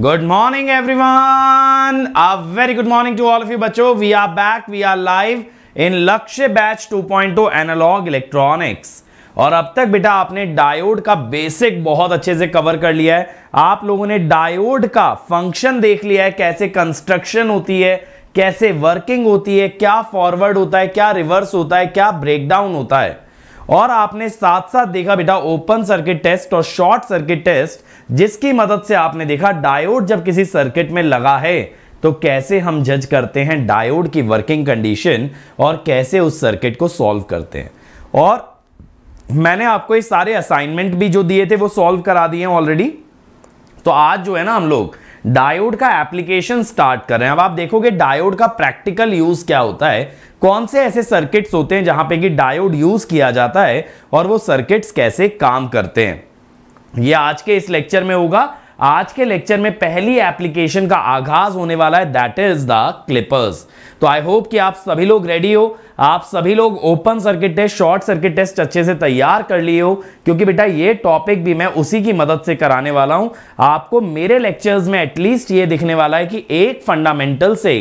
Good morning one a very good morning to all of you बच्चो we are back we are live in Lakshya batch 2.0 analogue electronics और अब तक बेटा आपने diode का basic बहुत अच्छे से कवर कर लिया है आप लोगों ने डायोड का फंक्शन देख लिया है कैसे कंस्ट्रक्शन होती है कैसे वर्किंग होती है क्या फॉरवर्ड होता है क्या रिवर्स होता है क्या ब्रेकडाउन होता है और आपने साथ साथ देखा बेटा ओपन सर्किट टेस्ट और शॉर्ट सर्किट टेस्ट जिसकी मदद से आपने देखा डायोड जब किसी सर्किट में लगा है तो कैसे हम जज करते हैं डायोड की वर्किंग कंडीशन और कैसे उस सर्किट को सॉल्व करते हैं और मैंने आपको ये सारे असाइनमेंट भी जो दिए थे वो सॉल्व करा दिए ऑलरेडी तो आज जो है ना हम लोग डायोड का एप्लीकेशन स्टार्ट कर रहे हैं अब आप देखोगे डायोड का प्रैक्टिकल यूज क्या होता है कौन से ऐसे सर्किट्स होते हैं जहां पे कि डायोड यूज किया जाता है और वो सर्किट्स कैसे काम करते हैं ये आज के इस लेक्चर में होगा आज के लेक्चर में पहली एप्लीकेशन का आगाज होने वाला है दैट इज द क्लिपर्स तो आई होप कि आप सभी लोग रेडी हो आप सभी लोग open circuit test short circuit test अच्छे से तैयार कर लिए हो क्योंकि बेटा ये टॉपिक भी मैं उसी की मदद से कराने वाला हूं आपको मेरे लेक्चर्स में एटलीस्ट ये दिखने वाला है कि एक फंडामेंटल से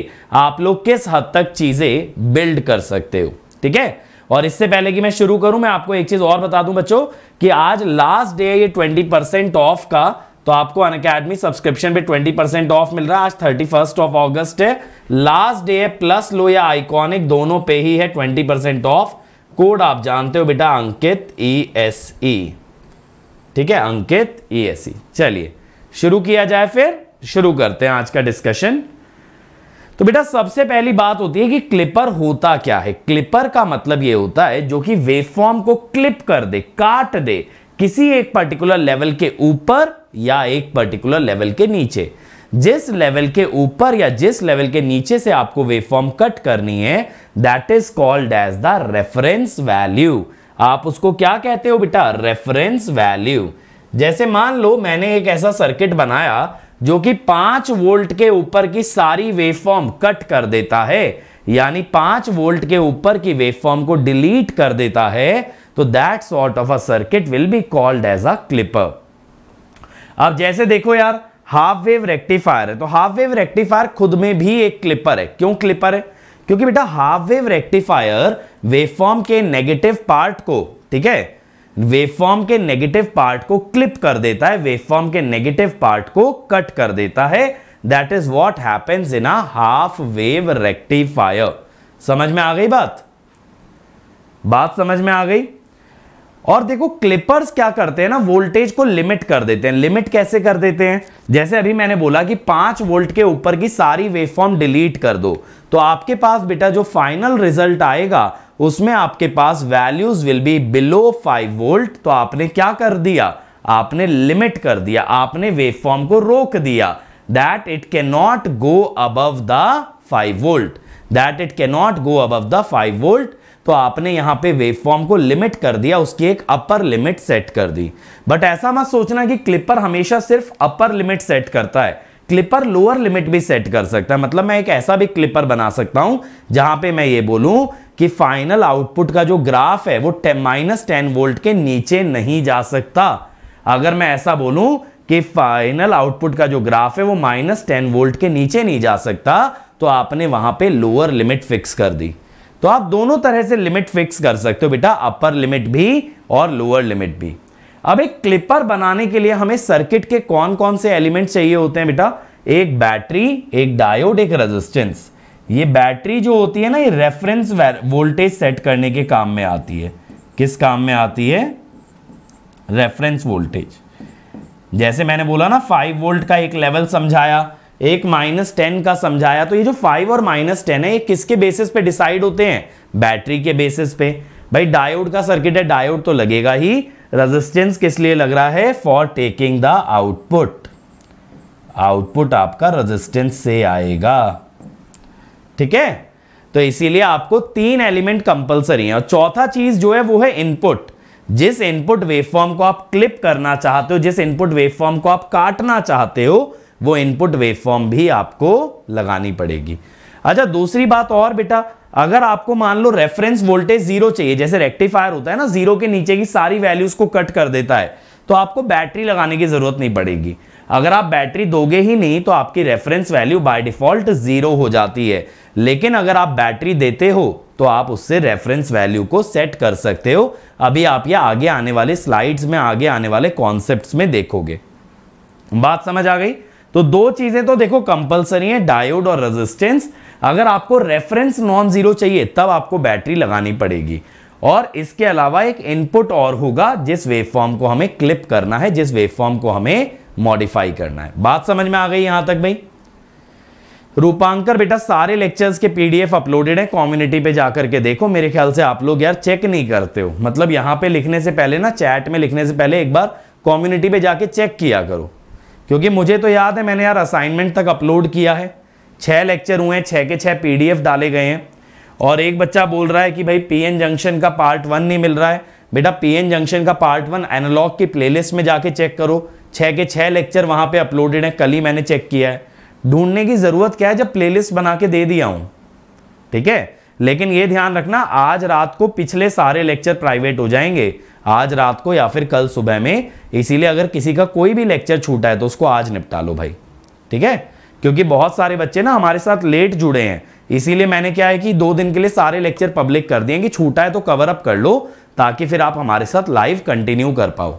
आप लोग किस हद तक चीजें बिल्ड कर सकते हो ठीक है और इससे पहले कि मैं शुरू करूं मैं आपको एक चीज और बता दूं बच्चों कि आज लास्ट डे ये परसेंट ऑफ का तो आपको अन अकेडमी सब्सक्रिप्शन पे 20 परसेंट ऑफ मिल रहा है आज थर्टी फर्स्ट ऑफ ऑगस्ट है लास्ट डे है प्लस लो या आइकॉनिक दोनों पे ही है 20 परसेंट ऑफ कोड आप जानते हो बेटा अंकित ई एस ई ठीक है अंकित ई एस ई चलिए शुरू किया जाए फिर शुरू करते हैं आज का डिस्कशन तो बेटा सबसे पहली बात होती है कि क्लिपर होता क्या है क्लिपर का मतलब यह होता है जो कि वेवफॉर्म को क्लिप कर दे काट दे किसी एक पर्टिकुलर लेवल के ऊपर या एक पर्टिकुलर लेवल के नीचे जिस लेवल के ऊपर या जिस लेवल के नीचे से आपको वेफॉर्म कट करनी है that is called as the reference value आप उसको क्या कहते हो बेटा रेफरेंस वैल्यू जैसे मान लो मैंने एक ऐसा सर्किट बनाया जो कि पांच वोल्ट के ऊपर की सारी वेवफॉर्म कट कर देता है यानी पांच वोल्ट के ऊपर की वेवफॉर्म को डिलीट कर देता है तो that sort of a circuit will be called as a clipper अब जैसे देखो यार हाफ वेव रेक्टिफायर है तो हाफ वेव रेक्टिफायर खुद में भी एक क्लिपर है क्यों क्लिपर है क्योंकि बेटा हाफ वेव रेक्टिफायर वेवफॉर्म के नेगेटिव पार्ट को ठीक है वेवफॉर्म के नेगेटिव पार्ट को क्लिप कर देता है वेवफॉर्म के नेगेटिव पार्ट को कट कर देता है that is what happens in a half wave rectifier समझ में आ गई बात बात समझ में आ गई और देखो क्लिपर्स क्या करते हैं ना वोल्टेज को लिमिट कर देते हैं लिमिट कैसे कर देते हैं जैसे अभी मैंने बोला कि पांच वोल्ट के ऊपर की सारी वेवफॉर्म डिलीट कर दो तो आपके पास बेटा जो फाइनल रिजल्ट आएगा उसमें आपके पास values will be below five volt तो आपने क्या कर दिया आपने लिमिट कर दिया आपने वेवफॉर्म को रोक दिया that it can not go above the five volt that it can not go above the five volt तो आपने यहां पे वेवफॉर्म को लिमिट कर दिया उसकी एक अपर लिमिट सेट कर दी बट ऐसा मत सोचना कि क्लिपर हमेशा सिर्फ अपर लिमिट सेट करता है क्लिपर लोअर लिमिट भी सेट कर सकता है मतलब मैं एक ऐसा भी क्लिपर बना सकता हूं जहां पे मैं ये बोलूं कि फाइनल आउटपुट का जो ग्राफ है वो माइनस टेन वोल्ट के नीचे नहीं जा सकता अगर मैं ऐसा बोलूं कि फाइनल आउटपुट का जो ग्राफ है वो माइनस टेन वोल्ट के नीचे नहीं जा सकता तो आपने वहां पे लोअर लिमिट फिक्स कर दी तो आप दोनों तरह से लिमिट फिक्स कर सकते हो बेटा अपर लिमिट भी और लोअर लिमिट भी अब एक क्लिपर बनाने के लिए हमें सर्किट के कौन कौन से एलिमेंट चाहिए होते हैं बेटा एक बैटरी एक डायोड एक रेजिस्टेंस ये बैटरी जो होती है ना ये रेफरेंस वोल्टेज सेट करने के काम में आती है किस काम में आती है रेफरेंस वोल्टेज जैसे मैंने बोला ना 5 वोल्ट का एक लेवल समझाया एक माइनस टेन का समझाया तो ये जो फाइव और माइनस टेन है ये किसके बेसिस पे डिसाइड होते हैं बैटरी के बेसिस पे भाई डायोड का सर्किट है डायोड तो लगेगा ही रेजिस्टेंस किस लिए लग रहा है for taking the output output आपका रेजिस्टेंस से आएगा ठीक है तो इसीलिए आपको तीन एलिमेंट कंपलसरी है और चौथा चीज जो है वो है इनपुट जिस इनपुट वेवफॉर्म को आप क्लिप करना चाहते हो जिस इनपुट वेवफॉर्म को आप काटना चाहते हो वो इनपुट वेवफॉर्म भी आपको लगानी पड़ेगी अच्छा दूसरी बात और बेटा अगर आपको मान लो रेफरेंस वोल्टेज जीरो चाहिए जैसे रेक्टिफायर होता है ना जीरो के नीचे की सारी वैल्यूज को कट कर देता है तो आपको बैटरी लगाने की जरूरत नहीं पड़ेगी अगर आप बैटरी दोगे ही नहीं तो आपकी reference value by default zero हो जाती है लेकिन अगर आप बैटरी देते हो तो आप उससे रेफरेंस वैल्यू को सेट कर सकते हो अभी आप ये आगे आने वाले स्लाइड्स में आगे आने वाले कॉन्सेप्ट में देखोगे बात समझ आ गई तो दो चीजें तो देखो कंपलसरी है डायोड और रेजिस्टेंस अगर आपको रेफरेंस नॉन जीरो चाहिए तब आपको बैटरी लगानी पड़ेगी और इसके अलावा एक इनपुट और होगा जिस वेवफॉर्म को हमें क्लिप करना है जिस वेवफॉर्म को हमें मॉडिफाई करना है बात समझ में आ गई यहां तक भाई रूपांकर बेटा सारे लेक्चर्स के पीडीएफ अपलोडेड है कम्युनिटी पे जाकर के देखो मेरे ख्याल से आप लोग यार चेक नहीं करते हो मतलब यहां पे लिखने से पहले ना चैट में लिखने से पहले एक बार कम्युनिटी पे जाके चेक किया करो क्योंकि मुझे तो याद है मैंने यार असाइनमेंट तक अपलोड किया है छः लेक्चर हुए हैं छः के छः पी डाले गए हैं और एक बच्चा बोल रहा है कि भाई पी जंक्शन का पार्ट वन नहीं मिल रहा है बेटा पी जंक्शन का पार्ट वन एनालॉग की प्लेलिस्ट में जाके चेक करो छः के छः लेक्चर वहाँ पे अपलोडेड हैं कल ही मैंने चेक किया है ढूंढने की ज़रूरत क्या है जब प्लेलिस्ट बना के दे दिया हूँ ठीक है लेकिन ये ध्यान रखना आज रात को पिछले सारे लेक्चर प्राइवेट हो जाएंगे आज रात को या फिर कल सुबह में इसीलिए अगर किसी का कोई भी लेक्चर छूटा है तो उसको आज निपटा लो भाई ठीक है क्योंकि बहुत सारे बच्चे ना हमारे साथ लेट जुड़े हैं इसीलिए मैंने क्या है कि दो दिन के लिए सारे लेक्चर पब्लिक कर दिए कि छूटा है तो कवर अप कर लो ताकि फिर आप हमारे साथ लाइव कंटिन्यू कर पाओ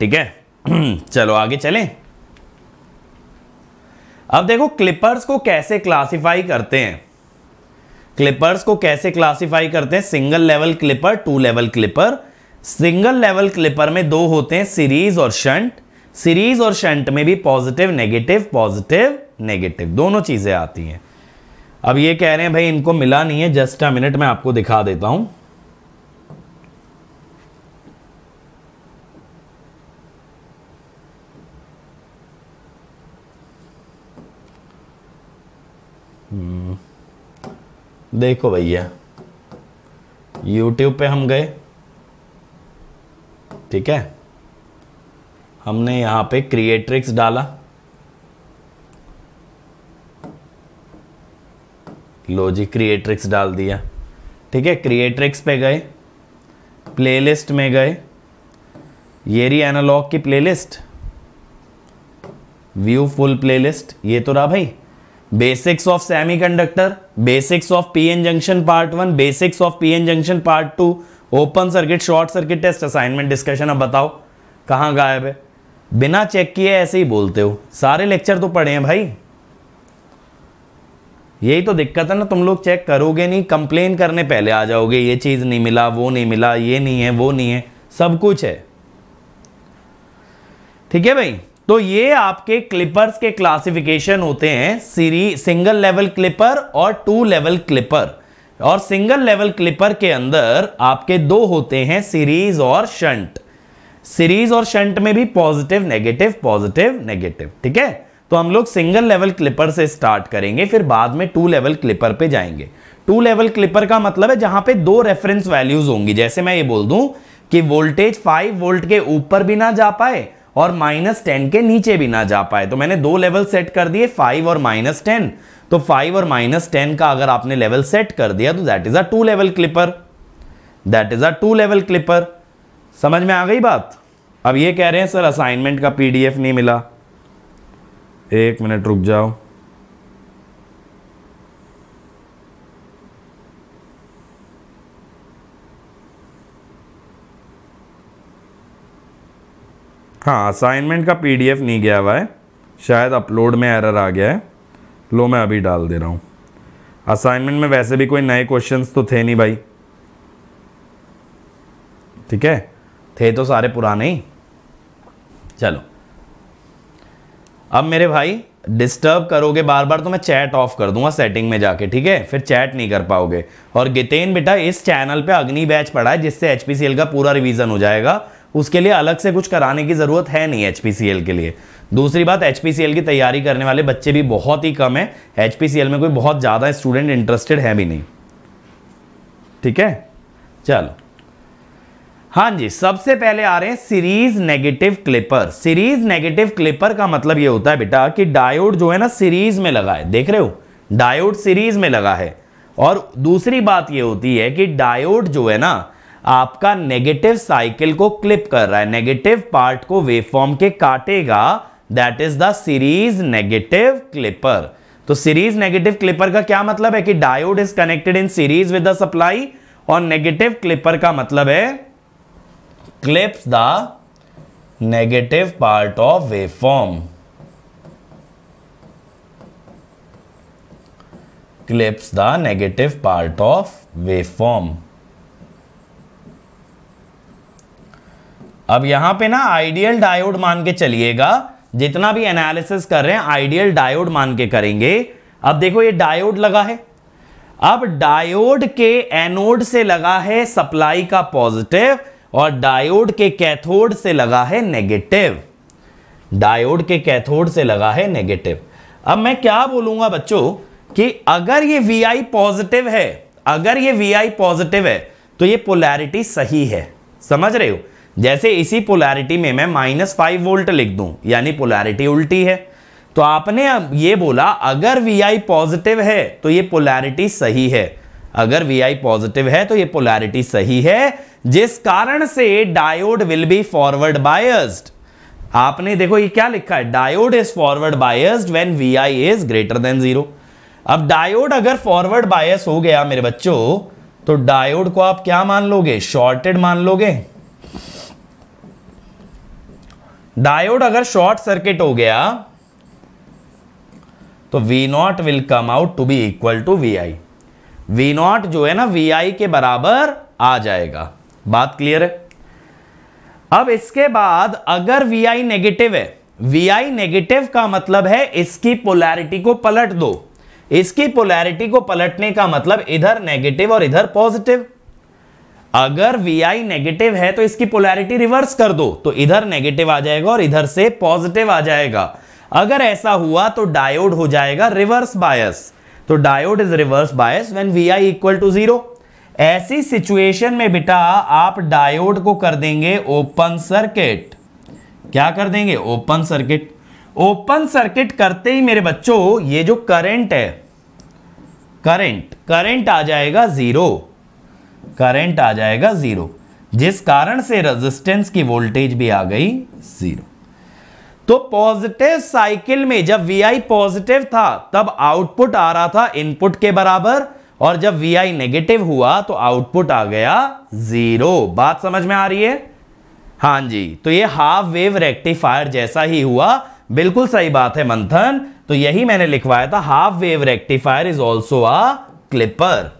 ठीक है चलो आगे चलें अब देखो क्लिपर्स को कैसे क्लासिफाई करते हैं क्लिपर्स को कैसे क्लासिफाई करते हैं single level clipper two level clipper single level clipper में दो होते हैं सीरीज और शंट सीरीज और शंट में भी पॉजिटिव नेगेटिव पॉजिटिव नेगेटिव दोनों चीज़ें आती हैं अब ये कह रहे हैं भाई इनको मिला नहीं है जस्ट अ मिनट मैं आपको दिखा देता हूँ देखो भैया यूट्यूब पे हम गए ठीक है हमने यहाँ पे क्रिएट्रिक्स डाला लो जी क्रिएट्रिक्स डाल दिया ठीक है क्रिएट्रिक्स पे गए प्लेलिस्ट में गए ये रही एनालॉग की प्लेलिस्ट व्यू फुल प्लेलिस्ट ये तो रहा भाई basics of semiconductor basics of PN junction part one basics of PN junction part two open circuit short circuit test assignment discussion अब बताओ कहाँ गायब है बिना चेक किए ऐसे ही बोलते हो सारे लेक्चर तो पढ़े हैं भाई यही तो दिक्कत है ना तुम लोग चेक करोगे नहीं कंप्लेन करने पहले आ जाओगे ये चीज़ नहीं मिला वो नहीं मिला ये नहीं है वो नहीं है सब कुछ है ठीक है भाई तो ये आपके क्लिपर्स के क्लासिफिकेशन होते हैं सीरी सिंगल लेवल क्लिपर और टू लेवल क्लिपर और सिंगल लेवल क्लिपर के अंदर आपके दो होते हैं सीरीज और शंट सीरीज और शंट में भी पॉजिटिव नेगेटिव पॉजिटिव नेगेटिव ठीक है तो हम लोग सिंगल लेवल क्लिपर से स्टार्ट करेंगे फिर बाद में टू लेवल क्लिपर पे जाएंगे टू लेवल क्लिपर का मतलब है जहां पे दो रेफरेंस वैल्यूज होंगी जैसे मैं ये बोल दूं कि वोल्टेज 5 वोल्ट के ऊपर भी ना जा पाए और माइनस टेन के नीचे भी ना जा पाए तो मैंने दो लेवल सेट कर दिए फाइव और माइनस टेन तो फाइव और माइनस टेन का अगर आपने लेवल सेट कर दिया तो that is a two level clipper that is a two level clipper समझ में आ गई बात अब ये कह रहे हैं सर असाइनमेंट का पीडीएफ नहीं मिला एक मिनट रुक जाओ हाँ असाइनमेंट का पीडीएफ नहीं गया हुआ है शायद अपलोड में एरर आ गया है लो मैं अभी डाल दे रहा हूँ असाइनमेंट में वैसे भी कोई नए क्वेश्चंस तो थे नहीं भाई ठीक है थे तो सारे पुराने ही चलो अब मेरे भाई डिस्टर्ब करोगे बार बार तो मैं चैट ऑफ कर दूंगा सेटिंग में जाके ठीक है फिर चैट नहीं कर पाओगे और गितेन बेटा इस चैनल पे अग्नि बैच पड़ा है जिससे एचपीसीएल का पूरा रिवीजन हो जाएगा उसके लिए अलग से कुछ कराने की ज़रूरत है नहीं एच के लिए दूसरी बात एच की तैयारी करने वाले बच्चे भी बहुत ही कम है एच में कोई बहुत ज़्यादा स्टूडेंट इंटरेस्टेड है भी नहीं ठीक है चलो हाँ जी सबसे पहले आ रहे हैं series negative clipper series negative clipper का मतलब ये होता है बेटा कि डायोड जो है ना सीरीज में लगा है देख रहे हो डायोड सीरीज में लगा है और दूसरी बात ये होती है कि डायोड जो है ना आपका नेगेटिव साइकिल को क्लिप कर रहा है नेगेटिव पार्ट को वेवफॉर्म के काटेगा that is the series negative clipper तो सीरीज नेगेटिव क्लिपर का क्या मतलब है कि diode is connected in series with the supply और नेगेटिव क्लिपर का मतलब है clips the negative part of waveform clips the negative part of waveform अब यहां पे ना आइडियल डायोड मान के चलिएगा जितना भी एनालिसिस कर रहे हैं आइडियल डायोड मान के करेंगे अब देखो ये डायोड लगा है अब डायोड के एनोड से लगा है सप्लाई का पॉजिटिव और डायोड के कैथोड से लगा है नेगेटिव डायोड के कैथोड से लगा है नेगेटिव अब मैं क्या बोलूंगा बच्चों कि अगर ये वी आई पॉजिटिव है अगर ये वी आई पॉजिटिव है तो ये पोलैरिटी सही है समझ रहे हो जैसे इसी पोलैरिटी में मैं माइनस फाइव वोल्ट लिख दूं यानी पोलैरिटी उल्टी है तो आपने अब ये बोला अगर वी आई पॉजिटिव है तो ये पोलैरिटी सही है अगर वी आई पॉजिटिव है तो ये पोलैरिटी सही है जिस कारण से diode will be forward biased आपने देखो ये क्या लिखा है diode is forward biased when V I is greater than zero अब डायोड अगर फॉरवर्ड बायस हो गया मेरे बच्चों तो डायोड को आप क्या मान लोगे शॉर्टेड मान लोगे डायोड अगर शॉर्ट सर्किट हो गया तो V naught will come out to be equal to V I V naught जो है ना वी आई के बराबर आ जाएगा बात क्लियर है अब इसके बाद अगर वी आई नेगेटिव है वी आई नेगेटिव का मतलब है इसकी पोलैरिटी को पलट दो इसकी पोलैरिटी को पलटने का मतलब इधर नेगेटिव और इधर पॉजिटिव अगर VI नेगेटिव है तो इसकी पोलैरिटी रिवर्स कर दो तो इधर नेगेटिव आ जाएगा और इधर से पॉजिटिव आ जाएगा अगर ऐसा हुआ तो डायोड हो जाएगा रिवर्स बायस तो diode is reverse bias when VI equal to zero ऐसी सिचुएशन में बेटा आप डायोड को कर देंगे ओपन सर्किट क्या कर देंगे ओपन सर्किट ओपन सर्किट करते ही मेरे बच्चों ये जो करंट है करंट करंट आ जाएगा जीरो करंट आ जाएगा ज़ीरो जिस कारण से रेजिस्टेंस की वोल्टेज भी आ गई ज़ीरो तो पॉजिटिव साइकिल में जब वी आई पॉजिटिव था तब आउटपुट आ रहा था इनपुट के बराबर और जब वी आई नेगेटिव हुआ तो आउटपुट आ गया ज़ीरो बात समझ में आ रही है हां जी तो ये हाफ वेव रेक्टिफायर जैसा ही हुआ बिल्कुल सही बात है मंथन तो यही मैंने लिखवाया था half wave rectifier is also a clipper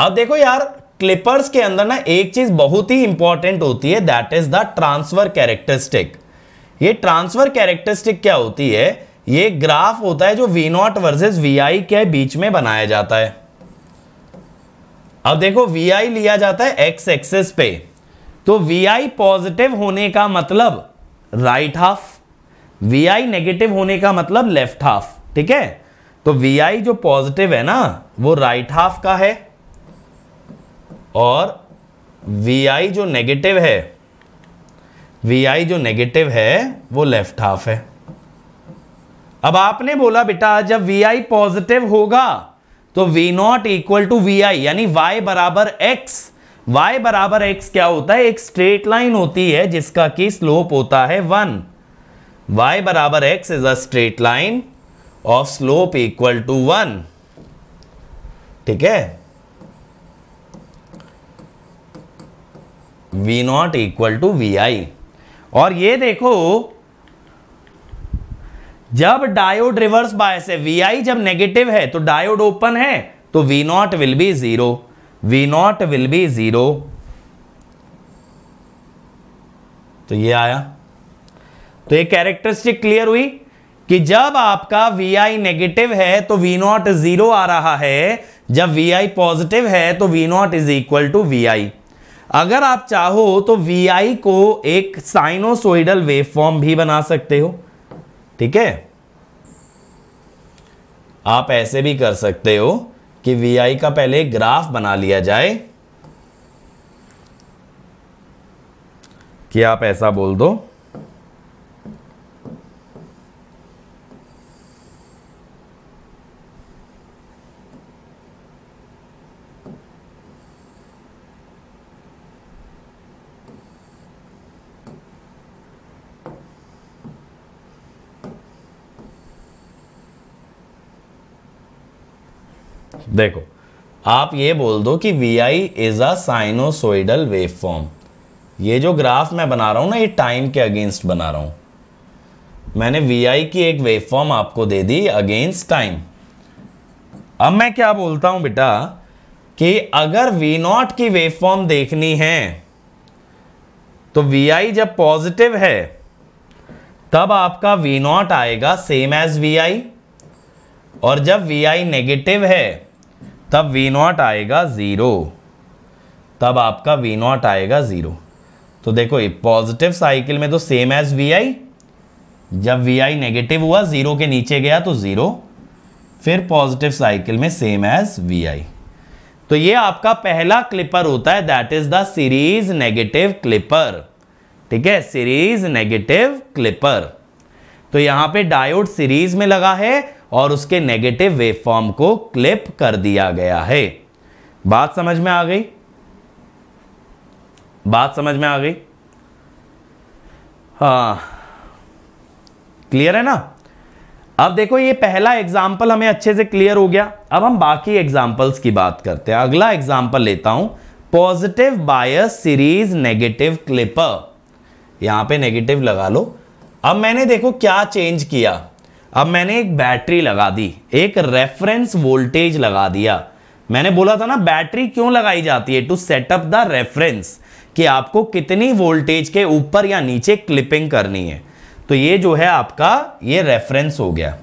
अब देखो यार क्लिपर्स के अंदर ना एक चीज बहुत ही इंपॉर्टेंट होती है that is the transfer characteristic ये ट्रांसफर कैरेक्टरिस्टिक क्या होती है ये ग्राफ होता है जो V naught versus V I के बीच में बनाया जाता है अब देखो वी लिया जाता है एक्स एक्सेस पे तो वी आई पॉजिटिव होने का मतलब right half V I negative होने का मतलब लेफ्ट हाफ ठीक है तो वी आई जो पॉजिटिव है ना वो राइट right हाफ का है और वी आई जो नेगेटिव है वी आई जो नेगेटिव है वो लेफ्ट हाफ है अब आपने बोला बेटा जब वी आई पॉजिटिव होगा तो V naught equal to V I यानी वाई बराबर एक्स वाई बराबर एक्स क्या होता है एक स्ट्रेट लाइन होती है जिसका कि स्लोप होता है वन वाई बराबर X is a straight line of slope equal to one ठीक है V naught equal to V I और ये देखो जब डायोड रिवर्स बायस है वी आई जब नेगेटिव है तो डायोड ओपन है तो V naught will be zero V naught will be zero तो ये आया तो ये कैरेक्टरिस्टिक क्लियर हुई कि जब आपका वी आई नेगेटिव है तो वी नॉट जीरो आ रहा है जब वी आई पॉजिटिव है तो V naught is equal to V I अगर आप चाहो तो VI को एक साइनोसोइडल वेवफॉर्म भी बना सकते हो ठीक है आप ऐसे भी कर सकते हो कि VI का पहले ग्राफ बना लिया जाए कि आप ऐसा बोल दो देखो आप ये बोल दो कि V I is a sinusoidal wave form ये जो ग्राफ मैं बना रहा हूँ ना ये टाइम के अगेंस्ट बना रहा हूँ मैंने वी आई की एक वेव फॉर्म आपको दे दी अगेंस्ट टाइम अब मैं क्या बोलता हूँ बेटा कि अगर वी नॉट की वेव फॉर्म देखनी है तो वी आई जब पॉजिटिव है तब आपका वी नॉट आएगा सेम एज वी आई और जब वी आई नेगेटिव है तब वी नॉट आएगा ज़ीरो तब आपका वी नॉट आएगा ज़ीरो तो देखो ये पॉजिटिव साइकिल में तो सेम एज वी आई जब वी आई नेगेटिव हुआ ज़ीरो के नीचे गया तो ज़ीरो फिर पॉजिटिव साइकिल में सेम एज वी आई तो ये आपका पहला क्लिपर होता है that is the series negative clipper ठीक है सीरीज नेगेटिव क्लिपर तो यहां पे डायोड सीरीज में लगा है और उसके नेगेटिव वेवफॉर्म को क्लिप कर दिया गया है बात समझ में आ गई बात समझ में आ गई हा क्लियर है ना अब देखो ये पहला एग्जाम्पल हमें अच्छे से क्लियर हो गया अब हम बाकी एग्जाम्पल्स की बात करते हैं अगला एग्जाम्पल लेता हूं positive bias series negative clipper यहां पे नेगेटिव लगा लो अब मैंने देखो क्या चेंज किया अब मैंने एक बैटरी लगा दी एक रेफरेंस वोल्टेज लगा दिया मैंने बोला था ना बैटरी क्यों लगाई जाती है टू सेटअप द रेफरेंस कि आपको कितनी वोल्टेज के ऊपर या नीचे क्लिपिंग करनी है तो ये जो है आपका ये रेफरेंस हो गया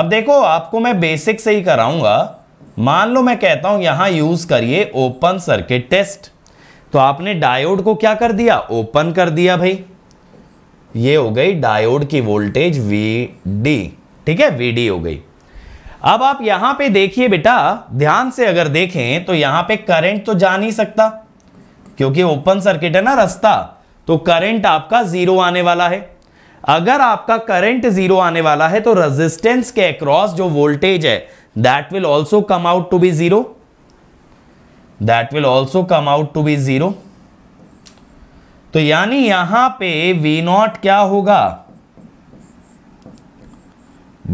अब देखो आपको मैं बेसिक से ही कराऊंगा मान लो मैं कहता हूं यहां यूज करिए ओपन सर्किट टेस्ट तो आपने डायोड को क्या कर दिया ओपन कर दिया भाई ये हो गई डायोड की वोल्टेज वी डी ठीक है वी डी हो गई अब आप यहां पे देखिए बेटा ध्यान से अगर देखें तो यहां पे करंट तो जा नहीं सकता क्योंकि ओपन सर्किट है ना रास्ता तो करंट आपका जीरो आने वाला है अगर आपका करंट जीरो आने वाला है तो रेजिस्टेंस के अक्रॉस जो वोल्टेज है that will also come out to be zero that will also come out to be zero तो यानी यहां पे वी नॉट क्या होगा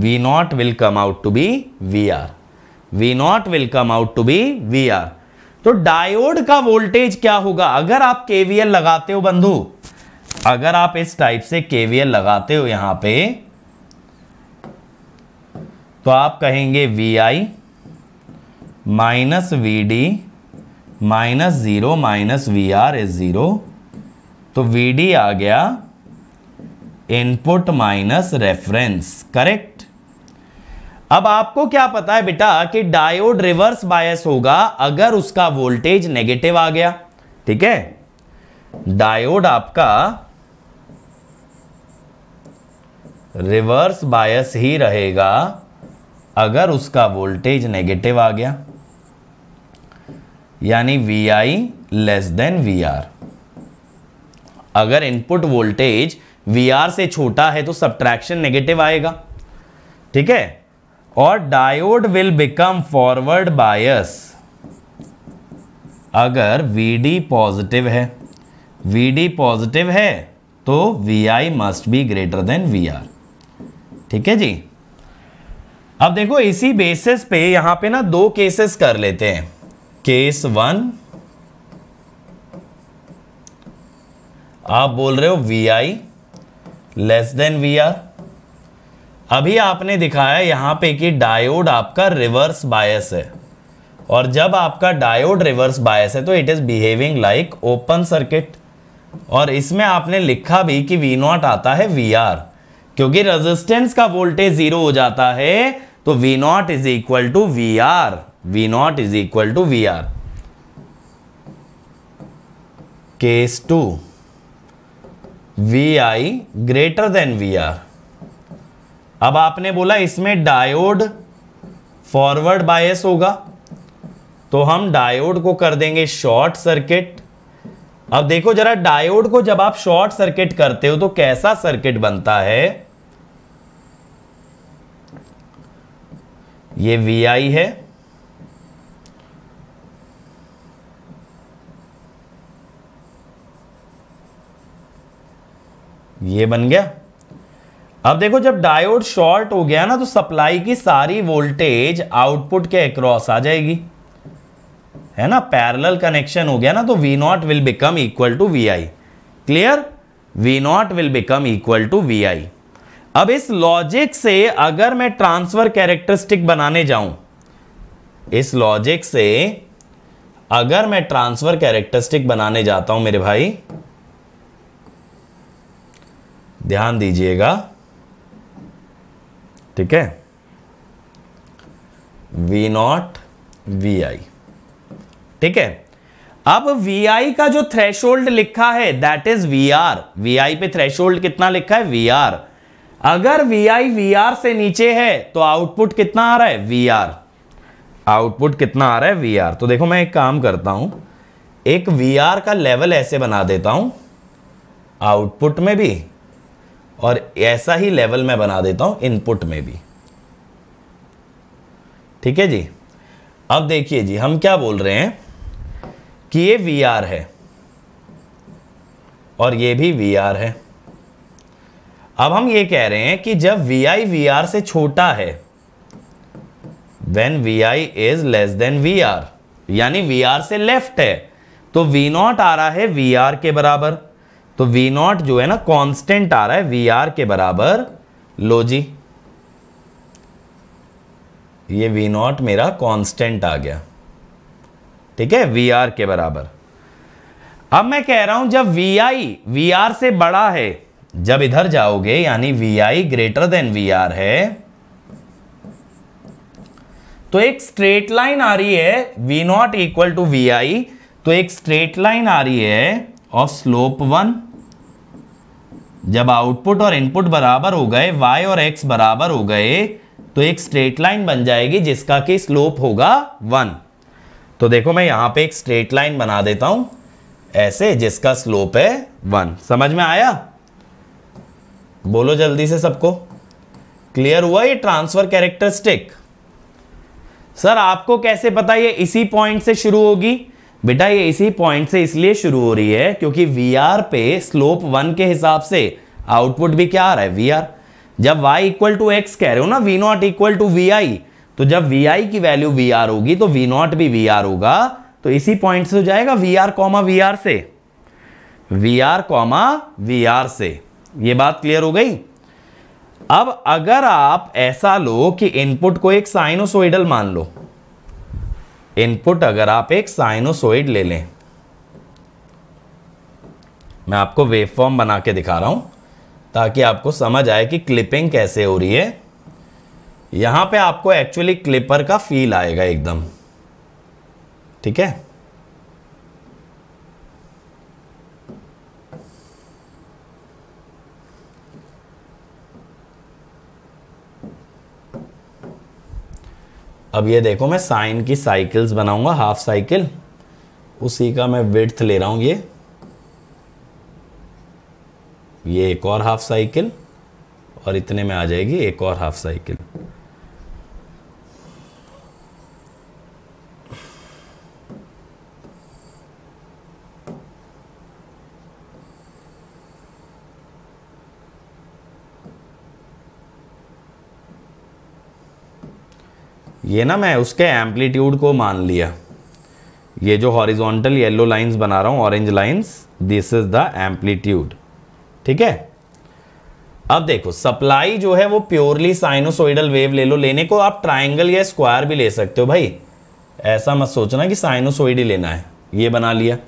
V naught will come out to be V R V naught will come out to be V R तो diode का voltage क्या होगा अगर आप केवीएल लगाते हो बंधु अगर आप इस टाइप से केवीएल लगाते हो यहां पे तो आप कहेंगे V I minus V D minus zero minus V R is zero तो वी आ गया इनपुट माइनस रेफरेंस करेक्ट अब आपको क्या पता है बेटा कि डायोड रिवर्स बायस होगा अगर उसका वोल्टेज नेगेटिव आ गया ठीक है डायोड आपका रिवर्स बायस ही रहेगा अगर उसका वोल्टेज नेगेटिव आ गया यानी V I less than V R अगर इनपुट वोल्टेज वी आर से छोटा है तो सब्ट्रैक्शन नेगेटिव आएगा ठीक है और diode will become forward bias अगर वी पॉजिटिव है वी पॉजिटिव है तो V I must be greater than V R ठीक है जी अब देखो इसी बेसिस पे यहां पे ना दो केसेस कर लेते हैं केस वन आप बोल रहे हो V I less than V R अभी आपने दिखाया यहां पे कि डायोड आपका रिवर्स बायस है और जब आपका डायोड रिवर्स बायस है तो it is behaving like open circuit और इसमें आपने लिखा भी कि वी नॉट आता है वी आर क्योंकि रेजिस्टेंस का वोल्टेज ज़ीरो हो जाता है तो V naught is equal to V R V naught is equal to V R case two V I greater than V R अब आपने बोला इसमें डायोड फॉरवर्ड बायस होगा तो हम डायोड को कर देंगे शॉर्ट सर्किट अब देखो जरा डायोड को जब आप शॉर्ट सर्किट करते हो तो कैसा सर्किट बनता है ये वी आई है ये बन गया अब देखो जब डायोड शॉर्ट हो गया ना तो सप्लाई की सारी वोल्टेज आउटपुट के अक्रॉस आ जाएगी है ना पैरेलल कनेक्शन हो गया ना तो V naught will become equal to V I clear V naught will become equal to V I अब इस लॉजिक से अगर मैं ट्रांसफर कैरेक्टरिस्टिक बनाने जाऊं इस लॉजिक से अगर मैं ट्रांसफर कैरेक्टरिस्टिक बनाने जाता हूं मेरे भाई ध्यान दीजिएगा ठीक है वी नॉट वी आई ठीक है अब वी आई का जो थ्रेश लिखा है that is V R V I पे थ्रेश कितना लिखा है वी आर अगर वी आई वी आर से नीचे है तो आउटपुट कितना आ रहा है वी आर आउटपुट कितना आ रहा है वी आर तो देखो मैं एक काम करता हूं एक वी आर का लेवल ऐसे बना देता हूं आउटपुट में भी और ऐसा ही लेवल मैं बना देता हूं इनपुट में भी ठीक है जी अब देखिए जी हम क्या बोल रहे हैं कि ये वी आर है और ये भी वी आर है अब हम ये कह रहे हैं कि जब वी आई वी आर से छोटा है when V I is less than V R यानी वी आर से लेफ्ट है तो वी नॉट आ रहा है वी आर के बराबर तो V नॉट जो है ना कांस्टेंट आ रहा है वी आर के बराबर लो जी ये V नॉट मेरा कांस्टेंट आ गया ठीक है वी आर के बराबर अब मैं कह रहा हूं जब वी आई वी आर से बड़ा है जब इधर जाओगे यानी V I greater than V R है तो एक स्ट्रेट लाइन आ रही है V naught equal to V I तो एक स्ट्रेट लाइन आ रही है ऑफ स्लोप वन जब आउटपुट और इनपुट बराबर हो गए y और x बराबर हो गए तो एक स्ट्रेट लाइन बन जाएगी जिसका कि स्लोप होगा वन तो देखो मैं यहाँ पे एक स्ट्रेट लाइन बना देता हूँ ऐसे जिसका स्लोप है वन समझ में आया बोलो जल्दी से सबको क्लियर हुआ ये ट्रांसफर कैरेक्टरिस्टिक सर आपको कैसे पता ये इसी पॉइंट से शुरू होगी बेटा ये इसी पॉइंट से इसलिए शुरू हो रही है क्योंकि वी पे स्लोप वन के हिसाब से आउटपुट भी क्या आ रहा है वी जब y इक्वल टू एक्स कह रहे हो ना V naught equal to V तो जब वी की वैल्यू वी होगी तो वी नॉट भी वी होगा तो इसी पॉइंट से हो जाएगा वी आर कॉमा वी से वी आर कॉमा वी से ये बात क्लियर हो गई अब अगर आप ऐसा लो कि इनपुट को एक साइनोसोइडल मान लो इनपुट अगर आप एक साइनोसोइड ले लें मैं आपको वेवफॉर्म बना के दिखा रहा हूँ ताकि आपको समझ आए कि क्लिपिंग कैसे हो रही है यहाँ पे आपको एक्चुअली क्लिपर का फील आएगा एकदम ठीक है अब ये देखो मैं साइन की साइकिल्स बनाऊंगा हाफ साइकिल उसी का मैं विड्थ ले रहा हूँ ये ये एक और हाफ साइकिल और इतने में आ जाएगी एक और हाफ साइकिल ये ना मैं उसके एम्पलीट्यूड को मान लिया ये जो हॉरिजॉन्टल येलो लाइंस बना रहा हूँ orange lines this is the amplitude ठीक है अब देखो सप्लाई जो है वो प्योरली साइनोसोइडल वेव ले लो लेने को आप ट्राइंगल या स्क्वायर भी ले सकते हो भाई ऐसा मत सोचना कि साइनोसोइड ही लेना है ये बना लिया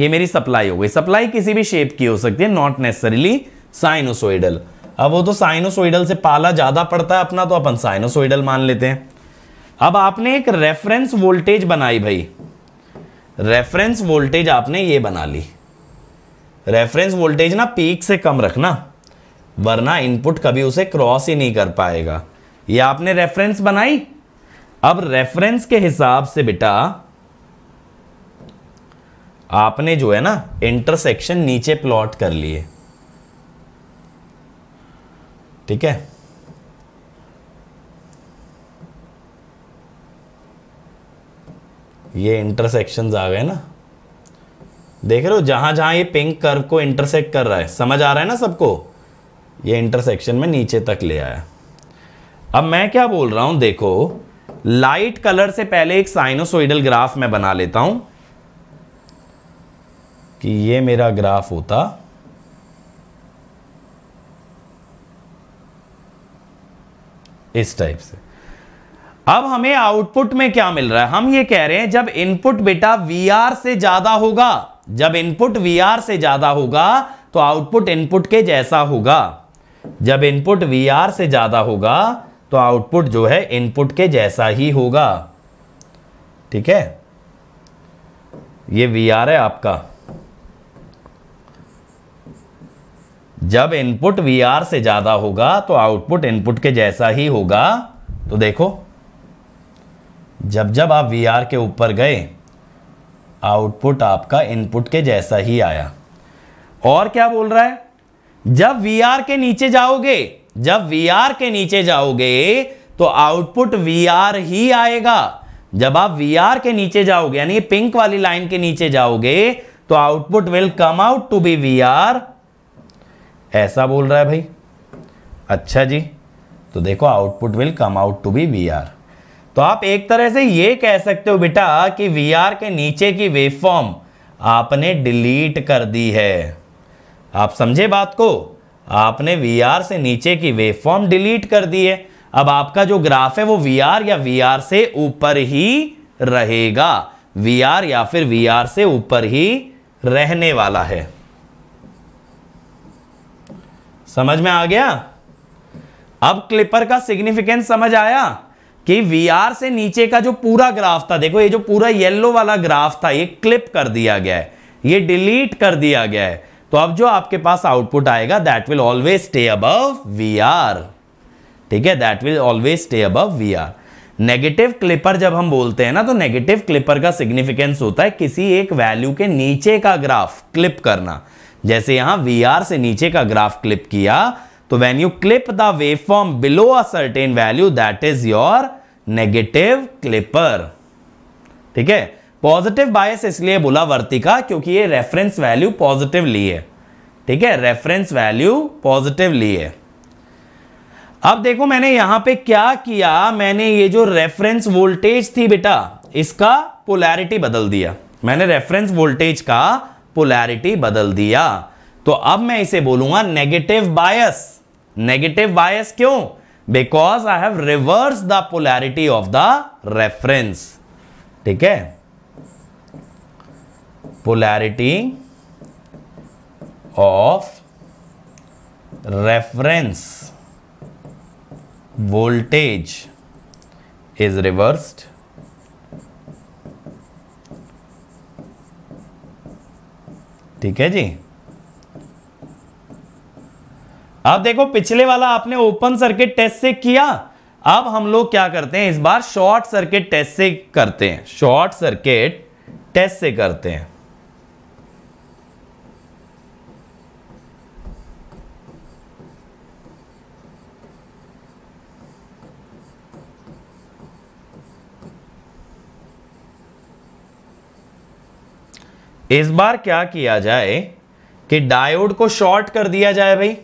ये मेरी सप्लाई हो गई सप्लाई किसी भी शेप की हो सकती है नॉट नेसेसरीली साइनोसोइडल अब वो तो साइनोसोइडल से पाला ज़्यादा पड़ता है अपना तो अपन साइनोसोइडल मान लेते हैं अब आपने एक रेफरेंस वोल्टेज बनाई भाई रेफरेंस वोल्टेज आपने ये बना ली रेफरेंस वोल्टेज ना पीक से कम रखना वरना इनपुट कभी उसे क्रॉस ही नहीं कर पाएगा ये आपने रेफरेंस बनाई अब रेफरेंस के हिसाब से बेटा आपने जो है ना इंटरसेक्शन नीचे प्लॉट कर लिए ठीक है ये इंटरसेक्शंस आ गए ना देख रहे हो जहां जहां ये पिंक कर्व को इंटरसेक्ट कर रहा है समझ आ रहा है ना सबको ये इंटरसेक्शन में नीचे तक ले आया अब मैं क्या बोल रहा हूं देखो लाइट कलर से पहले एक साइनोसोइडल ग्राफ मैं बना लेता हूं कि ये मेरा ग्राफ होता इस टाइप से अब हमें आउटपुट में क्या मिल रहा है हम ये कह रहे हैं जब इनपुट बेटा वी से ज्यादा होगा जब इनपुट वी से ज्यादा होगा तो आउटपुट इनपुट के जैसा होगा जब इनपुट वी से ज्यादा होगा तो आउटपुट जो है इनपुट के जैसा ही होगा ठीक है ये वी है आपका जब इनपुट वी आर से ज़्यादा होगा तो आउटपुट इनपुट के जैसा ही होगा तो देखो जब जब आप वी आर के ऊपर गए आउटपुट आपका इनपुट के जैसा ही आया और क्या बोल रहा है जब वी आर के नीचे जाओगे जब वी आर के नीचे जाओगे तो आउटपुट वी आर ही आएगा जब आप वी आर के नीचे जाओगे यानी पिंक वाली लाइन के नीचे जाओगे तो output will come out to be V R ऐसा बोल रहा है भाई अच्छा जी तो देखो output will come out to be V R तो आप एक तरह से ये कह सकते हो बेटा कि वी आर के नीचे की वेवफॉर्म आपने डिलीट कर दी है आप समझे बात को आपने वी आर से नीचे की वेवफॉर्म डिलीट कर दी है अब आपका जो ग्राफ है वो वी आर या वी आर से ऊपर ही रहेगा वी आर या फिर वी आर से ऊपर ही रहने वाला है समझ में आ गया अब क्लिपर का सिग्निफिकेंस समझ आया कि वीआर से नीचे का जो पूरा ग्राफ था देखो ये जो पूरा येलो वाला ग्राफ था ये क्लिप कर दिया गया है ये डिलीट कर दिया गया है तो अब जो आपके पास आउटपुट आएगा that will always stay above VR ठीक है that will always stay above VR negative clipper जब हम बोलते हैं ना तो नेगेटिव क्लिपर का सिग्निफिकेंस होता है किसी एक वैल्यू के नीचे का ग्राफ क्लिप करना जैसे यहां वी से नीचे का ग्राफ क्लिप किया तो when you clip the wave form below a certain value that is your negative clipper ठीक है पॉजिटिव बायस इसलिए बोला वर्तिका क्योंकि ये रेफरेंस वैल्यू पॉजिटिव ली है ठीक है रेफरेंस वैल्यू पॉजिटिव ली है अब देखो मैंने यहां पे क्या किया मैंने ये जो रेफरेंस वोल्टेज थी बेटा इसका पोलैरिटी बदल दिया मैंने रेफरेंस वोल्टेज का पोलैरिटी बदल दिया तो अब मैं इसे बोलूंगा नेगेटिव बायस नेगेटिव बायस क्यों because I have reverse the polarity of the reference ठीक है polarity of reference voltage is reversed ठीक है जी अब देखो पिछले वाला आपने ओपन सर्किट टेस्ट से किया अब हम लोग क्या करते हैं इस बार शॉर्ट सर्किट टेस्ट से करते हैं शॉर्ट सर्किट टेस्ट से करते हैं इस बार क्या किया जाए कि डायोड को शॉर्ट कर दिया जाए भाई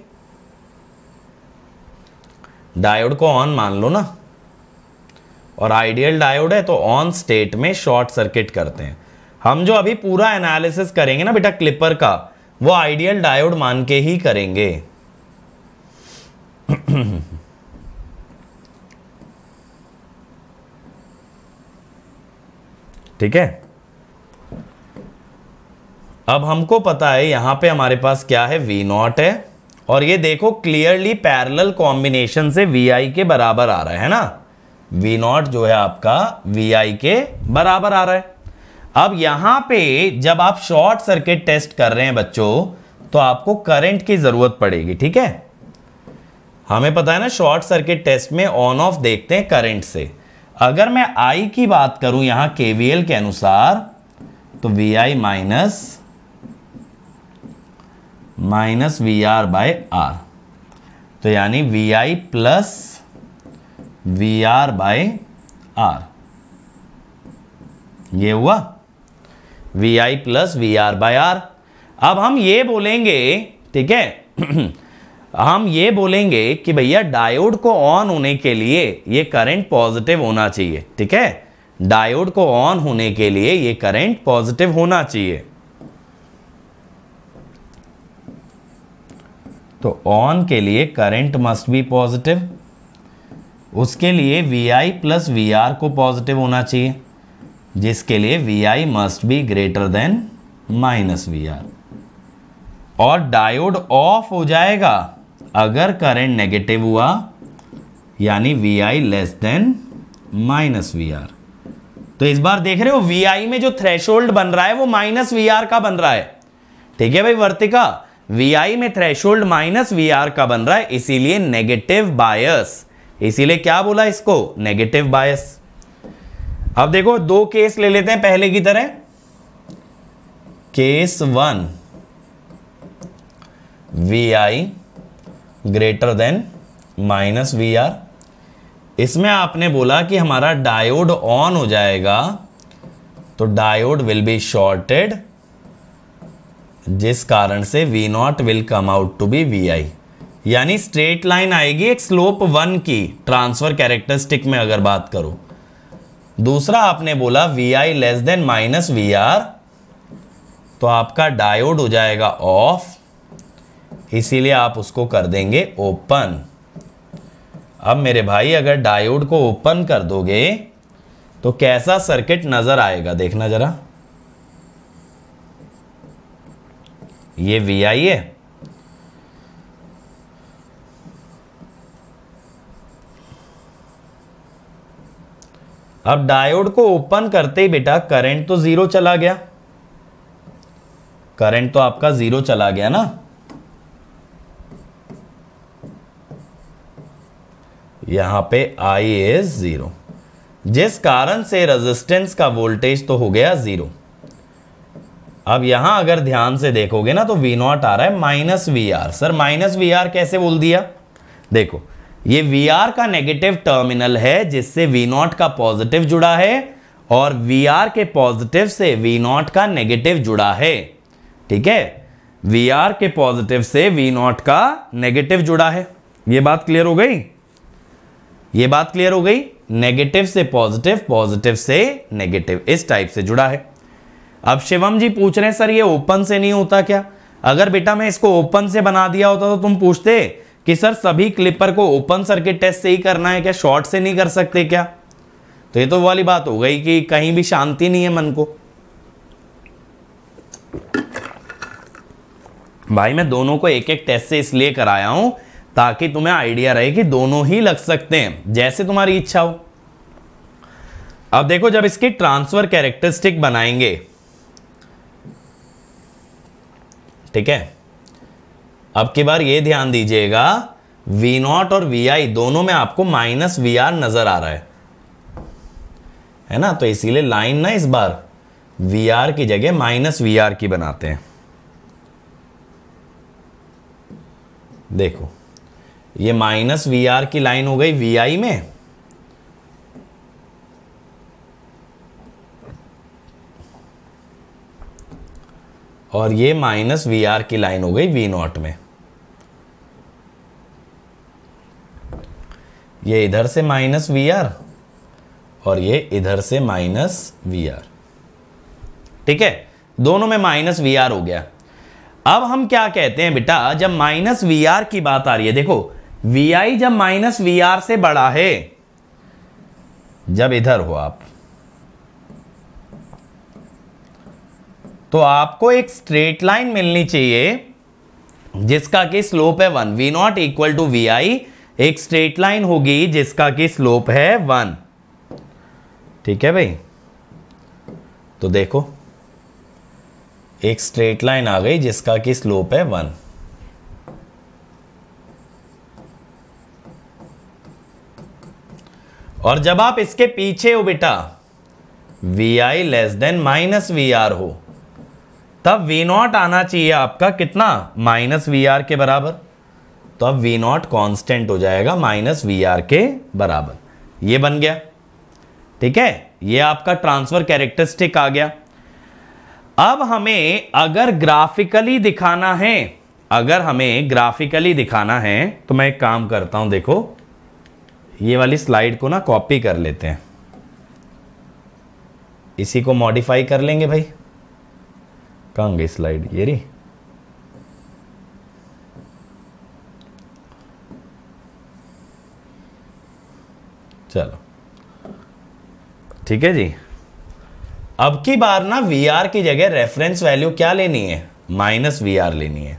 डायोड को ऑन मान लो ना और आइडियल डायोड है तो ऑन स्टेट में शॉर्ट सर्किट करते हैं हम जो अभी पूरा एनालिसिस करेंगे ना बेटा क्लिपर का वो आइडियल डायोड मान के ही करेंगे ठीक है अब हमको पता है यहाँ पे हमारे पास क्या है वी नॉट है और ये देखो क्लियरली पैरेलल कॉम्बिनेशन से वी आई के बराबर आ रहा है ना वी नॉट जो है आपका वी आई के बराबर आ रहा है अब यहाँ पे जब आप शॉर्ट सर्किट टेस्ट कर रहे हैं बच्चों तो आपको करंट की ज़रूरत पड़ेगी ठीक है हमें पता है ना शॉर्ट सर्किट टेस्ट में ऑन ऑफ देखते हैं करंट से अगर मैं आई की बात करूं यहां केवीएल के अनुसार तो V I minus minus V R by R तो यानी V I plus V R by R ये हुआ V I plus V R by R अब हम ये बोलेंगे ठीक है हम ये बोलेंगे कि भैया डायोड को ऑन होने के लिए ये करंट पॉजिटिव होना चाहिए ठीक है डायोड को ऑन होने के लिए ये करंट पॉजिटिव होना चाहिए तो ऑन के लिए करंट मस्ट बी पॉजिटिव उसके लिए V I plus V R को पॉजिटिव होना चाहिए जिसके लिए V I must be greater than minus V R और डायोड ऑफ हो जाएगा अगर करंट नेगेटिव हुआ यानी V I less than minus V R तो इस बार देख रहे हो वी आई में जो थ्रेशोल्ड बन रहा है वो माइनस वी आर का बन रहा है ठीक है भाई वर्तिका वी में थ्रेशोल्ड माइनस वी का बन रहा है इसीलिए नेगेटिव बायस इसीलिए क्या बोला इसको नेगेटिव बायस अब देखो दो केस ले लेते हैं पहले की तरह case one V I greater than minus V R इसमें आपने बोला कि हमारा डायोड ऑन हो जाएगा तो डायोड विल बी शॉर्टेड जिस कारण से V naught will come out to be V I यानी स्ट्रेट लाइन आएगी एक स्लोप वन की ट्रांसफर कैरेक्टरिस्टिक में अगर बात करो दूसरा आपने बोला V I less than minus V R तो आपका डायोड हो जाएगा ऑफ इसीलिए आप उसको कर देंगे ओपन अब मेरे भाई अगर डायोड को ओपन कर दोगे तो कैसा सर्किट नज़र आएगा देखना ज़रा ये वी आई है अब डायोड को ओपन करते ही बेटा करंट तो जीरो चला गया करंट तो आपका जीरो चला गया ना यहां पे आई इज जीरो जिस कारण से रेजिस्टेंस का वोल्टेज तो हो गया जीरो अब यहां अगर ध्यान से देखोगे ना तो वी नॉट आ रहा है minus V R sir minus V R कैसे बोल दिया देखो ये वी आर का नेगेटिव टर्मिनल है जिससे वी नॉट का पॉजिटिव जुड़ा है और वी आर के पॉजिटिव से वी नॉट का नेगेटिव जुड़ा है ठीक है वी आर के पॉजिटिव से वी नॉट का नेगेटिव जुड़ा है ये बात क्लियर हो गई ये बात क्लियर हो गई नेगेटिव से पॉजिटिव पॉजिटिव से नेगेटिव इस टाइप से जुड़ा है अब शिवम जी पूछ रहे हैं सर ये ओपन से नहीं होता क्या अगर बेटा मैं इसको ओपन से बना दिया होता तो तुम पूछते कि सर सभी क्लिपर को ओपन सर्किट टेस्ट से ही करना है क्या शॉर्ट से नहीं कर सकते क्या तो ये तो वाली बात हो गई कि कहीं भी शांति नहीं है मन को भाई मैं दोनों को एक एक टेस्ट से इसलिए कराया हूं ताकि तुम्हें आइडिया रहे कि दोनों ही लग सकते हैं जैसे तुम्हारी इच्छा हो अब देखो जब इसकी ट्रांसफर कैरेक्टरिस्टिक बनाएंगे ठीक है अब की बार ये ध्यान दीजिएगा वी नॉट और वी आई दोनों में आपको माइनस वी आर नजर आ रहा है है ना तो इसीलिए लाइन ना इस बार वी आर की जगह माइनस वी आर की बनाते हैं देखो ये माइनस वी आर की लाइन हो गई वी आई में और ये माइनस वी आर की लाइन हो गई वी नॉट में ये इधर से माइनस वी आर और ये इधर से माइनस वी आर ठीक है दोनों में माइनस वी आर हो गया अब हम क्या कहते हैं बेटा जब माइनस वी आर की बात आ रही है देखो वी आई जब माइनस वी आर से बड़ा है जब इधर हो आप तो आपको एक स्ट्रेट लाइन मिलनी चाहिए जिसका कि स्लोप है one V naught equal to V I एक स्ट्रेट लाइन होगी जिसका कि स्लोप है वन ठीक है भाई तो देखो एक स्ट्रेट लाइन आ गई जिसका कि स्लोप है वन और जब आप इसके पीछे हो बेटा V I less than minus V R हो तब वी नॉट आना चाहिए आपका कितना माइनस वी आर के बराबर तो अब वी नॉट कॉन्स्टेंट हो जाएगा माइनस वी आर के बराबर ये बन गया ठीक है ये आपका ट्रांसफर कैरेक्टरिस्टिक आ गया अब हमें अगर ग्राफिकली दिखाना है अगर हमें ग्राफिकली दिखाना है तो मैं एक काम करता हूं देखो ये वाली स्लाइड को ना कॉपी कर लेते हैं इसी को मॉडिफाई कर लेंगे भाई कहाँ गई स्लाइड ये रही चलो ठीक है जी अब की बार ना वी आर की जगह रेफरेंस वैल्यू क्या लेनी है माइनस वी आर लेनी है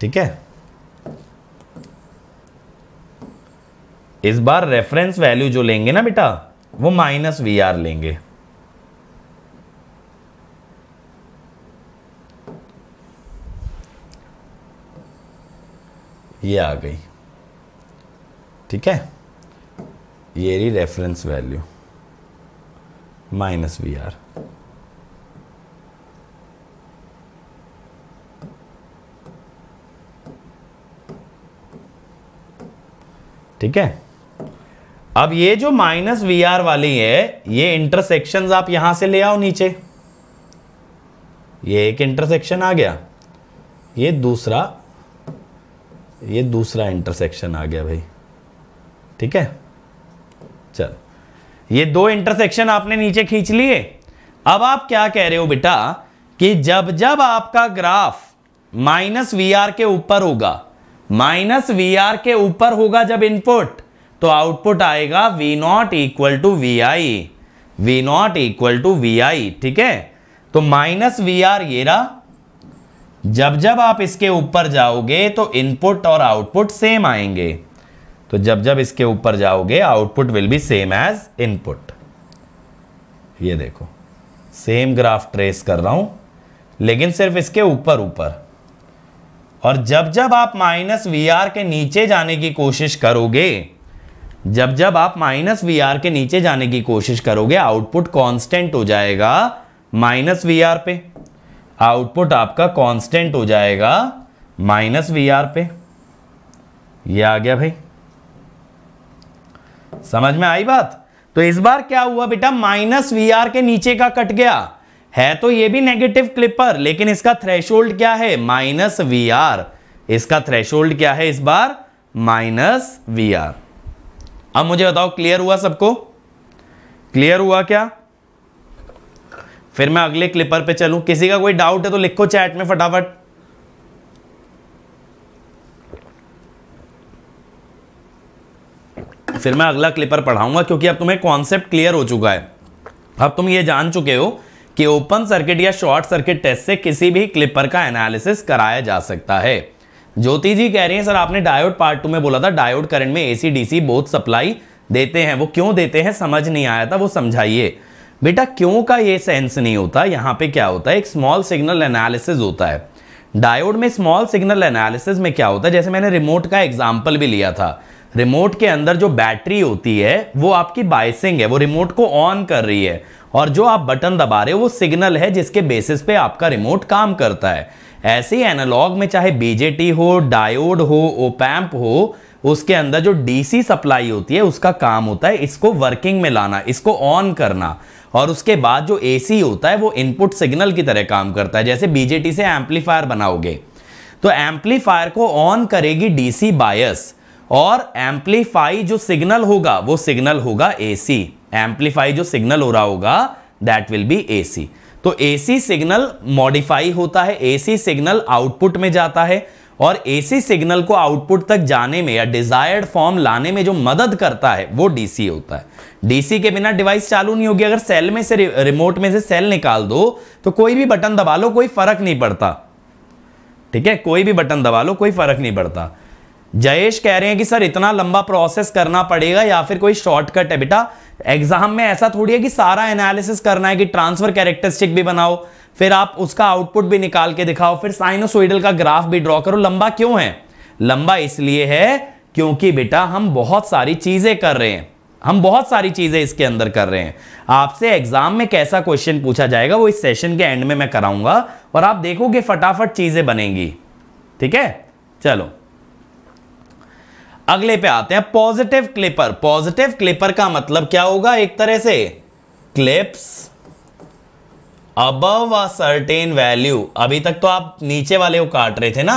ठीक है इस बार रेफरेंस वैल्यू जो लेंगे ना बेटा वो माइनस वी आर लेंगे ये आ गई ठीक है ये रही reference value minus V R ठीक है अब ये जो माइनस वी आर वाली है ये इंटरसेक्शन आप यहां से ले आओ नीचे ये एक इंटरसेक्शन आ गया ये दूसरा ये दूसरा इंटरसेक्शन आ गया भाई ठीक है चल ये दो इंटरसेक्शन आपने नीचे खींच लिए अब आप क्या कह रहे हो बेटा कि जब जब आपका ग्राफ माइनस वी आर के ऊपर होगा माइनस वी आर के ऊपर होगा जब इनपुट तो आउटपुट आएगा V naught equal to V I V naught equal to V I ठीक है तो माइनस वी आर ये रहा जब जब आप इसके ऊपर जाओगे तो इनपुट और आउटपुट सेम आएंगे तो जब जब इसके ऊपर जाओगे output will be same as input ये देखो सेम ग्राफ ट्रेस कर रहा हूं लेकिन सिर्फ इसके ऊपर ऊपर और जब जब आप माइनस वी आर के नीचे जाने की कोशिश करोगे जब जब आप माइनस वी आर के नीचे जाने की कोशिश करोगे आउटपुट कांस्टेंट हो जाएगा माइनस वी आर पे आउटपुट आपका कांस्टेंट हो जाएगा माइनस वी आर पे ये आ गया भाई समझ में आई बात तो इस बार क्या हुआ बेटा माइनस वी आर के नीचे का कट गया है तो ये भी नेगेटिव क्लिपर लेकिन इसका थ्रेशोल्ड क्या है माइनस वी आर इसका थ्रेशोल्ड क्या है इस बार माइनस वी आर अब मुझे बताओ क्लियर हुआ सबको क्लियर हुआ क्या फिर मैं अगले क्लिपर पे चलूं किसी का कोई डाउट है तो लिखो चैट में फटाफट फिर मैं अगला क्लिपर पढ़ाऊंगा क्योंकि अब तुम्हें कॉन्सेप्ट क्लियर हो चुका है अब तुम ये जान चुके हो कि ओपन सर्किट या शॉर्ट सर्किट टेस्ट से किसी भी क्लिपर का एनालिसिस कराया जा सकता है ज्योति जी कह रही हैं सर आपने डायोड पार्ट टू में बोला था डायोड करंट में एसी डीसी बोथ सप्लाई देते हैं वो क्यों देते हैं समझ नहीं आया था वो समझाइए बेटा क्यों का ये सेंस नहीं होता यहाँ पे क्या होता है एक स्मॉल सिग्नल एनालिसिस होता है डायोड में स्मॉल सिग्नल एनालिसिस में क्या होता है जैसे मैंने रिमोट का एग्जाम्पल भी लिया था रिमोट के अंदर जो बैटरी होती है वो आपकी बाइसिंग है वो रिमोट को ऑन कर रही है और जो आप बटन दबा रहे हो वो सिग्नल है जिसके बेसिस पे आपका रिमोट काम करता है ऐसे एनालॉग में चाहे बीजेटी हो डायोड हो ओपैम्प हो उसके अंदर जो डीसी सप्लाई होती है उसका काम होता है इसको वर्किंग में लाना इसको ऑन करना और उसके बाद जो एसी होता है वो इनपुट सिग्नल की तरह काम करता है जैसे बीजेटी से एम्पलीफायर बनाओगे तो एम्पलीफायर को ऑन करेगी डीसी बायस और एम्पलीफाई जो सिग्नल होगा वो सिग्नल होगा एसी एम्पलीफाई जो सिग्नल हो रहा होगा दैट विल बी एसी तो एसी सिग्नल मॉडिफाई होता है एसी सिग्नल आउटपुट में जाता है और एसी सिग्नल को आउटपुट तक जाने में या डिजायर्ड फॉर्म लाने में जो मदद करता है वो डीसी होता है डीसी के बिना डिवाइस चालू नहीं होगी अगर सेल में से रिमोट में से सेल निकाल दो तो कोई भी बटन दबा लो कोई फर्क नहीं पड़ता ठीक है कोई भी बटन दबा लो कोई फर्क नहीं पड़ता जयेश कह रहे हैं कि सर इतना लंबा प्रोसेस करना पड़ेगा या फिर कोई शॉर्टकट है बेटा एग्जाम में ऐसा थोड़ी है कि सारा एनालिसिस करना है कि ट्रांसफर कैरेक्टरिस्टिक भी बनाओ फिर आप उसका आउटपुट भी निकाल के दिखाओ फिर साइनोसोइडल का ग्राफ भी ड्रॉ करो लंबा क्यों है लंबा इसलिए है क्योंकि बेटा हम बहुत सारी चीजें कर रहे हैं हम बहुत सारी चीजें इसके अंदर कर रहे हैं आपसे एग्जाम में कैसा क्वेश्चन पूछा जाएगा वो इस सेशन के एंड में मैं कराऊंगा और आप देखोगे फटाफट चीजें बनेंगी ठीक है चलो अगले पे आते हैं पॉजिटिव क्लिपर पॉजिटिव क्लिपर का मतलब क्या होगा एक तरह से clips above a certain value अभी तक तो आप नीचे वाले को काट रहे थे ना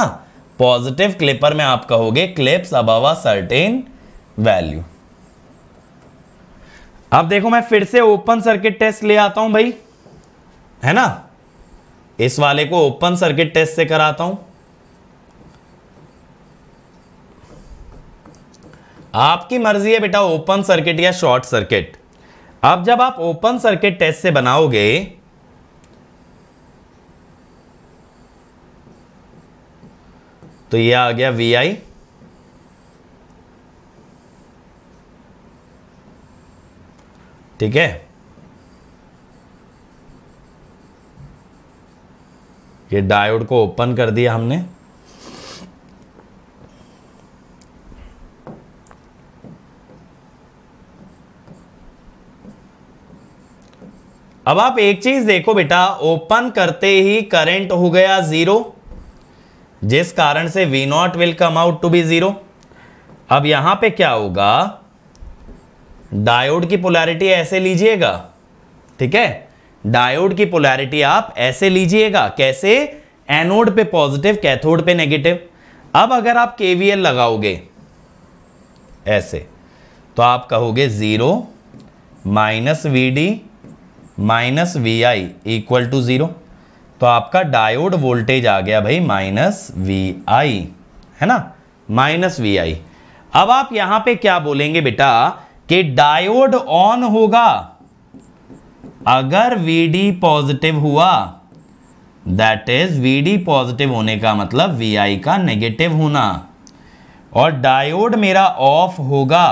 पॉजिटिव क्लिपर में आप कहोगे clips above a certain value अब देखो मैं फिर से ओपन सर्किट टेस्ट ले आता हूं भाई है ना इस वाले को ओपन सर्किट टेस्ट से कराता हूं आपकी मर्जी है बेटा ओपन सर्किट या शॉर्ट सर्किट अब जब आप ओपन सर्किट टेस्ट से बनाओगे तो ये आ गया वी आई ठीक है ये डायोड को ओपन कर दिया हमने अब आप एक चीज देखो बेटा ओपन करते ही करंट हो गया जीरो जिस कारण से V naught will come out to be zero अब यहां पे क्या होगा डायोड की पोलैरिटी ऐसे लीजिएगा ठीक है डायोड की पोलैरिटी आप ऐसे लीजिएगा कैसे एनोड पे पॉजिटिव कैथोड पे नेगेटिव अब अगर आप केवीएल लगाओगे ऐसे तो आप कहोगे zero minus V D minus V I equal to zero तो आपका डायोड वोल्टेज आ गया भाई माइनस वी आई है ना माइनस वी आई अब आप यहां पे क्या बोलेंगे बेटा कि डायोड ऑन होगा अगर वी डी पॉजिटिव हुआ that is V D positive होने का मतलब वी आई का नेगेटिव होना और डायोड मेरा ऑफ होगा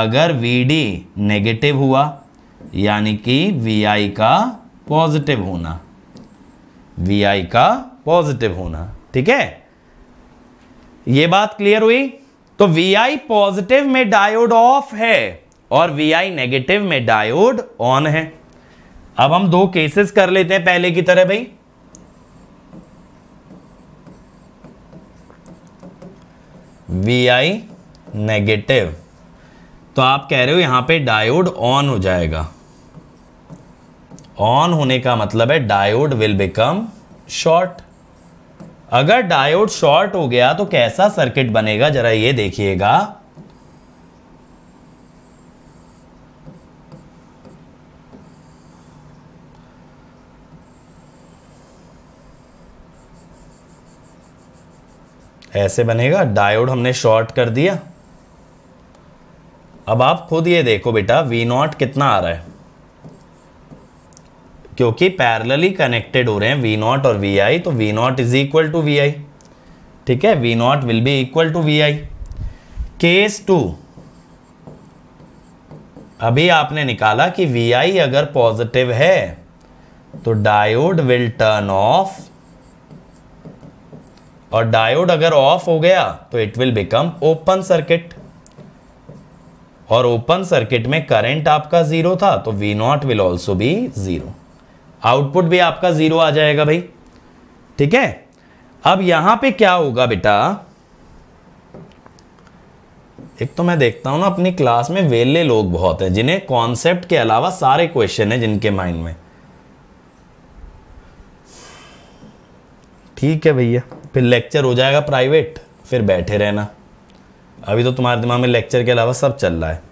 अगर वी डी नेगेटिव हुआ यानी कि वी का पॉजिटिव होना वी का पॉजिटिव होना ठीक है ये बात क्लियर हुई तो वी पॉजिटिव में डायोड ऑफ है और वी नेगेटिव में डायोड ऑन है अब हम दो केसेस कर लेते हैं पहले की तरह भाई वी आई नेगेटिव तो आप कह रहे हो यहां पे डायोड ऑन हो जाएगा ऑन होने का मतलब है डायोड विल बिकम शॉर्ट अगर डायोड शॉर्ट हो गया तो कैसा सर्किट बनेगा जरा ये देखिएगा ऐसे बनेगा डायोड हमने शॉर्ट कर दिया अब आप खुद ये देखो बेटा वी नॉट कितना आ रहा है क्योंकि पैरेलली कनेक्टेड हो रहे हैं वी नॉट और वी आई तो V naught is equal to V I ठीक है V naught will be equal to V I case two अभी आपने निकाला कि वी आई अगर पॉजिटिव है तो डायोड विल टर्न ऑफ और डायोड अगर ऑफ हो गया तो it will become open circuit और ओपन सर्किट में करंट आपका जीरो था तो V naught will also be zero output भी आपका ज़ीरो आ जाएगा भाई ठीक है अब यहां पे क्या होगा बेटा एक तो मैं देखता हूं ना अपनी क्लास में वेले लोग बहुत हैं जिन्हें कॉन्सेप्ट के अलावा सारे क्वेश्चन हैं जिनके माइंड में ठीक है भैया फिर लेक्चर हो जाएगा प्राइवेट फिर बैठे रहना अभी तो तुम्हारे दिमाग में लेक्चर के अलावा सब चल रहा है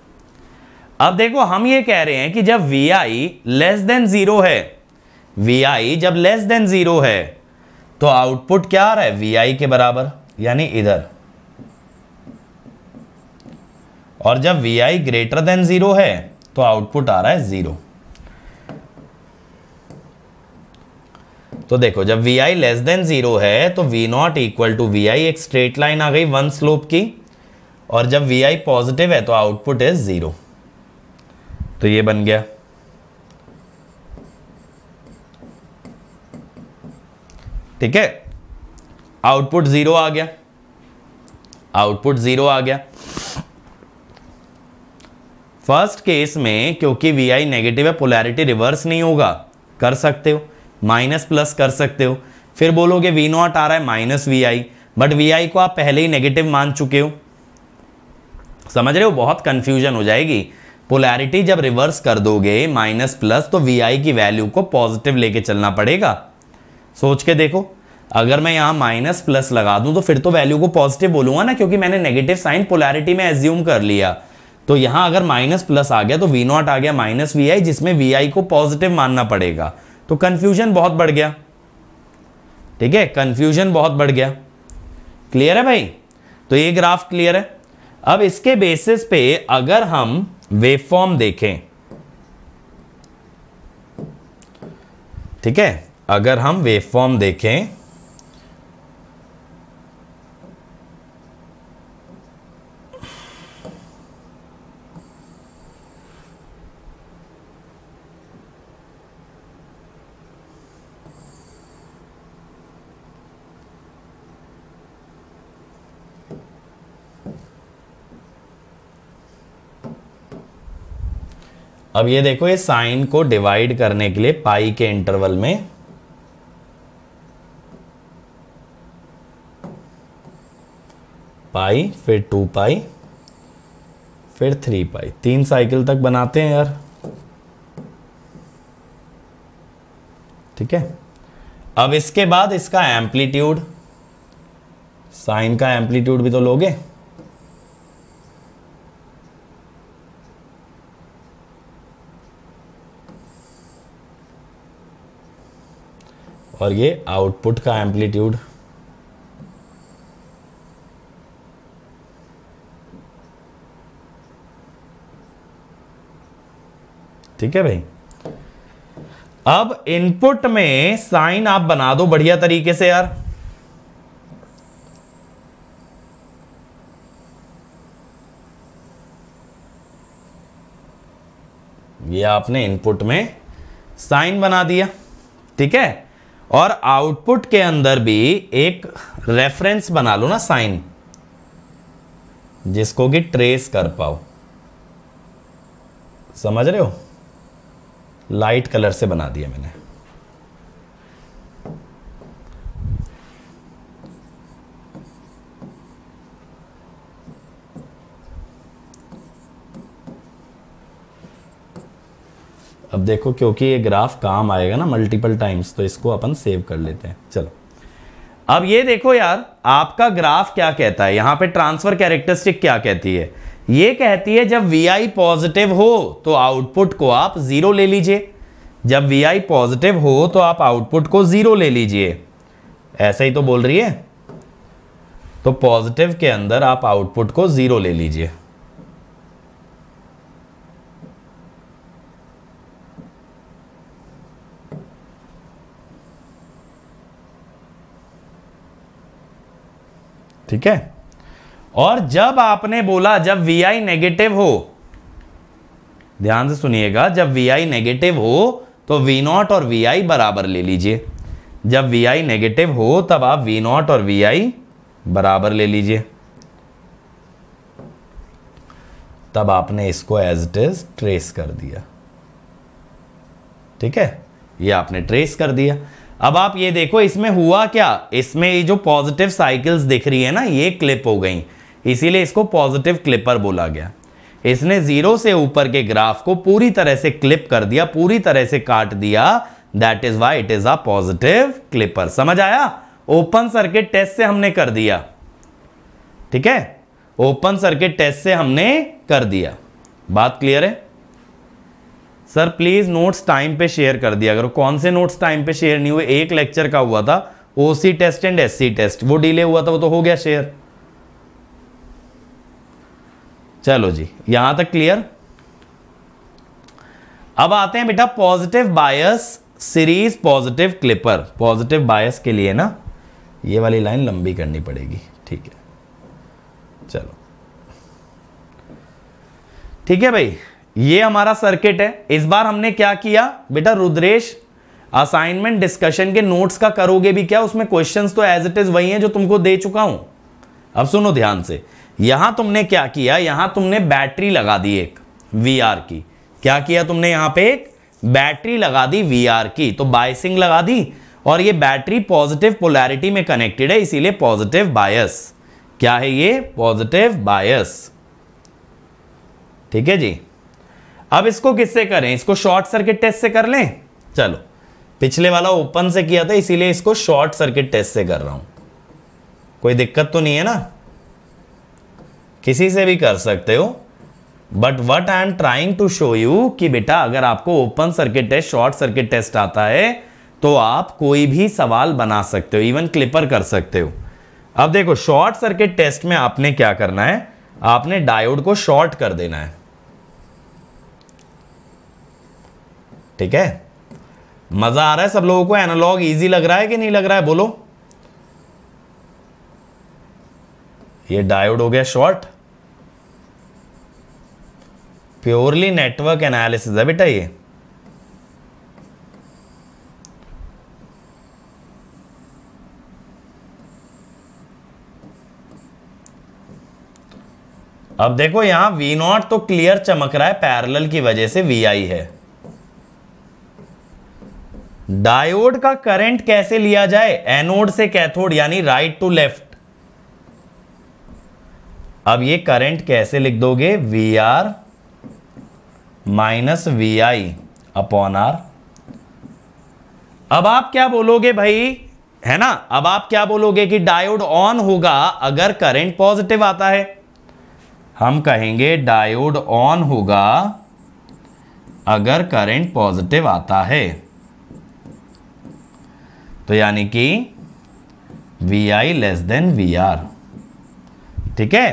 अब देखो हम ये कह रहे हैं कि जब V I less than zero है वी आई जब लेस देन ज़ीरो है तो आउटपुट क्या आ रहा है वी आई के बराबर यानी इधर और जब V I greater than zero है तो आउटपुट आ रहा है ज़ीरो तो देखो जब V I less than zero है तो V naught equal to V I एक स्ट्रेट लाइन आ गई वन स्लोप की और जब वी आई पॉजिटिव है तो आउटपुट इज़ ज़ीरो तो ये बन गया ठीक है आउटपुट जीरो आ गया आउटपुट जीरो आ गया फर्स्ट केस में क्योंकि वी आई नेगेटिव है पोलैरिटी रिवर्स नहीं होगा कर सकते हो माइनस प्लस कर सकते हो फिर बोलोगे वी नॉट आ रहा है minus V I but V I को आप पहले ही नेगेटिव मान चुके हो समझ रहे हो बहुत कंफ्यूजन हो जाएगी पोलैरिटी जब रिवर्स कर दोगे माइनस प्लस तो वी आई की वैल्यू को पॉजिटिव लेके चलना पड़ेगा सोच के देखो अगर मैं यहां माइनस प्लस लगा दूं तो फिर तो वैल्यू को पॉजिटिव बोलूंगा ना क्योंकि मैंने नेगेटिव साइन पोलैरिटी में एज्यूम कर लिया तो यहां अगर माइनस प्लस आ गया तो वी नॉट आ गया माइनस वी आई जिसमें वी आई को पॉजिटिव मानना पड़ेगा तो कन्फ्यूजन बहुत बढ़ गया ठीक है कन्फ्यूजन बहुत बढ़ गया क्लियर है भाई तो ये ग्राफ क्लियर है अब इसके बेसिस पे अगर हम वेवफॉर्म देखें ठीक है अगर हम वेवफॉर्म देखें अब ये देखो ये साइन को डिवाइड करने के लिए पाई के इंटरवल में पाई फिर टू पाई फिर थ्री पाई तीन साइकिल तक बनाते हैं यार ठीक है अब इसके बाद इसका एम्पलीट्यूड साइन का एम्पलीट्यूड भी तो लोगे और ये आउटपुट का एम्पलीट्यूड ठीक है भाई अब इनपुट में साइन आप बना दो बढ़िया तरीके से यार ये आपने इनपुट में साइन बना दिया ठीक है और आउटपुट के अंदर भी एक रेफरेंस बना लो ना साइन जिसको कि ट्रेस कर पाओ समझ रहे हो लाइट कलर से बना दिया मैंने अब देखो क्योंकि ये ग्राफ काम आएगा ना मल्टीपल टाइम्स तो इसको अपन सेव कर लेते हैं चलो अब ये देखो यार आपका ग्राफ क्या कहता है यहां पे ट्रांसफर कैरेक्टरिस्टिक क्या कहती है ये कहती है जब वी आई पॉजिटिव हो तो आउटपुट को आप ज़ीरो ले लीजिए जब वी आई पॉजिटिव हो तो आप आउटपुट को ज़ीरो ले लीजिए ऐसा ही तो बोल रही है तो पॉजिटिव के अंदर आप आउटपुट को ज़ीरो ले लीजिए ठीक है और जब आपने बोला जब वी आई नेगेटिव हो ध्यान से सुनिएगा जब वी आई नेगेटिव हो तो वी नॉट और वी आई बराबर ले लीजिए जब वी आई नेगेटिव हो तब आप वी नॉट और वी आई बराबर ले लीजिए तब आपने इसको एज इट इज ट्रेस कर दिया ठीक है ये आपने ट्रेस कर दिया अब आप ये देखो इसमें हुआ क्या इसमें ये जो पॉजिटिव साइकिल्स दिख रही है ना ये क्लिप हो गई इसीलिए इसको पॉजिटिव क्लिपर बोला गया इसने जीरो से ऊपर के ग्राफ को पूरी तरह से क्लिप कर दिया पूरी तरह से काट दिया that is why it is a positive clipper समझ आया ओपन सर्किट टेस्ट से हमने कर दिया ठीक है ओपन सर्किट टेस्ट से हमने कर दिया बात क्लियर है सर प्लीज नोट्स टाइम पे शेयर कर दिया अगर कौन से नोट्स टाइम पे शेयर नहीं हुए एक लेक्चर का हुआ था OC test and SC test वो डिले हुआ था वो तो हो गया शेयर चलो जी यहां तक क्लियर अब आते हैं बेटा positive bias series positive clipper positive bias के लिए ना ये वाली लाइन लंबी करनी पड़ेगी ठीक है चलो ठीक है भाई ये हमारा सर्किट है इस बार हमने क्या किया बेटा रुद्रेश असाइनमेंट डिस्कशन के नोट्स का करोगे भी क्या उसमें क्वेश्चंस तो एज इट इज वही हैं जो तुमको दे चुका हूं अब सुनो ध्यान से यहां तुमने क्या किया यहां तुमने बैटरी लगा दी एक वी की क्या किया तुमने यहां पे एक बैटरी लगा दी वी की तो बायसिंग लगा दी और ये बैटरी पॉजिटिव पोलैरिटी में कनेक्टेड है इसीलिए पॉजिटिव बायस क्या है ये पॉजिटिव बायस ठीक है जी अब इसको किससे करें इसको शॉर्ट सर्किट टेस्ट से कर लें चलो पिछले वाला ओपन से किया था इसीलिए इसको शॉर्ट सर्किट टेस्ट से कर रहा हूं कोई दिक्कत तो नहीं है ना किसी से भी कर सकते हो but what I am trying to show you कि बेटा अगर आपको open circuit test short circuit test आता है तो आप कोई भी सवाल बना सकते हो इवन क्लिपर कर सकते हो अब देखो शॉर्ट सर्किट टेस्ट में आपने क्या करना है आपने डायोड को शॉर्ट कर देना है ठीक है मजा आ रहा है सब लोगों को एनालॉग इजी लग रहा है कि नहीं लग रहा है बोलो ये डायोड हो गया शॉर्ट प्योरली नेटवर्क एनालिसिस है बेटा ये अब देखो यहां वी नॉट तो क्लियर चमक रहा है पैरेलल की वजह से वी आई है डायोड का करंट कैसे लिया जाए एनोड से कैथोड यानी राइट टू लेफ्ट अब ये करंट कैसे लिख दोगे V R minus V I upon R अब आप क्या बोलोगे भाई है ना अब आप क्या बोलोगे कि डायोड ऑन होगा अगर करंट पॉजिटिव आता है हम कहेंगे डायोड ऑन होगा अगर करंट पॉजिटिव आता है तो यानी कि V I less than V R ठीक है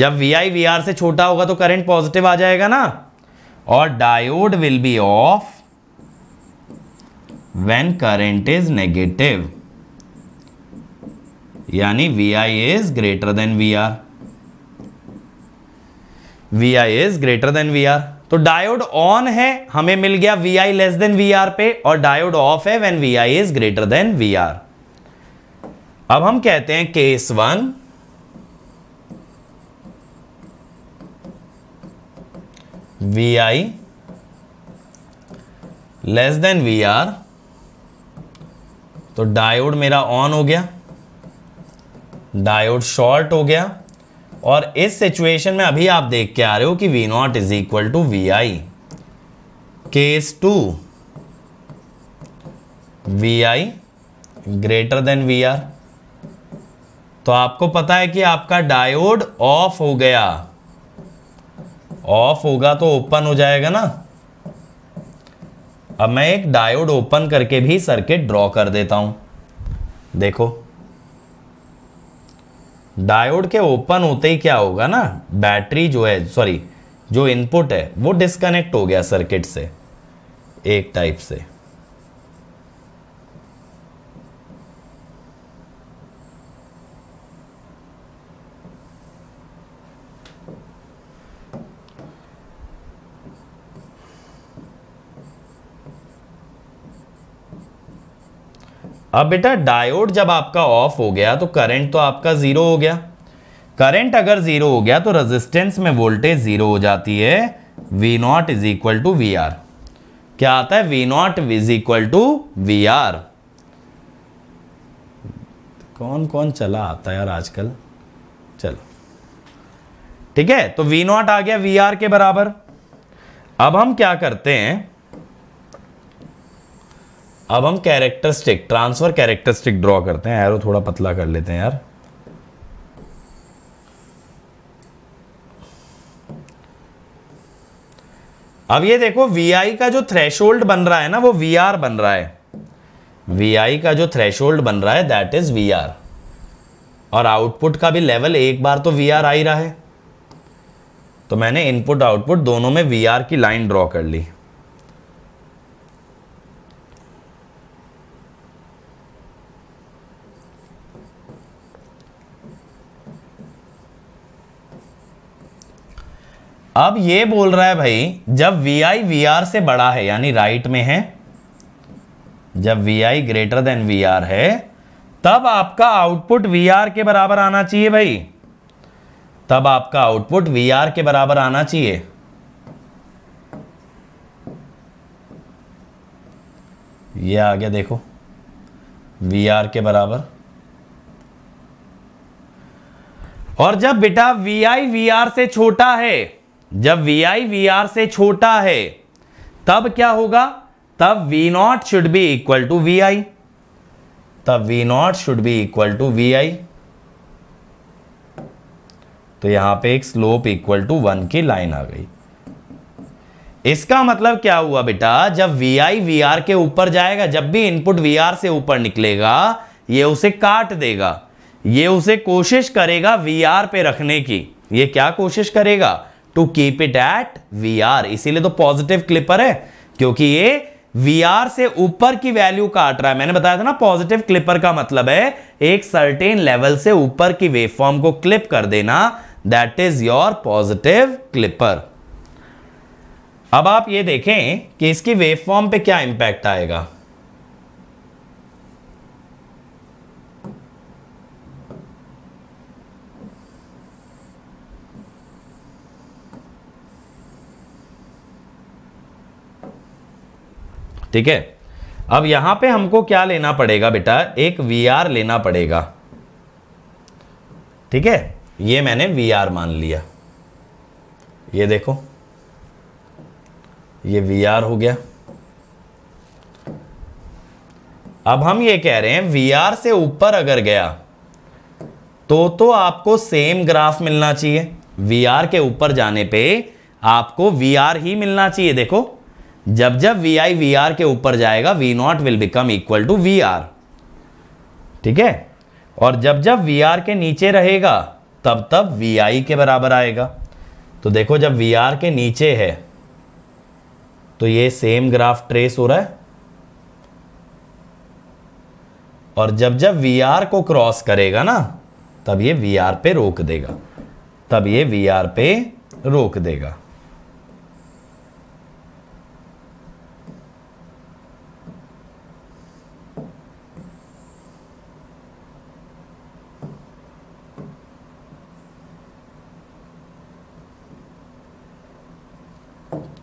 जब वी आई वी आर से छोटा होगा तो करंट पॉजिटिव आ जाएगा ना और diode will be off when current is negative यानी V I is greater than V R V I is greater than V R तो डायोड ऑन है हमें मिल गया V I less than V R पे और डायोड ऑफ है when V I is greater than V R अब हम कहते हैं case one V I less than V R तो डायोड मेरा ऑन हो गया डायोड शॉर्ट हो गया और इस सिचुएशन में अभी आप देख के आ रहे हो कि V naught is equal to V I case two V I greater than V R तो आपको पता है कि आपका डायोड ऑफ हो गया ऑफ होगा तो ओपन हो जाएगा ना अब मैं एक डायोड ओपन करके भी सर्किट ड्रॉ कर देता हूं देखो डायोड के ओपन होते ही क्या होगा ना बैटरी जो है सॉरी जो इनपुट है वो डिस्कनेक्ट हो गया सर्किट से एक टाइप से अब बेटा डायोड जब आपका ऑफ हो गया तो करंट तो आपका ज़ीरो हो गया करंट अगर ज़ीरो हो गया तो रेजिस्टेंस में वोल्टेज ज़ीरो हो जाती है V naught is equal to V R क्या आता है V naught is equal to V R कौन कौन चला आता है यार आजकल चलो ठीक है तो वी नॉट आ गया वी आर के बराबर अब हम क्या करते हैं अब हम कैरेक्टरिस्टिक ट्रांसफर कैरेक्टरिस्टिक ड्रॉ करते हैं एरो थोड़ा पतला कर लेते हैं यार अब ये देखो वी का जो थ्रेशोल्ड बन रहा है ना वो वी बन रहा है वी का जो थ्रेशोल्ड बन रहा है दैट इज वी और आउटपुट का भी लेवल एक बार तो वी आ ही रहा है तो मैंने इनपुट आउटपुट दोनों में वी की लाइन ड्रॉ कर ली अब ये बोल रहा है भाई जब वी आई वी आर से बड़ा है यानी राइट में है जब V I greater than V R है तब आपका आउटपुट वी आर के बराबर आना चाहिए भाई तब आपका आउटपुट वी आर के बराबर आना चाहिए ये आ गया देखो वी आर के बराबर और जब बेटा वी आई वी आर से छोटा है जब वी आई वी आर से छोटा है तब क्या होगा तब V naught should be equal to V I तब V naught should be equal to V I तो यहां पे एक स्लोप इक्वल टू वन की लाइन आ गई इसका मतलब क्या हुआ बेटा जब वी आई वी आर के ऊपर जाएगा जब भी इनपुट वी आर से ऊपर निकलेगा ये उसे काट देगा ये उसे कोशिश करेगा वी आर पे रखने की ये क्या कोशिश करेगा to keep it at V R इसीलिए तो पॉजिटिव क्लिपर है क्योंकि ये वी आर से ऊपर की वैल्यू काट रहा है मैंने बताया था ना पॉजिटिव क्लिपर का मतलब है एक सर्टेन लेवल से ऊपर की वेवफॉर्म को क्लिप कर देना that is your positive clipper अब आप ये देखें कि इसकी वेवफॉर्म पे क्या इंपैक्ट आएगा ठीक है अब यहां पे हमको क्या लेना पड़ेगा बेटा एक वी लेना पड़ेगा ठीक है ये मैंने वी मान लिया ये देखो ये वी हो गया अब हम ये कह रहे हैं वी से ऊपर अगर गया तो तो आपको सेम ग्राफ मिलना चाहिए वी के ऊपर जाने पे आपको वी ही मिलना चाहिए देखो जब जब वी आई वी आर के ऊपर जाएगा V naught will become equal to V R ठीक है और जब जब वी आर के नीचे रहेगा तब तब वी आई के बराबर आएगा तो देखो जब वी आर के नीचे है तो ये सेम ग्राफ ट्रेस हो रहा है और जब जब वी आर को क्रॉस करेगा ना तब ये वी आर पे रोक देगा तब ये वी आर पे रोक देगा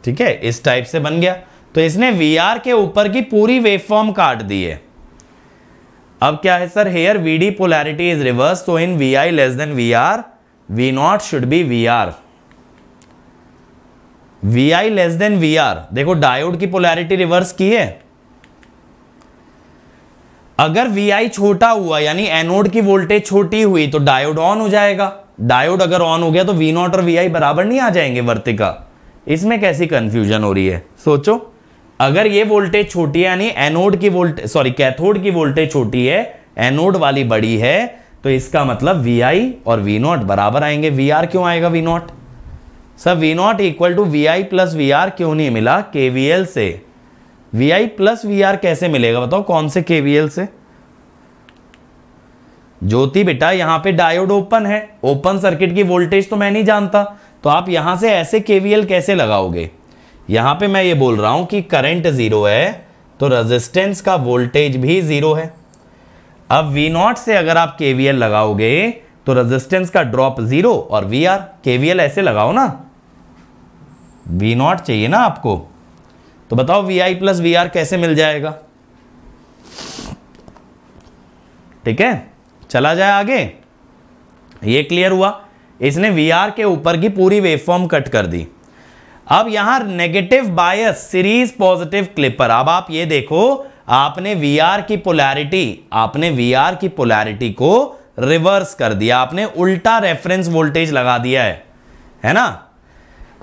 ठीक है इस टाइप से बन गया तो इसने वी के ऊपर की पूरी वेवफॉर्म काट दी है अब क्या है sir here V D polarity is reverse तो in V I less than V R V naught should be V R V I less than V R देखो डायोड की पोलैरिटी रिवर्स की है अगर वी आई छोटा हुआ यानी एनोड की वोल्टेज छोटी हुई तो डायोड ऑन हो जाएगा डायोड अगर ऑन हो गया तो वी नॉट और वी आई बराबर नहीं आ जाएंगे वर्तिका इसमें कैसी कंफ्यूजन हो रही है सोचो अगर ये वोल्टेज छोटी है यानी एनोड की वोल्ट सॉरी कैथोड की वोल्टेज छोटी है एनोड वाली बड़ी है तो इसका मतलब वी आई और वी नॉट बराबर आएंगे वी आर क्यों आएगा V naught sir V naught equal to V I plus V R क्यों नहीं मिला के वी एल से V I plus V R कैसे मिलेगा बताओ कौन से के वी एल से ज्योति बेटा यहां पे डायोड ओपन है ओपन सर्किट की वोल्टेज तो मैं नहीं जानता तो आप यहां से ऐसे केवीएल कैसे लगाओगे यहां पे मैं ये बोल रहा हूं कि करंट ज़ीरो है तो रेजिस्टेंस का वोल्टेज भी ज़ीरो है अब वी नॉट से अगर आप केवीएल लगाओगे तो रेजिस्टेंस का ड्रॉप ज़ीरो और वी आर केवीएल ऐसे लगाओ ना वी नॉट चाहिए ना आपको तो बताओ V I plus V R कैसे मिल जाएगा ठीक है चला जाए आगे ये क्लियर हुआ इसने वी के ऊपर की पूरी वेवफॉर्म कट कर दी अब यहां negative bias series positive clipper अब आप ये देखो आपने वी की पोलैरिटी आपने वी की पोलैरिटी को रिवर्स कर दिया आपने उल्टा रेफरेंस वोल्टेज लगा दिया है है ना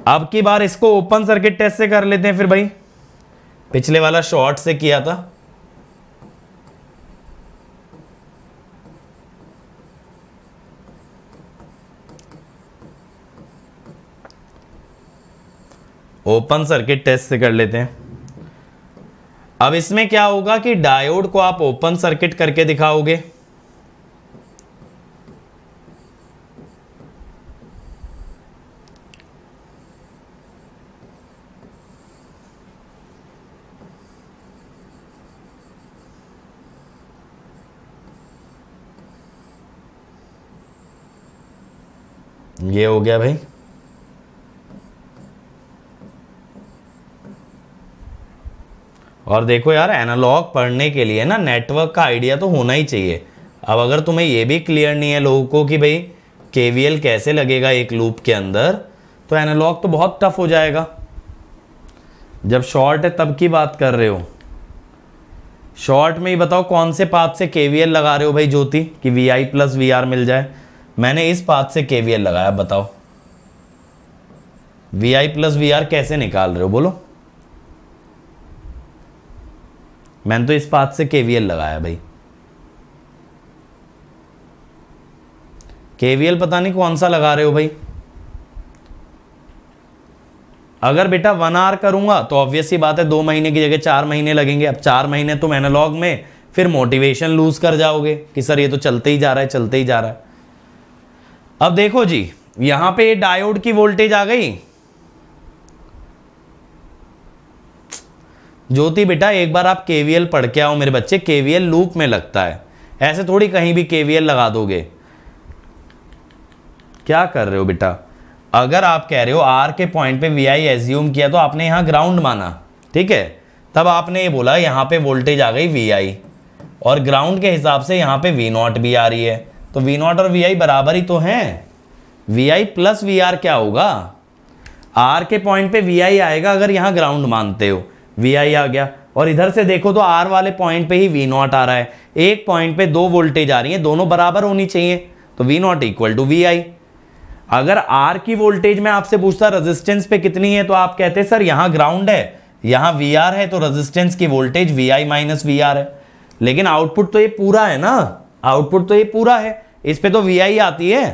अब की बार इसको ओपन सर्किट टेस्ट से कर लेते हैं फिर भाई पिछले वाला शॉर्ट से किया था ओपन सर्किट टेस्ट से कर लेते हैं अब इसमें क्या होगा कि डायोड को आप ओपन सर्किट करके दिखाओगे ये हो गया भाई और देखो यार एनालॉग पढ़ने के लिए ना नेटवर्क का आइडिया तो होना ही चाहिए अब अगर तुम्हें ये भी क्लियर नहीं है लोगों को कि भाई के कैसे लगेगा एक लूप के अंदर तो एनालॉग तो बहुत टफ हो जाएगा जब शॉर्ट है तब की बात कर रहे हो शॉर्ट में ही बताओ कौन से पाथ से के लगा रहे हो भाई ज्योति कि V I plus V R मिल जाए मैंने इस पाथ से के लगाया बताओ V I plus V R कैसे निकाल रहे हो बोलो मैंने तो इस बात से केवीएल लगाया भाई केवीएल पता नहीं कौन सा लगा रहे हो भाई अगर बेटा वन आर करूंगा तो ऑब्वियस ही बात है दो महीने की जगह चार महीने लगेंगे अब चार महीने तुम तो एनालॉग में फिर मोटिवेशन लूज कर जाओगे कि सर ये तो चलते ही जा रहा है चलते ही जा रहा है अब देखो जी यहां पे डायोड की वोल्टेज आ गई ज्योति बेटा एक बार आप केवीएल पढ़ के आओ मेरे बच्चे केवीएल लूप में लगता है ऐसे थोड़ी कहीं भी केवीएल लगा दोगे क्या कर रहे हो बेटा अगर आप कह रहे हो आर के पॉइंट पे वी आई एज्यूम किया तो आपने यहाँ ग्राउंड माना ठीक है तब आपने ये बोला यहाँ पे वोल्टेज आ गई वी आई और ग्राउंड के हिसाब से यहाँ पे वी नॉट भी आ रही है तो वी नॉट और वी आई बराबर ही तो हैं V I plus V R क्या होगा आर के पॉइंट पे वी आई आएगा अगर यहाँ ग्राउंड मानते हो वी आई आ गया और इधर से देखो तो आर वाले पॉइंट पे ही वी नॉट आ रहा है एक पॉइंट पे दो वोल्टेज आ रही है दोनों बराबर होनी चाहिए तो V naught equal to V I अगर आर की वोल्टेज में आपसे पूछता रेजिस्टेंस पे कितनी है तो आप कहते सर यहाँ ग्राउंड है यहाँ वी आर है तो रेजिस्टेंस की voltage V I minus V R है लेकिन आउटपुट तो ये पूरा है ना आउटपुट तो ये पूरा है इस पर तो वी आई आती है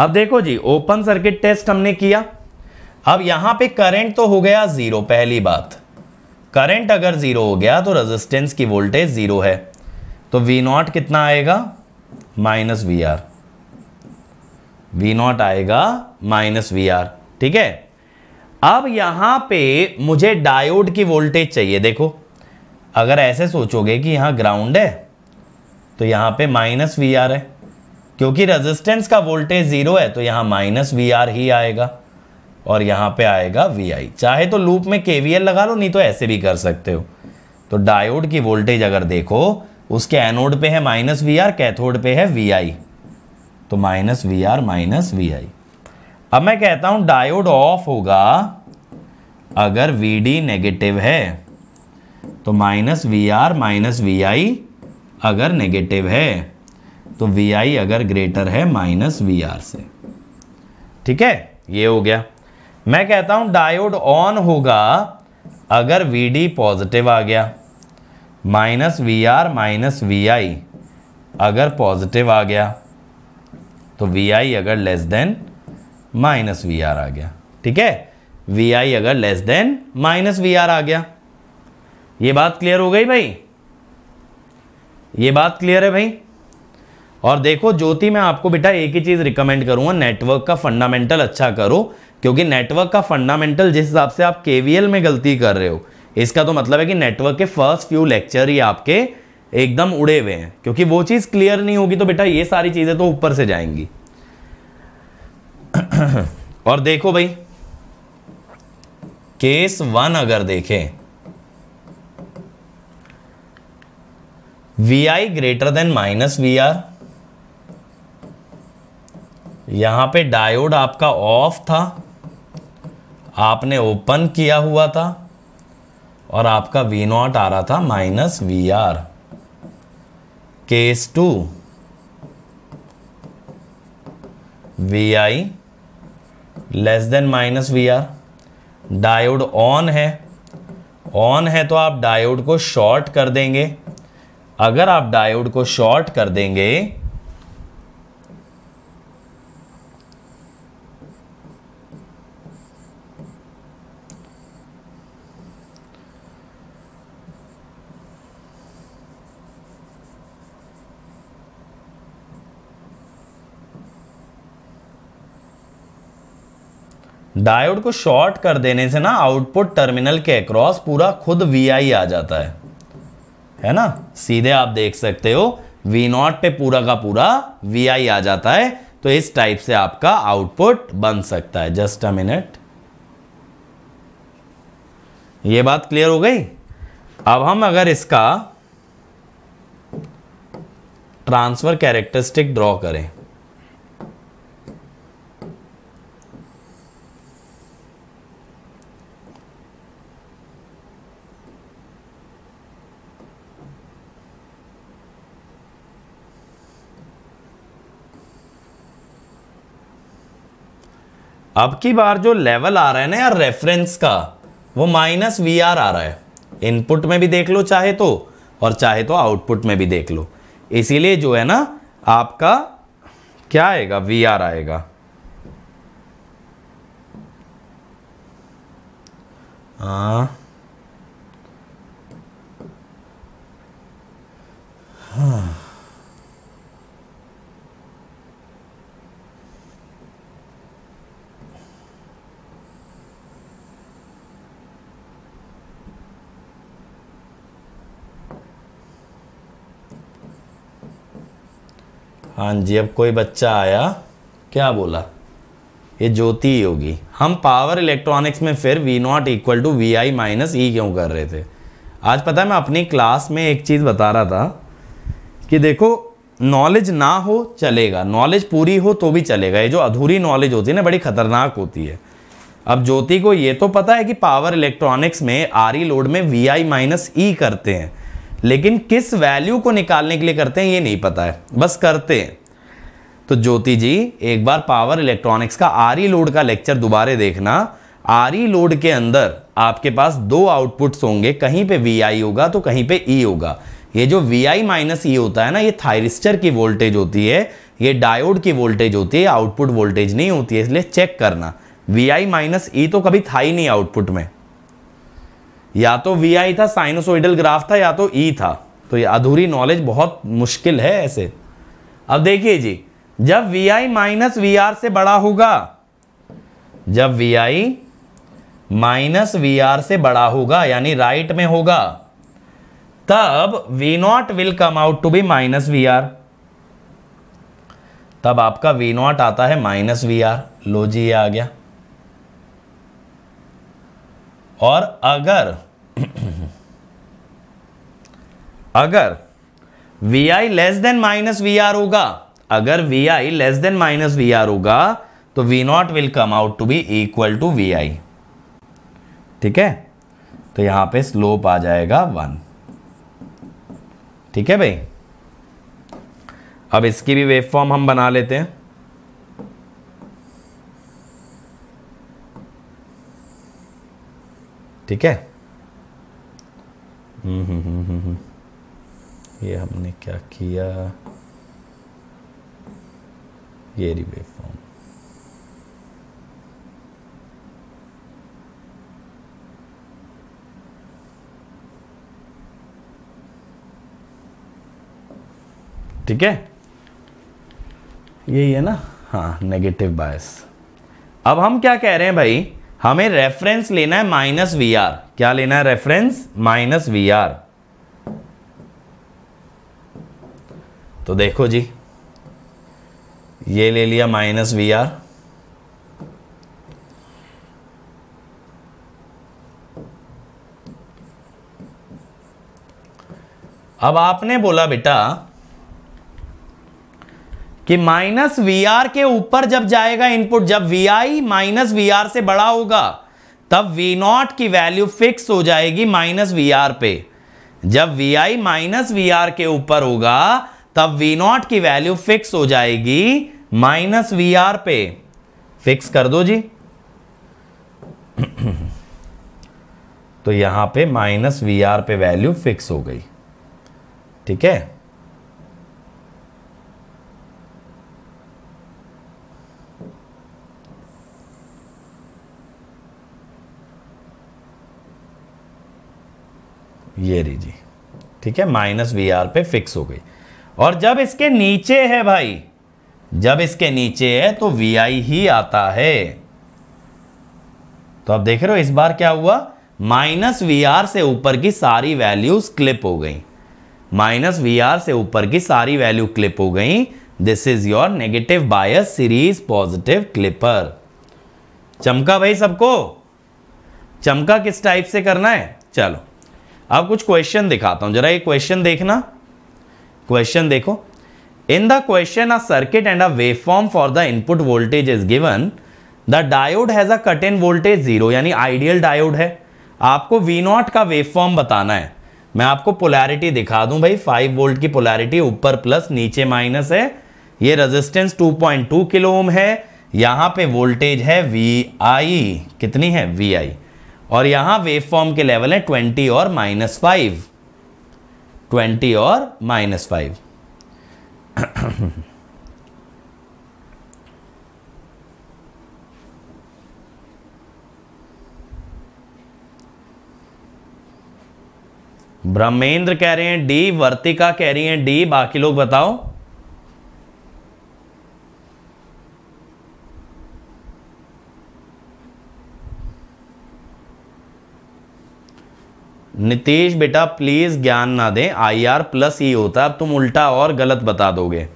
अब देखो जी ओपन सर्किट टेस्ट हमने किया अब यहां पे करंट तो हो गया जीरो पहली बात करंट अगर जीरो हो गया तो रेजिस्टेंस की वोल्टेज जीरो है तो वी नॉट कितना आएगा minus V R V naught आएगा माइनस वी आर ठीक है अब यहां पे मुझे डायोड की वोल्टेज चाहिए देखो अगर ऐसे सोचोगे कि यहां ग्राउंड है तो यहां पे माइनस वी आर है क्योंकि रेजिस्टेंस का वोल्टेज जीरो है तो यहाँ माइनस वी आर ही आएगा और यहाँ पे आएगा वी आई चाहे तो लूप में के वी एल लगा लो नहीं तो ऐसे भी कर सकते हो तो डायोड की वोल्टेज अगर देखो उसके एनोड पे है माइनस वी आर कैथोड पे है वी आई तो minus V R minus V I अब मैं कहता हूँ डायोड ऑफ होगा अगर वी डी नेगेटिव है तो minus V R minus V I अगर नेगेटिव है तो वी आई अगर ग्रेटर है माइनस वी आर से ठीक है ये हो गया मैं कहता हूं डायोड ऑन होगा अगर वी डी पॉजिटिव आ गया minus V R minus V I अगर पॉजिटिव आ गया तो वी आई अगर less than minus V R आ गया ठीक है वी आई अगर less than minus V R आ गया ये बात क्लियर हो गई भाई ये बात क्लियर है भाई और देखो ज्योति मैं आपको बेटा एक ही चीज़ रिकमेंड करूंगा नेटवर्क का फंडामेंटल अच्छा करो क्योंकि नेटवर्क का फंडामेंटल जिस हिसाब से आप के में गलती कर रहे हो इसका तो मतलब है कि नेटवर्क के फर्स्ट फ्यू लेक्चर ही आपके एकदम उड़े हुए हैं क्योंकि वो चीज़ क्लियर नहीं होगी तो बेटा ये सारी चीज़ें तो ऊपर से जाएंगी और देखो भाई केस वन अगर देखें V I greater than minus V R यहाँ पे डायोड आपका ऑफ था आपने ओपन किया हुआ था और आपका वी नॉट आ रहा था minus V R case two V I less than minus V R diode on है ऑन है तो आप डायोड को शॉर्ट कर देंगे अगर आप डायोड को शॉर्ट कर देंगे डायोड को शॉर्ट कर देने से ना आउटपुट टर्मिनल के अक्रॉस पूरा खुद वी आई आ जाता है है ना सीधे आप देख सकते हो वी नॉट पे पूरा का पूरा वी आई आ जाता है तो इस टाइप से आपका आउटपुट बन सकता है जस्ट अ मिनट ये बात क्लियर हो गई अब हम अगर इसका ट्रांसफर कैरेक्टरिस्टिक ड्रॉ करें अब की बार जो लेवल आ रहा है ना यार रेफरेंस का वो माइनस वी आर आ रहा है इनपुट में भी देख लो चाहे तो और चाहे तो आउटपुट में भी देख लो इसीलिए जो है ना आपका क्या आएगा वी आर आएगा हाँ हाँ हाँ जी अब कोई बच्चा आया क्या बोला ये ज्योति होगी हम पावर इलेक्ट्रॉनिक्स में फिर V naught equal to V I minus E क्यों कर रहे थे आज पता है मैं अपनी क्लास में एक चीज़ बता रहा था कि देखो नॉलेज ना हो चलेगा नॉलेज पूरी हो तो भी चलेगा ये जो अधूरी नॉलेज होती है ना बड़ी खतरनाक होती है अब ज्योति को ये तो पता है कि पावर इलेक्ट्रॉनिक्स में आरी लोड में वी आई माइनस ई करते हैं लेकिन किस वैल्यू को निकालने के लिए करते हैं ये नहीं पता है बस करते हैं तो ज्योति जी एक बार पावर इलेक्ट्रॉनिक्स का आर ई लोड का लेक्चर दोबारा देखना आर ई लोड के अंदर आपके पास दो आउटपुट्स होंगे कहीं पे वी आई होगा तो कहीं पे ई e होगा ये जो वी आई माइनस ई होता है ना ये थायरिस्टर की वोल्टेज होती है ये डायोड की वोल्टेज होती है आउटपुट वोल्टेज नहीं होती है इसलिए चेक करना वी आई माइनस ई तो कभी था ही नहीं आउटपुट में या तो वी आई था साइनोसोइडल ग्राफ था या तो ई e था तो ये अधूरी नॉलेज बहुत मुश्किल है ऐसे अब देखिए जी जब V I minus V R से बड़ा होगा जब V I minus V R से बड़ा होगा यानी राइट में होगा तब V naught will come out to be minus V R तब आपका वी नॉट आता है माइनस वी आर लो जी ये आ गया और अगर अगर V I less than minus V R होगा अगर V I less than minus V R होगा तो V naught will come out to be equal to V I ठीक है तो यहां पे स्लोप आ जाएगा वन ठीक है भाई अब इसकी भी वेव फॉर्म हम बना लेते हैं ठीक है हम्म, हम्म, हम्म, ये हमने क्या किया ये रिवे फॉर्म ठीक है यही है ना हाँ नेगेटिव बायस अब हम क्या कह रहे हैं भाई हमें रेफरेंस लेना है माइनस वी आर क्या लेना है रेफरेंस माइनस वी आर तो देखो जी ये ले लिया माइनस वी आर अब आपने बोला बेटा कि माइनस वी आर के ऊपर जब जाएगा इनपुट जब V I minus V R से बड़ा होगा तब वी नॉट की वैल्यू फिक्स हो जाएगी माइनस वी आर पे जब V I minus V R के ऊपर होगा तब वी नॉट की वैल्यू फिक्स हो जाएगी माइनस वी आर पे फिक्स कर दो जी तो यहां पे माइनस वी आर पे वैल्यू फिक्स हो गई ठीक है ये लीजिए ठीक है माइनस वी आर पे फिक्स हो गई और जब इसके नीचे है भाई जब इसके नीचे है तो वी आई ही आता है तो आप देख रहे हो इस बार क्या हुआ माइनस वी आर से ऊपर की सारी वैल्यूज क्लिप हो गई माइनस वी आर से ऊपर की सारी वैल्यू क्लिप हो गई this is your negative bias series positive clipper चमका भाई सबको चमका किस टाइप से करना है चलो अब कुछ क्वेश्चन दिखाता हूं जरा ये क्वेश्चन देखना क्वेश्चन देखो in the question a circuit and a waveform for the input voltage is given the diode has a cut in voltage zero यानी आइडियल डायोड है आपको वी नॉट का वेवफॉर्म बताना है मैं आपको पोलैरिटी दिखा दूं भाई फाइव वोल्ट की पोलैरिटी ऊपर प्लस नीचे माइनस है ये रेजिस्टेंस 2.2 किलो ओम है यहाँ पे वोल्टेज है वी आई कितनी है वी आई और यहां वेव फॉर्म के लेवल है ट्वेंटी और माइनस फाइव ट्वेंटी और माइनस फाइव ब्रह्मेंद्र कह रहे हैं डी वर्तिका कह रही हैं डी बाकी लोग बताओ नितेश बेटा प्लीज़ ज्ञान ना दें आई आर प्लस ई होता है अब तुम उल्टा और गलत बता दोगे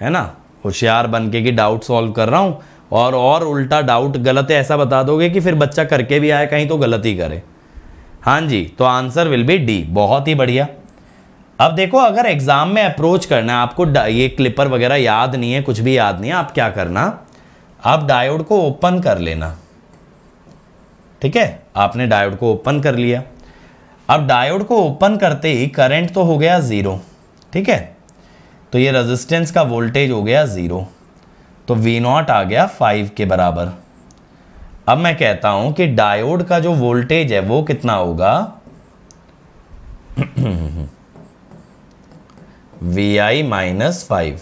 है ना होशियार बन के कि डाउट सॉल्व कर रहा हूँ और और उल्टा डाउट गलत है ऐसा बता दोगे कि फिर बच्चा करके भी आए कहीं तो गलत ही करे हाँ जी तो आंसर विल बी डी बहुत ही बढ़िया अब देखो अगर एग्ज़ाम में अप्रोच करना है आपको ये क्लिपर वगैरह याद नहीं है कुछ भी याद नहीं है आप क्या करना आप डायोड को ओपन कर लेना ठीक है आपने डायोड को ओपन कर लिया अब डायोड को ओपन करते ही करंट तो हो गया ज़ीरो ठीक है तो ये रेजिस्टेंस का वोल्टेज हो गया ज़ीरो तो वी नॉट आ गया फाइव के बराबर अब मैं कहता हूं कि डायोड का जो वोल्टेज है वो कितना होगा वी आई माइनस फाइव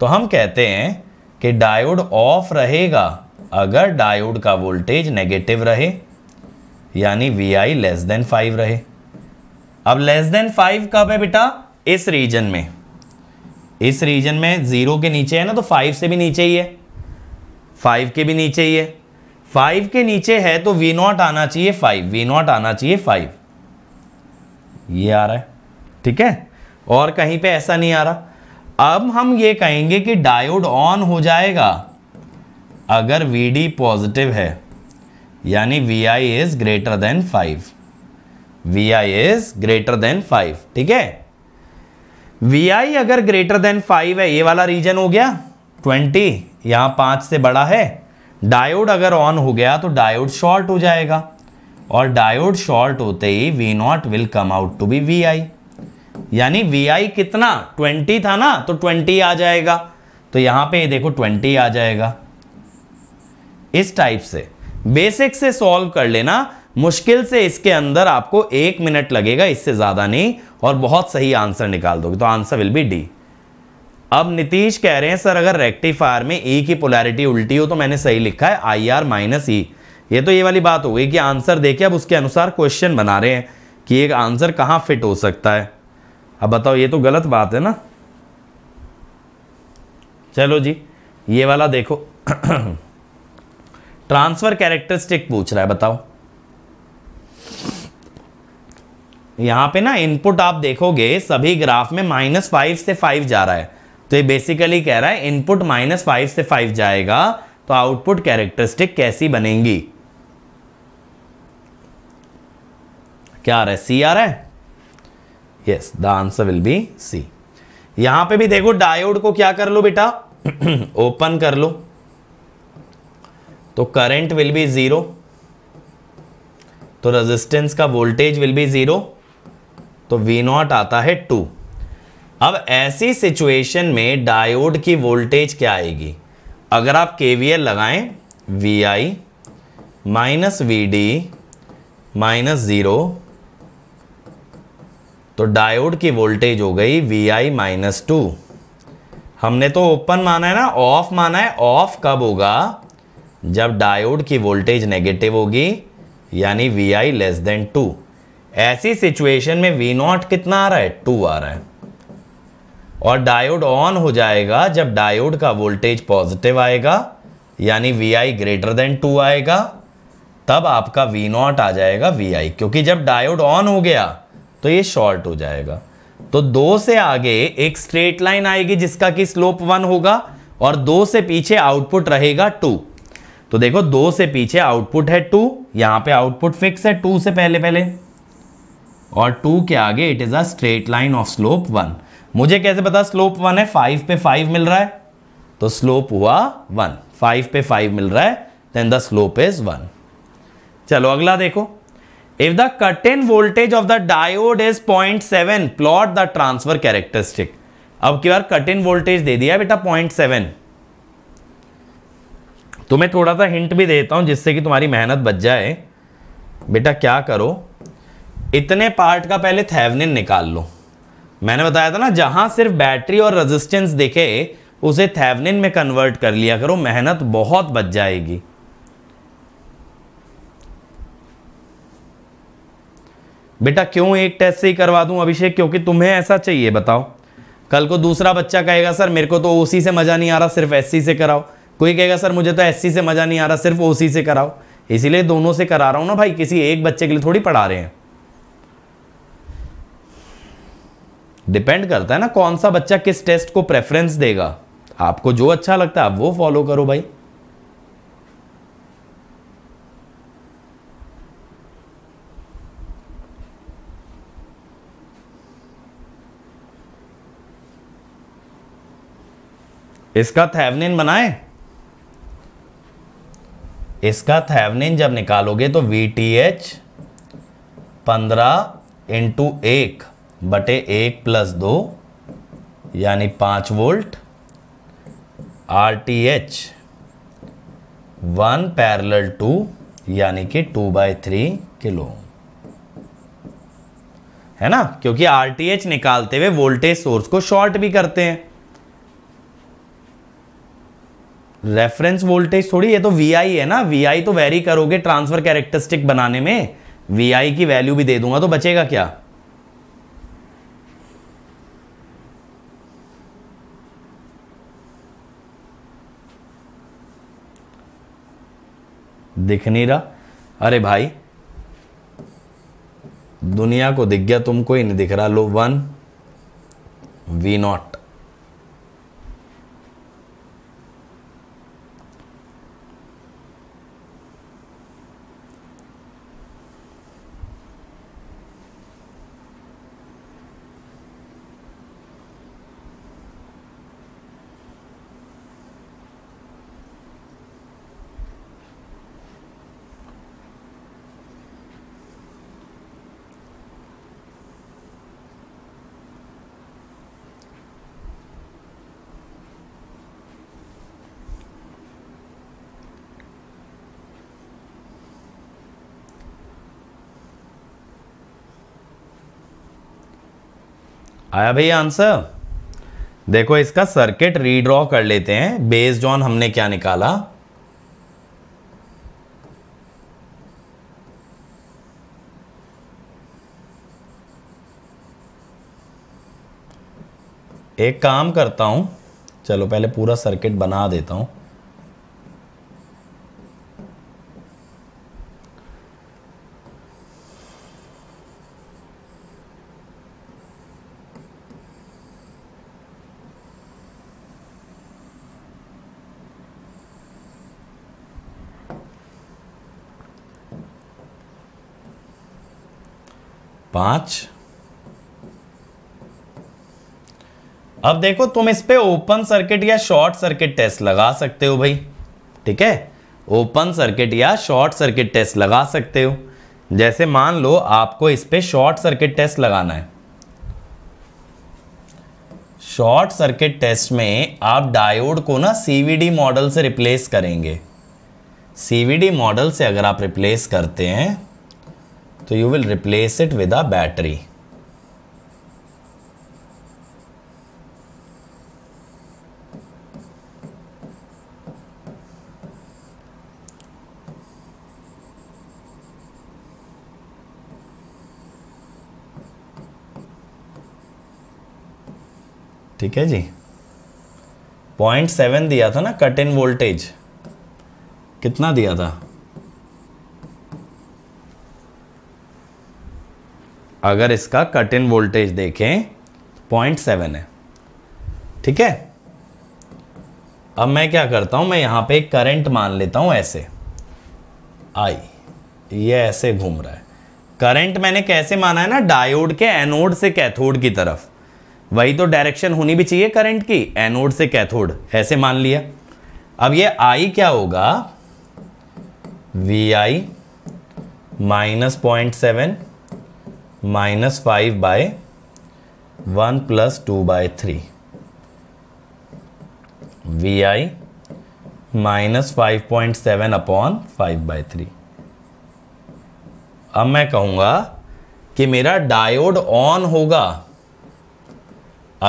तो हम कहते हैं कि डायोड ऑफ रहेगा अगर डायोड का वोल्टेज नेगेटिव रहे यानी V I less than five रहे अब लेस देन फाइव कब है बेटा इस रीजन में इस रीजन में ज़ीरो के नीचे है ना तो फाइव से भी नीचे ही है फाइव के भी नीचे ही है फाइव के नीचे है तो वी नॉट आना चाहिए फाइव वी नॉट आना चाहिए फाइव ये आ रहा है ठीक है और कहीं पे ऐसा नहीं आ रहा अब हम ये कहेंगे कि डायोड ऑन हो जाएगा अगर वी डी पॉजिटिव है यानी V I is greater than five V I is greater than five ठीक है वी आई अगर ग्रेटर देन फाइव है ये वाला रीजन हो गया ट्वेंटी यहाँ पांच से बड़ा है डायोड अगर ऑन हो गया तो डायोड शॉर्ट हो जाएगा और डायोड शॉर्ट होते ही V naught will come out to be V I यानी वी आई कितना ट्वेंटी था ना तो ट्वेंटी आ जाएगा तो यहां पे ये देखो ट्वेंटी आ जाएगा इस टाइप से बेसिक से सॉल्व कर लेना मुश्किल से इसके अंदर आपको एक मिनट लगेगा इससे ज़्यादा नहीं और बहुत सही आंसर निकाल दोगे तो आंसर विल बी डी अब नीतीश कह रहे हैं सर अगर रेक्टिफायर में ई e की पोलैरिटी उल्टी हो तो मैंने सही लिखा है आई आर माइनस ई ये तो ये वाली बात हो गई कि आंसर देखिए अब उसके अनुसार क्वेश्चन बना रहे हैं कि एक आंसर कहाँ फिट हो सकता है अब बताओ ये तो गलत बात है ना चलो जी ये वाला देखो ट्रांसफर कैरेक्टरिस्टिक पूछ रहा है बताओ यहां पे ना इनपुट आप देखोगे सभी ग्राफ में माइनस फाइव से फाइव जा रहा है तो ये बेसिकली कह रहा है इनपुट माइनस फाइव से फाइव जाएगा तो आउटपुट कैरेक्टरिस्टिक कैसी बनेगी क्या आ रहा है सी आ रहा है yes the answer will be C यहां पे भी देखो डायोड को क्या कर लो बेटा ओपन कर लो तो करंट विल बी ज़ीरो तो रेजिस्टेंस का वोल्टेज विल बी ज़ीरो तो वी नॉट आता है टू अब ऐसी सिचुएशन में डायोड की वोल्टेज क्या आएगी अगर आप के वी एल लगाएं V I minus V D minus zero तो डायोड की वोल्टेज हो गई वी आई माइनस टू हमने तो ओपन माना है ना ऑफ माना है ऑफ कब होगा जब डायोड की वोल्टेज नेगेटिव होगी यानी V I less than two ऐसी सिचुएशन में वी नॉट कितना आ रहा है टू आ रहा है और डायोड ऑन हो जाएगा जब डायोड का वोल्टेज पॉजिटिव आएगा यानी V I greater than two आएगा तब आपका वी नॉट आ जाएगा वी आई क्योंकि जब डायोड ऑन हो गया तो ये शॉर्ट हो जाएगा तो दो से आगे एक स्ट्रेट लाइन आएगी जिसका कि स्लोप वन होगा और दो से पीछे आउटपुट रहेगा टू तो देखो दो से पीछे आउटपुट है टू यहां पे आउटपुट फिक्स है टू से पहले पहले और टू के आगे it is a straight line of slope one मुझे कैसे पता स्लोप वन है फाइव पे फाइव मिल रहा है तो स्लोप हुआ वन फाइव पे फाइव मिल रहा है then the slope is one चलो अगला देखो if the cut in voltage of the diode is point seven plot the transfer characteristic अब की बार कट इन वोल्टेज दे दिया बेटा पॉइंट सेवन तुम्हें थोड़ा सा हिंट भी देता हूँ जिससे कि तुम्हारी मेहनत बच जाए बेटा क्या करो इतने पार्ट का पहले थैवनिन निकाल लो मैंने बताया था ना जहाँ सिर्फ बैटरी और रेजिस्टेंस दिखे उसे थैवनिन में कन्वर्ट कर लिया करो मेहनत बहुत बच जाएगी बेटा क्यों एक टेस्ट से ही करवा दूं अभिषेक क्योंकि तुम्हें ऐसा चाहिए बताओ कल को दूसरा बच्चा कहेगा सर मेरे को तो ओसी से मज़ा नहीं आ रहा सिर्फ एससी से कराओ कोई कहेगा सर मुझे तो एससी से मज़ा नहीं आ रहा सिर्फ ओसी से कराओ इसीलिए दोनों से करा रहा हूँ ना भाई किसी एक बच्चे के लिए थोड़ी पढ़ा रहे हैं डिपेंड करता है ना कौन सा बच्चा किस टेस्ट को प्रेफरेंस देगा आपको जो अच्छा लगता है आप वो फॉलो करो भाई इसका थैवनिन बनाए इसका थैवनिन जब निकालोगे तो वी टी एच पंद्रह इंटू एक बटे एक प्लस दो यानी पाँच volt R T H one parallel two यानी कि टू बाई थ्री किलो है ना क्योंकि आर टी एच निकालते हुए वोल्टेज सोर्स को शॉर्ट भी करते हैं रेफरेंस वोल्टेज थोड़ी ये तो वी आई है ना वी आई तो वेरी करोगे ट्रांसफर कैरेक्टरिस्टिक बनाने में वी आई की वैल्यू भी दे दूंगा तो बचेगा क्या दिख नहीं रहा अरे भाई दुनिया को दिख गया तुमको ही नहीं दिख रहा लो वन वी नॉट आया भाई आंसर देखो इसका सर्किट रीड्रॉ कर लेते हैं बेस्ड ऑन हमने क्या निकाला एक काम करता हूं चलो पहले पूरा सर्किट बना देता हूं पांच अब देखो तुम इस पे ओपन सर्किट या शॉर्ट सर्किट टेस्ट लगा सकते हो भाई ठीक है ओपन सर्किट या शॉर्ट सर्किट टेस्ट लगा सकते हो जैसे मान लो आपको इस पे शॉर्ट सर्किट टेस्ट लगाना है शॉर्ट सर्किट टेस्ट में आप डायोड को ना सीवीडी मॉडल से रिप्लेस करेंगे सीवीडी मॉडल से अगर आप रिप्लेस करते हैं तो you will replace it with a battery ठीक है जी पॉइंट सेवन दिया था ना कट इन वोल्टेज कितना दिया था अगर इसका कट इन वोल्टेज देखें पॉइंट सेवन है ठीक है अब मैं क्या करता हूं मैं यहां पे करंट मान लेता हूं ऐसे आई ये ऐसे घूम रहा है करंट मैंने कैसे माना है ना डायोड के एनोड से कैथोड की तरफ वही तो डायरेक्शन होनी भी चाहिए करंट की एनोड से कैथोड ऐसे मान लिया अब ये आई क्या होगा V I minus point seven minus five by one plus two by three V I minus five point seven upon five by three अब मैं कहूंगा कि मेरा डायोड ऑन होगा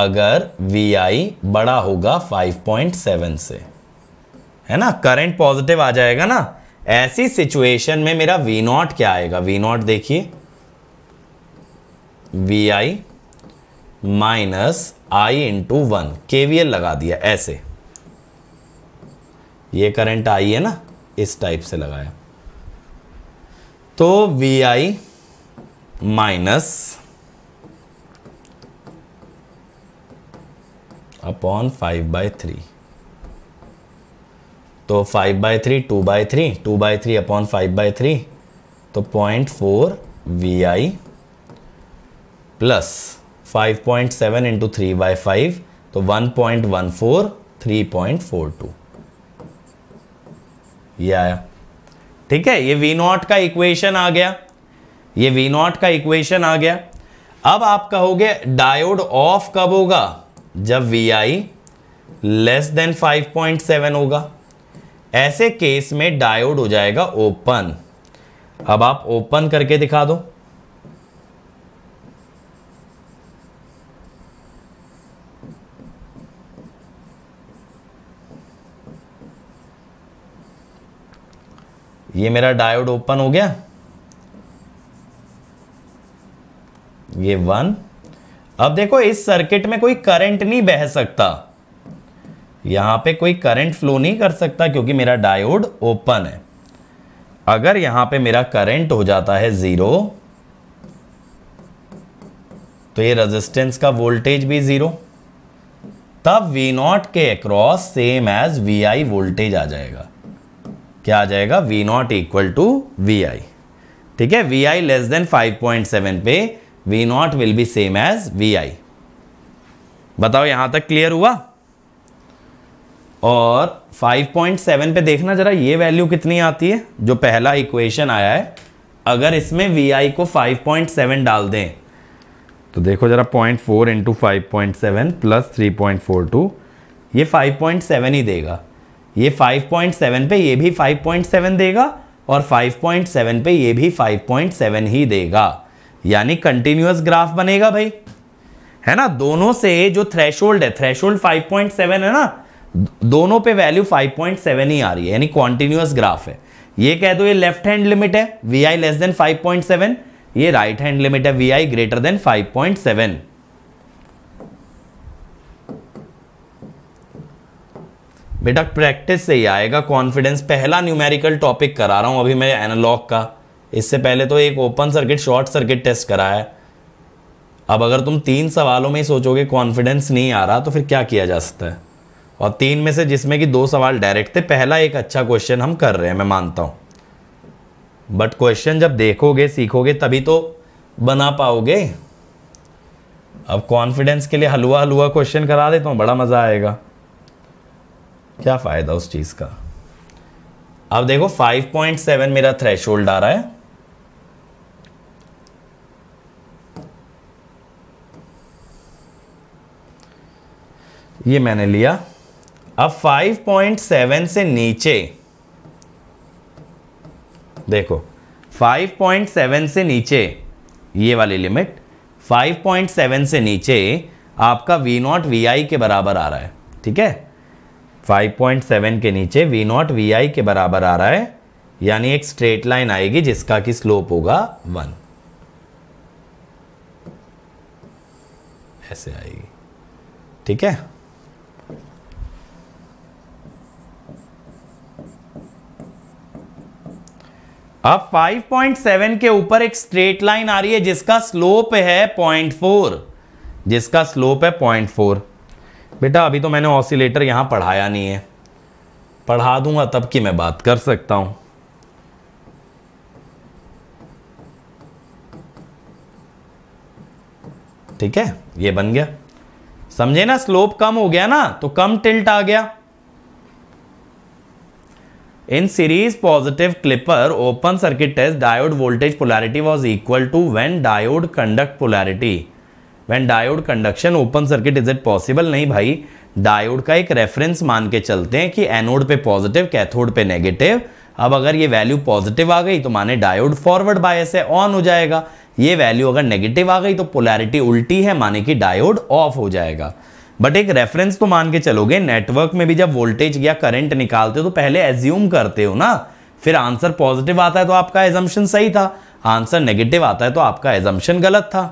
अगर VI बड़ा होगा 5.7 से है ना करंट पॉजिटिव आ जाएगा ना ऐसी सिचुएशन में मेरा V0 क्या आएगा V0 देखिए V I minus I into one K V L लगा दिया ऐसे ये करंट आई है ना इस टाइप से लगाया तो V I minus upon five by three तो five by three two by three two by three upon five by three तो point four V I plus 5.7 point seven into three by five तो 1.14 two ये आया ठीक है ये V naught का equation आ गया ये वी नॉट का इक्वेशन आ गया अब आप कहोगे डायोड ऑफ कब होगा जब वी आई लेस देन 5.7 होगा ऐसे केस में डायोड हो जाएगा ओपन अब आप ओपन करके दिखा दो ये मेरा डायोड ओपन हो गया ये वन अब देखो इस सर्किट में कोई करंट नहीं बह सकता यहां पे कोई करंट फ्लो नहीं कर सकता क्योंकि मेरा डायोड ओपन है अगर यहां पे मेरा करंट हो जाता है जीरो तो ये रेजिस्टेंस का वोल्टेज भी जीरो तब वी नॉट के across same as VI voltage आ जाएगा क्या आ जाएगा V naught equal to V I ठीक है वी आई लेस देन 5.7 पे V naught will be same as V I बताओ यहां तक क्लियर हुआ और 5.7 पे देखना जरा ये वैल्यू कितनी आती है जो पहला इक्वेशन आया है अगर इसमें वी आई को 5.7 डाल दें तो देखो जरा point four into five point seven plus three two ये फाइव पॉइंट सेवन ही देगा ये 5.7 पे ये भी 5.7 देगा और 5.7 पे ये भी 5.7 ही देगा यानी कंटिन्यूस ग्राफ बनेगा भाई है ना दोनों से जो थ्रेशोल्ड है थ्रेशोल्ड 5.7 है ना दोनों पे वैल्यू 5.7 ही आ रही है यानी कॉन्टिन्यूस ग्राफ है ये कह दो ये लेफ्ट हैंड लिमिट है V I less than five ये राइट हैंड लिमिट है V I greater than five बेटा प्रैक्टिस से ही आएगा कॉन्फिडेंस पहला न्यूमेरिकल टॉपिक करा रहा हूँ अभी मैं एनालॉग का इससे पहले तो एक open circuit short circuit test कराया है अब अगर तुम तीन सवालों में ही सोचोगे कॉन्फिडेंस नहीं आ रहा तो फिर क्या किया जा सकता है और तीन में से जिसमें कि दो सवाल डायरेक्ट थे पहला एक अच्छा क्वेश्चन हम कर रहे हैं मैं मानता हूँ बट क्वेश्चन जब देखोगे सीखोगे तभी तो बना पाओगे अब कॉन्फिडेंस के लिए हलवा हलवा क्वेश्चन करा देता हूँ बड़ा मज़ा आएगा क्या फ़ायदा उस चीज़ का अब देखो 5.7 मेरा थ्रेश आ रहा है ये मैंने लिया अब 5.7 से नीचे देखो 5.7 से नीचे ये वाली लिमिट 5.7 से नीचे आपका V नॉट वी के बराबर आ रहा है ठीक है 5.7 के नीचे वी नॉट वी आई के बराबर आ रहा है यानी एक स्ट्रेट लाइन आएगी जिसका कि स्लोप होगा वन ऐसे आएगी ठीक है अब 5.7 के ऊपर एक स्ट्रेट लाइन आ रही है जिसका स्लोप है 0.4 जिसका स्लोप है 0.4 बेटा अभी तो मैंने ऑसिलेटर यहाँ पढ़ाया नहीं है पढ़ा दूंगा तब की मैं बात कर सकता हूँ ठीक है ये बन गया समझे ना स्लोप कम हो गया ना तो कम टिल्ट आ गया in series positive clipper open circuit test diode voltage polarity was equal to when diode conduct polarity when diode conduction open circuit is it possible नहीं भाई डायोड का एक रेफरेंस मान के चलते हैं कि एनोड पे पॉजिटिव कैथोड पे नेगेटिव अब अगर ये वैल्यू पॉजिटिव आ गई तो माने डायोड फॉरवर्ड बायस है ऑन हो जाएगा ये वैल्यू अगर नेगेटिव आ गई तो पोलैरिटी उल्टी है माने कि डायोड ऑफ हो जाएगा बट एक रेफरेंस तो मान के चलोगे नेटवर्क में भी जब वोल्टेज या करंट निकालते हो तो पहले एज्यूम करते हो ना फिर आंसर पॉजिटिव आता है तो आपका एजम्पन सही था आंसर नेगेटिव आता है तो आपका एजम्पन गलत था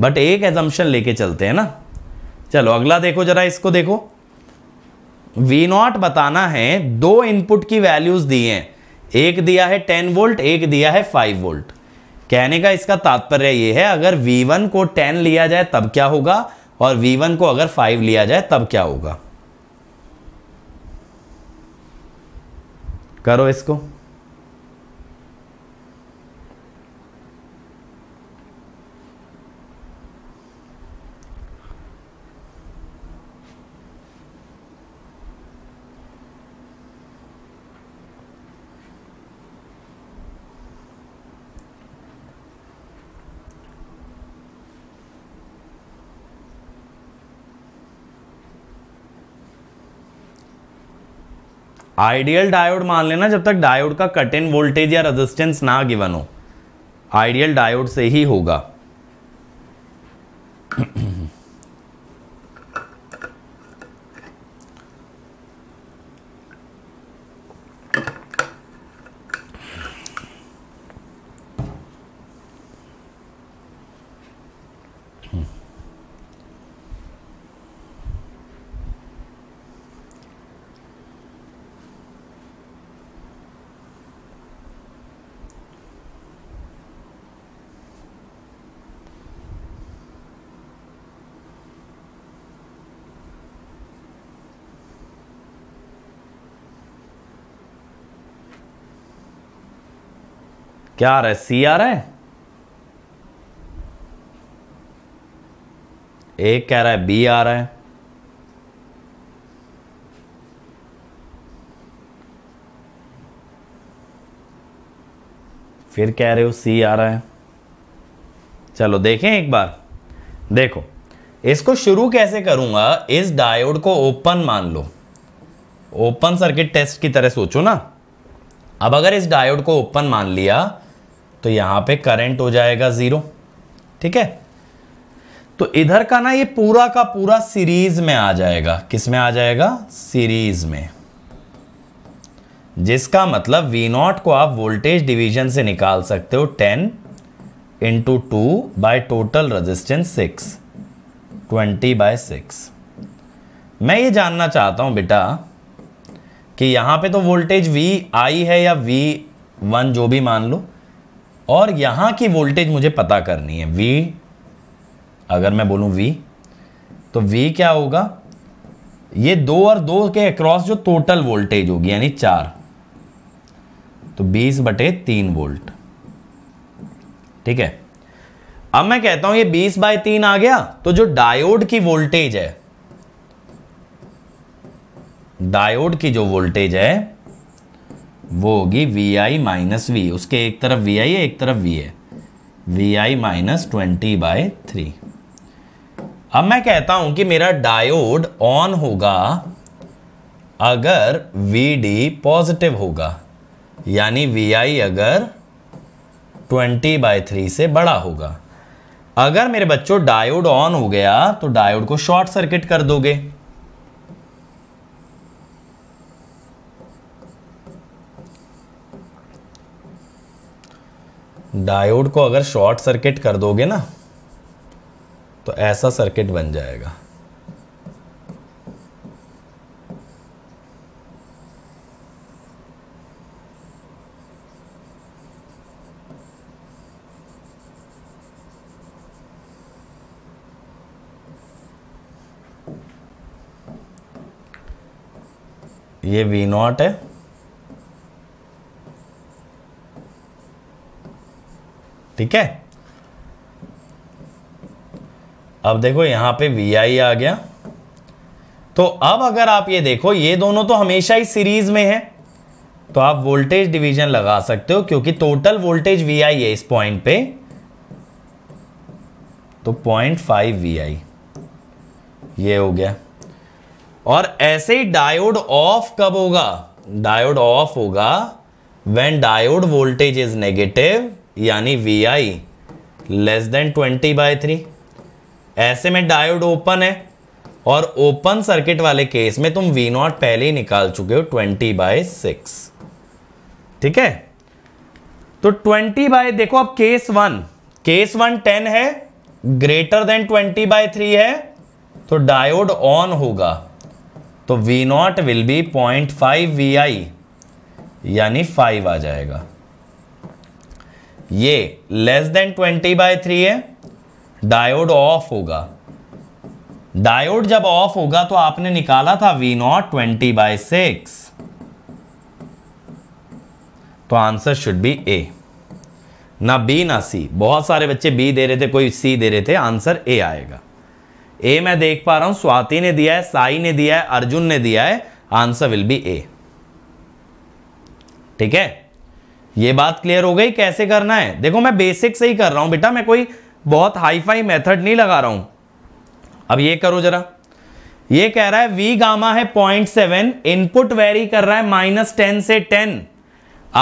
बट एक एजम्पन लेके चलते हैं ना चलो अगला देखो जरा इसको देखो वी नॉट बताना है दो इनपुट की वैल्यूज दी हैं एक दिया है टेन वोल्ट एक दिया है फाइव वोल्ट कहने का इसका तात्पर्य ये है अगर V1 को 10 लिया जाए तब क्या होगा और V1 को अगर 5 लिया जाए तब क्या होगा करो इसको आइडियल डायोड मान लेना जब तक डायोड का कट इन वोल्टेज या रेजिस्टेंस ना गिवन हो आइडियल डायोड से ही होगा क्या आ रहा है सी आ रहा है एक कह रहा है बी आ रहा है फिर कह रहे हो सी आ रहा है चलो देखें एक बार देखो इसको शुरू कैसे करूंगा इस डायोड को ओपन मान लो ओपन सर्किट टेस्ट की तरह सोचो ना अब अगर इस डायोड को ओपन मान लिया तो यहां पे करंट हो जाएगा ज़ीरो ठीक है तो इधर का ना ये पूरा का पूरा सीरीज में आ जाएगा किस में आ जाएगा सीरीज में जिसका मतलब वी नॉट को आप वोल्टेज डिवीजन से निकाल सकते हो ten into two by total resistance six twenty by six मैं ये जानना चाहता हूं बेटा कि यहां पे तो वोल्टेज वी आई है या वी वन जो भी मान लो और यहाँ की वोल्टेज मुझे पता करनी है वी अगर मैं बोलूँ वी तो वी क्या होगा ये दो और दो के अक्रॉस जो टोटल वोल्टेज होगी यानी चार तो बीस बटे तीन वोल्ट ठीक है अब मैं कहता हूं ये बीस बाय तीन आ गया तो जो डायोड की वोल्टेज है डायोड की जो वोल्टेज है वो होगी वी आई माइनस वी उसके एक तरफ वी आई है एक तरफ वी है V I minus twenty by three अब मैं कहता हूं कि मेरा डायोड ऑन होगा अगर वी डी पॉजिटिव होगा यानी वी आई अगर ट्वेंटी बाई थ्री से बड़ा होगा अगर मेरे बच्चों डायोड ऑन हो गया तो डायोड को शॉर्ट सर्किट कर दोगे डायोड को अगर शॉर्ट सर्किट कर दोगे ना तो ऐसा सर्किट बन जाएगा ये वी नॉट है ठीक है अब देखो यहां पे वी आई आ गया तो अब अगर आप ये देखो ये दोनों तो हमेशा ही सीरीज में है तो आप वोल्टेज डिवीजन लगा सकते हो क्योंकि टोटल वोल्टेज वी आई है इस पॉइंट पे तो पॉइंट फाइव वी आई ये हो गया और ऐसे ही डायोड ऑफ कब होगा डायोड ऑफ होगा when diode voltage is negative यानी V I less than twenty by three ऐसे में डायोड ओपन है और ओपन सर्किट वाले केस में तुम वी नॉट पहले ही निकाल चुके हो ट्वेंटी बाई सिक्स ठीक है तो ट्वेंटी बाय देखो अब case one case one ten है greater than twenty by three है तो डायोड ऑन होगा तो V naught will be point five V I यानी फाइव आ जाएगा ये less than twenty by three है डायोड ऑफ होगा डायोड जब ऑफ होगा तो आपने निकाला था V naught twenty by six तो आंसर शुड बी ए ना बी ना सी बहुत सारे बच्चे बी दे रहे थे कोई सी दे रहे थे आंसर ए आएगा ए मैं देख पा रहा हूं स्वाति ने दिया है साई ने दिया है अर्जुन ने दिया है आंसर विल बी ए ठीक है ये बात क्लियर हो गई कैसे करना है देखो मैं बेसिक से ही कर रहा हूं बेटा मैं कोई बहुत हाईफाई मेथड नहीं लगा रहा हूं अब ये करो जरा ये कह रहा है वी गामा है पॉइंट सेवन इनपुट वेरी कर रहा है माइनस टेन से टेन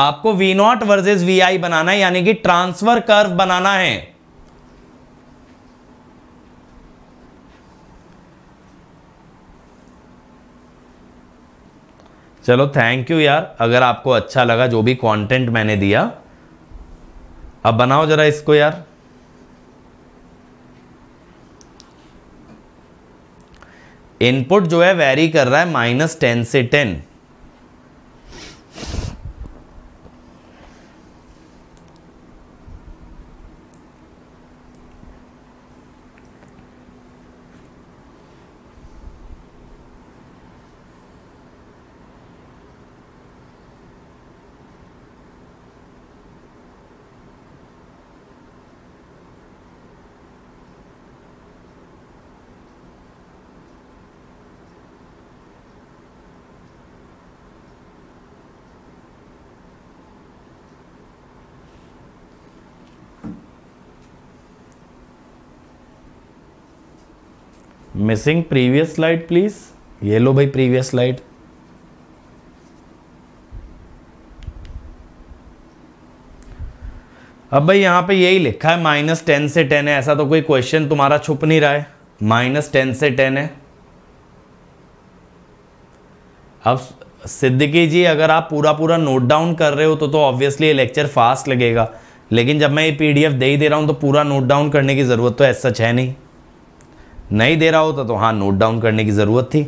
आपको V naught versus V I बनाना है यानी कि ट्रांसफर कर्व बनाना है चलो थैंक यू यार अगर आपको अच्छा लगा जो भी कंटेंट मैंने दिया अब बनाओ ज़रा इसको यार इनपुट जो है वेरी कर रहा है माइनस टेन से ten missing previous slide please ये लो भाई प्रीवियस स्लाइड अब भाई यहाँ पे यही लिखा है माइनस टेन से टेन है ऐसा तो कोई क्वेश्चन तुम्हारा छुप नहीं रहा है माइनस टेन से टेन है अब सिद्दीकी जी अगर आप पूरा पूरा नोट डाउन कर रहे हो तो तो ऑब्वियसली ये लेक्चर फास्ट लगेगा लेकिन जब मैं ये पीडीएफ दे ही दे रहा हूं तो पूरा नोट डाउन करने की ज़रूरत तो ऐसा सच है नहीं नहीं दे रहा होता तो हाँ नोट डाउन करने की ज़रूरत थी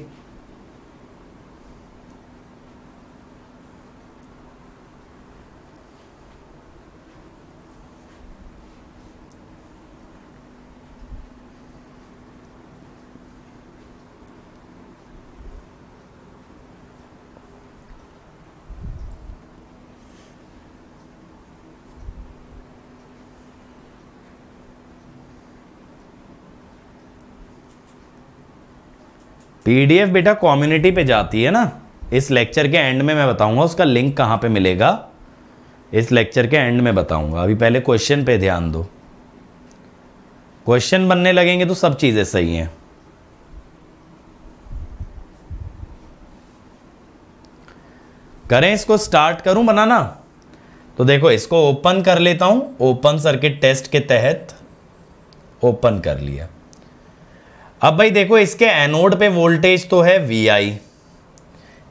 पीडीएफ बेटा कम्युनिटी पे जाती है ना इस लेक्चर के एंड में मैं बताऊंगा उसका लिंक कहाँ पे मिलेगा इस लेक्चर के एंड में बताऊंगा अभी पहले क्वेश्चन पे ध्यान दो क्वेश्चन बनने लगेंगे तो सब चीज़ें सही हैं करें इसको स्टार्ट करूं बनाना तो देखो इसको ओपन कर लेता हूं ओपन सर्किट टेस्ट के तहत ओपन कर लिया अब भाई देखो इसके एनोड पे वोल्टेज तो है वी आई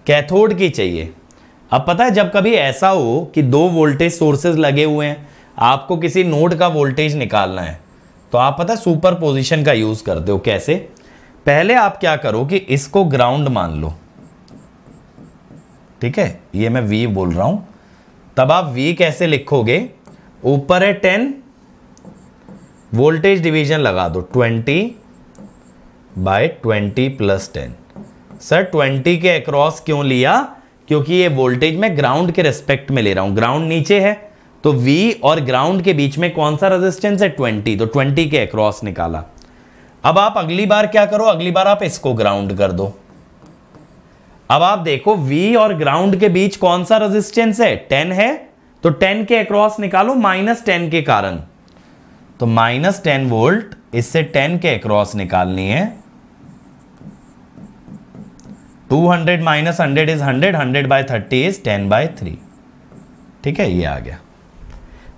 कैथोड की चाहिए अब पता है जब कभी ऐसा हो कि दो वोल्टेज सोर्सेज लगे हुए हैं आपको किसी नोड का वोल्टेज निकालना है तो आप पता है सुपर पोजिशन का यूज़ करते हो कैसे पहले आप क्या करो कि इसको ग्राउंड मान लो ठीक है ये मैं वी बोल रहा हूँ तब आप वी कैसे लिखोगे ऊपर है टेन वोल्टेज डिवीजन लगा दो twenty by twenty plus ten sir twenty के अक्रॉस क्यों लिया क्योंकि ये वोल्टेज मैं ग्राउंड के रेस्पेक्ट में ले रहा हूँ ग्राउंड नीचे है तो V और ग्राउंड के बीच में कौन सा रेजिस्टेंस है 20 तो 20 के अक्रॉस निकाला अब आप अगली बार क्या करो अगली बार आप इसको ग्राउंड कर दो अब आप देखो V और ग्राउंड के बीच कौन सा रेजिस्टेंस है 10 है तो 10 के अक्रॉस निकालो माइनस टेन के कारण तो माइनस टेन वोल्ट इससे 10 के अक्रॉस निकालनी है two hundred minus hundred is hundred hundred by thirty is ten by three ठीक है ये आ गया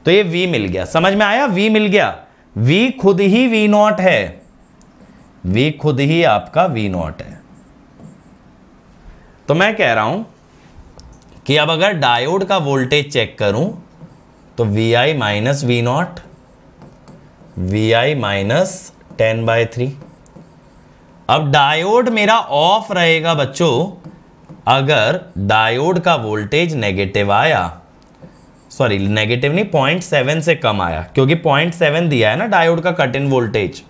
तो ये v मिल गया समझ में आया v मिल गया v खुद ही v नॉट है v खुद ही आपका v नॉट है तो मैं कह रहा हूं कि अब अगर डायोड का वोल्टेज चेक करूं तो V I minus V naught V I minus ten by three अब डायोड मेरा ऑफ रहेगा बच्चों अगर डायोड का वोल्टेज नेगेटिव आया सॉरी नेगेटिव नहीं पॉइंट सेवन से कम आया क्योंकि पॉइंट सेवन दिया है ना डायोड का कट इन वोल्टेज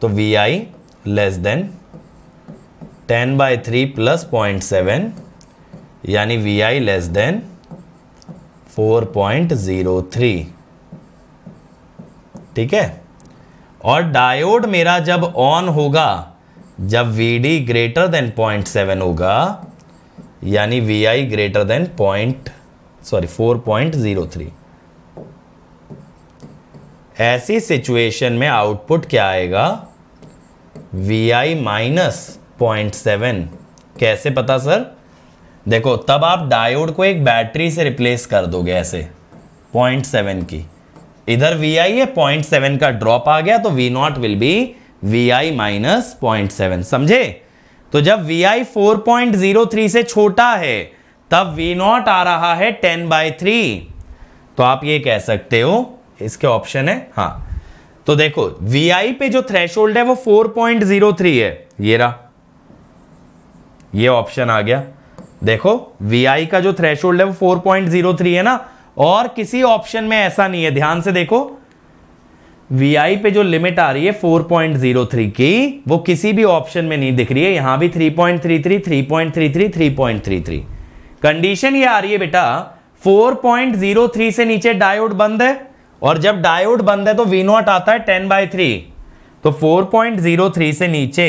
तो V I less than ten by three plus point seven यानी V I less than four point zero three ठीक है और डायोड मेरा जब ऑन होगा जब V D greater than point seven होगा यानी V I greater than point sorry four point zero three ऐसी सिचुएशन में आउटपुट क्या आएगा V I minus point seven कैसे पता सर देखो तब आप डायोड को एक बैटरी से रिप्लेस कर दोगे ऐसे पॉइंट सेवन की इधर वी आई है पॉइंट सेवन का ड्रॉप आ गया तो V naught will be V I minus point seven समझे तो जब V I four point zero three से छोटा है तब वी नॉट आ रहा है टेन बाई थ्री तो आप ये कह सकते हो इसके ऑप्शन है हाँ तो देखो वी आई पे जो थ्रेश है वो फोर पॉइंट जीरो थ्री है ये रहा ये ऑप्शन आ गया देखो वी आई का जो थ्रेश है वो फोर पॉइंट जीरो थ्री है ना और किसी ऑप्शन में ऐसा नहीं है ध्यान से देखो वीआई पे जो लिमिट आ रही है 4.03 की वो किसी भी ऑप्शन में नहीं दिख रही है यहां भी 3.33, 3.33, 3.33 कंडीशन ये आ रही है बेटा 4.03 से नीचे डायोड बंद है और जब डायोड बंद है तो वी नॉट आता है 10 बाई थ्री तो 4.03 से नीचे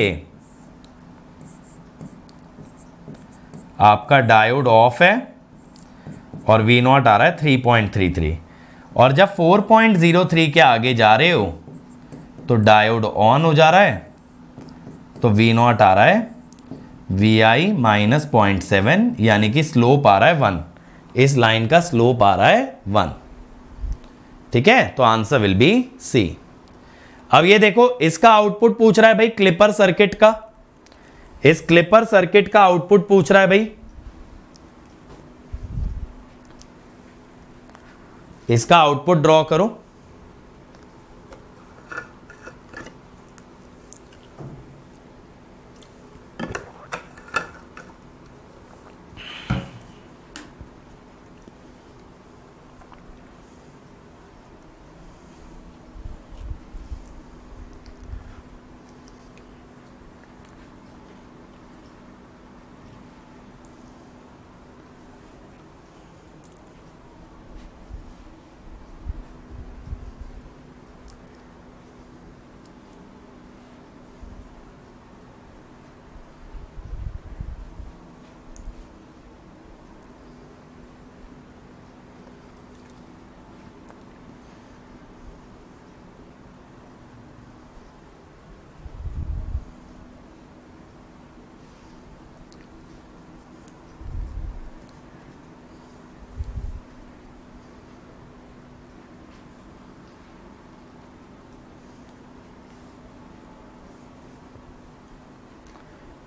आपका डायोड ऑफ है और वी नॉट आ रहा है 3.33 और जब 4.03 के आगे जा रहे हो तो डायोड ऑन हो जा रहा है तो वी नॉट आ रहा है V I minus point seven यानी कि स्लोप आ रहा है वन इस लाइन का स्लोप आ रहा है वन ठीक है तो आंसर विल बी सी अब ये देखो इसका आउटपुट पूछ रहा है भाई क्लिपर सर्किट का इस क्लिपर सर्किट का आउटपुट पूछ रहा है भाई इसका आउटपुट ड्रॉ करो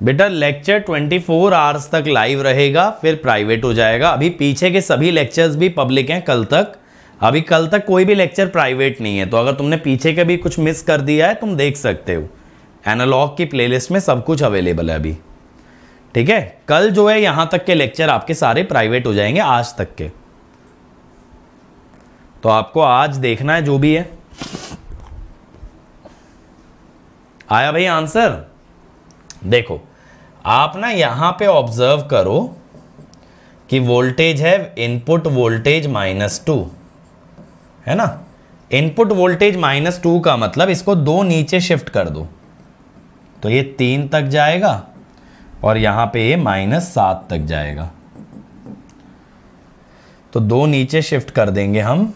बेटा लेक्चर 24 आवर्स तक लाइव रहेगा फिर प्राइवेट हो जाएगा अभी पीछे के सभी लेक्चर्स भी पब्लिक हैं कल तक अभी कल तक कोई भी लेक्चर प्राइवेट नहीं है तो अगर तुमने पीछे का भी कुछ मिस कर दिया है तुम देख सकते हो एनालॉग की प्लेलिस्ट में सब कुछ अवेलेबल है अभी ठीक है कल जो है यहाँ तक के लेक्चर आपके सारे प्राइवेट हो जाएंगे आज तक के तो आपको आज देखना है जो भी है आया भाई आंसर देखो आप ना यहां पे ऑब्जर्व करो कि वोल्टेज है इनपुट वोल्टेज माइनस टू है ना इनपुट वोल्टेज माइनस टू का मतलब इसको दो नीचे शिफ्ट कर दो तो ये तीन तक जाएगा और यहां पे ये माइनस सात तक जाएगा तो दो नीचे शिफ्ट कर देंगे हम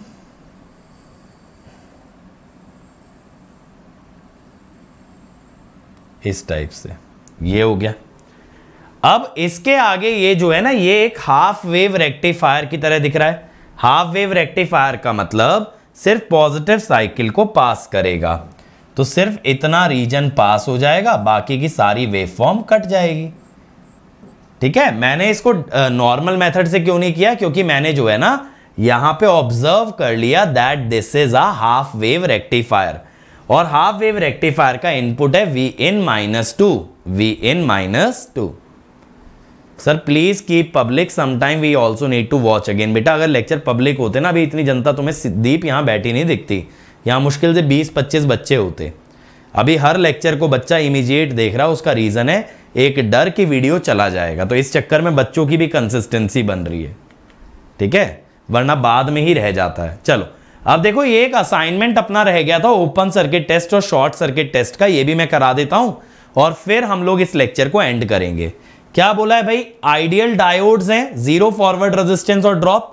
इस टाइप से ये हो गया अब इसके आगे ये जो है ना ये एक हाफ वेव रेक्टिफायर की तरह दिख रहा है हाफ वेव रेक्टिफायर का मतलब सिर्फ पॉजिटिव साइकिल को पास करेगा तो सिर्फ इतना रीजन पास हो जाएगा बाकी की सारी वेव फॉर्म कट जाएगी ठीक है मैंने इसको नॉर्मल मेथड से क्यों नहीं किया क्योंकि मैंने जो है ना यहां पे ऑब्जर्व कर लिया that this is a half wave rectifier और हाफ वेव रेक्टिफायर का इनपुट है V in minus two Vn minus two sir please की public sometime we also need to watch again बेटा अगर लेक्चर पब्लिक होते ना अभी इतनी जनता तुम्हें सिद्धीप यहाँ बैठी नहीं दिखती यहाँ मुश्किल से 20-25 बच्चे होते अभी हर लेक्चर को बच्चा इमीजिएट देख रहा है उसका रीज़न है एक डर की वीडियो चला जाएगा तो इस चक्कर में बच्चों की भी कंसिस्टेंसी बन रही है ठीक है वरना बाद में ही रह जाता है चलो अब देखो ये एक असाइनमेंट अपना रह गया था ओपन सर्किट टेस्ट और शॉर्ट सर्किट टेस्ट का ये भी मैं करा देता हूँ और फिर हम लोग इस लेक्चर को एंड करेंगे क्या बोला है भाई आइडियल डायोड्स हैं जीरो फॉरवर्ड रेजिस्टेंस और ड्रॉप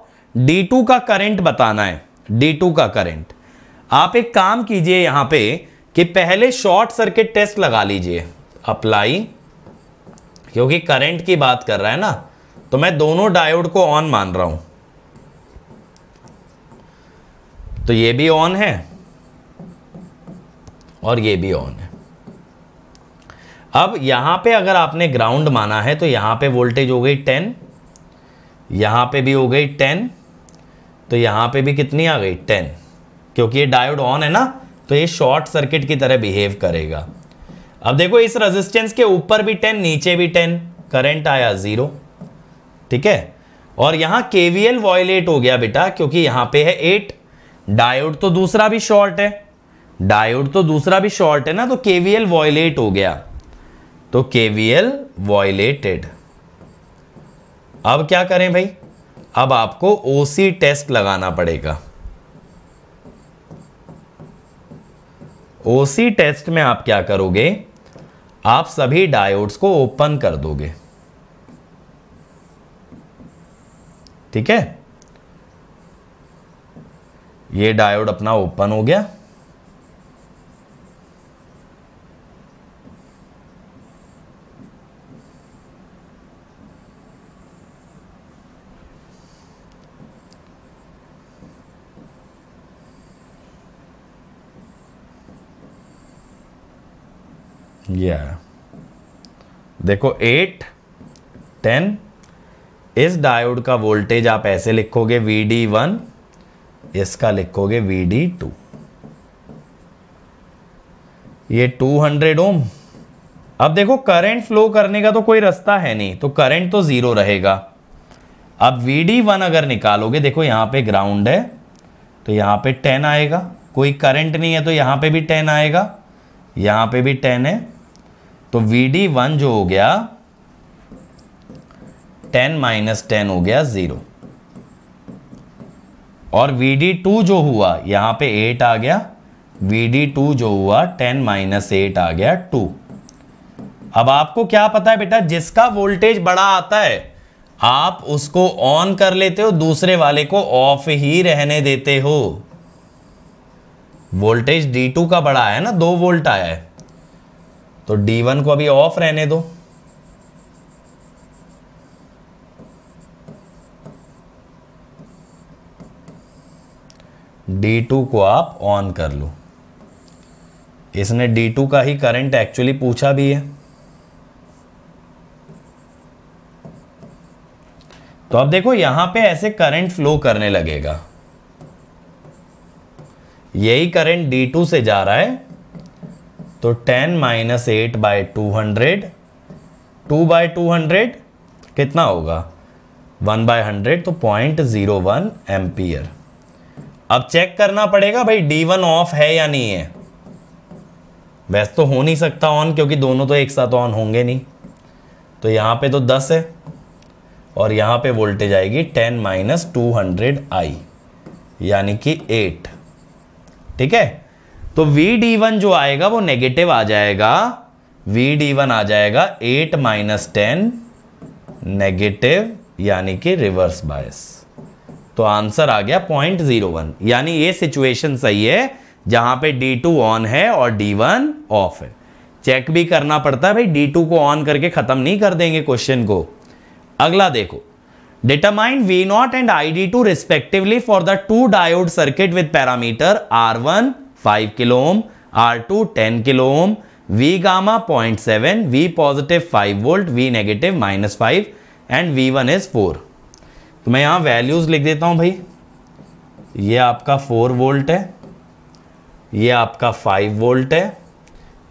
D2 का करंट बताना है D2 का करंट आप एक काम कीजिए यहां पे कि पहले शॉर्ट सर्किट टेस्ट लगा लीजिए अप्लाई क्योंकि करंट की बात कर रहा है ना तो मैं दोनों डायोड को ऑन मान रहा हूं तो ये भी ऑन है और ये भी ऑन है अब यहाँ पे अगर आपने ग्राउंड माना है तो यहाँ पे वोल्टेज हो गई टेन यहाँ पे भी हो गई टेन तो यहाँ पे भी कितनी आ गई टेन क्योंकि ये डायोड ऑन है ना तो ये शॉर्ट सर्किट की तरह बिहेव करेगा अब देखो इस रेजिस्टेंस के ऊपर भी टेन नीचे भी टेन करंट आया ज़ीरो ठीक है और यहाँ के वी एल वॉयलेट हो गया बेटा क्योंकि यहाँ पे है एट डायोड तो दूसरा भी शॉर्ट है डायोड तो दूसरा भी शॉर्ट है ना तो के वी एल वॉयलेट हो गया तो केवीएल वॉयलेटेड अब क्या करें भाई अब आपको ओसी टेस्ट लगाना पड़ेगा ओसी टेस्ट में आप क्या करोगे आप सभी डायोड्स को ओपन कर दोगे ठीक है ये डायोड अपना ओपन हो गया yeah. देखो एट टेन इस डायोड का वोल्टेज आप ऐसे लिखोगे वी डी वन इसका लिखोगे वी डी टू ये टू हंड्रेड ओम अब देखो करंट फ्लो करने का तो कोई रास्ता है नहीं तो करंट तो ज़ीरो रहेगा अब वी डी वन अगर निकालोगे देखो यहां पे ग्राउंड है तो यहां पे टेन आएगा कोई करंट नहीं है तो यहां पे भी टेन आएगा यहां पे भी टेन है तो वी डी वन जो हो गया टेन माइनस टेन हो गया ज़ीरो और वी डी टू जो हुआ यहां पे एट आ गया वी डी टू जो हुआ टेन माइनस एट आ गया टू अब आपको क्या पता है बेटा जिसका वोल्टेज बड़ा आता है आप उसको ऑन कर लेते हो दूसरे वाले को ऑफ ही रहने देते हो वोल्टेज डी टू का बड़ा है ना दो वोल्ट आया है तो D1 को अभी ऑफ रहने दो D2 को आप ऑन कर लो इसने D2 का ही करंट एक्चुअली पूछा भी है तो अब देखो यहां पे ऐसे करंट फ्लो करने लगेगा यही करंट D2 से जा रहा है तो ten minus eight by two hundred two by two hundred कितना होगा वन बाय हंड्रेड तो पॉइंट ज़ीरो वन एम्पियर अब चेक करना पड़ेगा भाई डी वन ऑफ है या नहीं है वैसे तो हो नहीं सकता ऑन क्योंकि दोनों तो एक साथ ऑन होंगे नहीं तो यहाँ पे तो दस है और यहाँ पे वोल्टेज आएगी ten minus two hundred I यानी कि एट ठीक है तो वी डी वन जो आएगा वो नेगेटिव आ जाएगा वी डी वन आ जाएगा एट माइनस टेन नेगेटिव यानी कि रिवर्स बायस तो आंसर आ गया पॉइंट जीरो वन यानी ये सिचुएशन सही है जहां पे डी टू ऑन है और डी वन ऑफ है चेक भी करना पड़ता है भाई डी टू को ऑन करके खत्म नहीं कर देंगे क्वेश्चन को अगला देखो determine V naught and I D two respectively for the two diode circuit with parameter R one 5 kilo ohm R two ten kilo ohm V gamma point seven V positive five volt V negative minus five and V one is four तो मैं यहाँ values लिख देता हूँ भाई ये आपका four volt है ये आपका फाइव वोल्ट है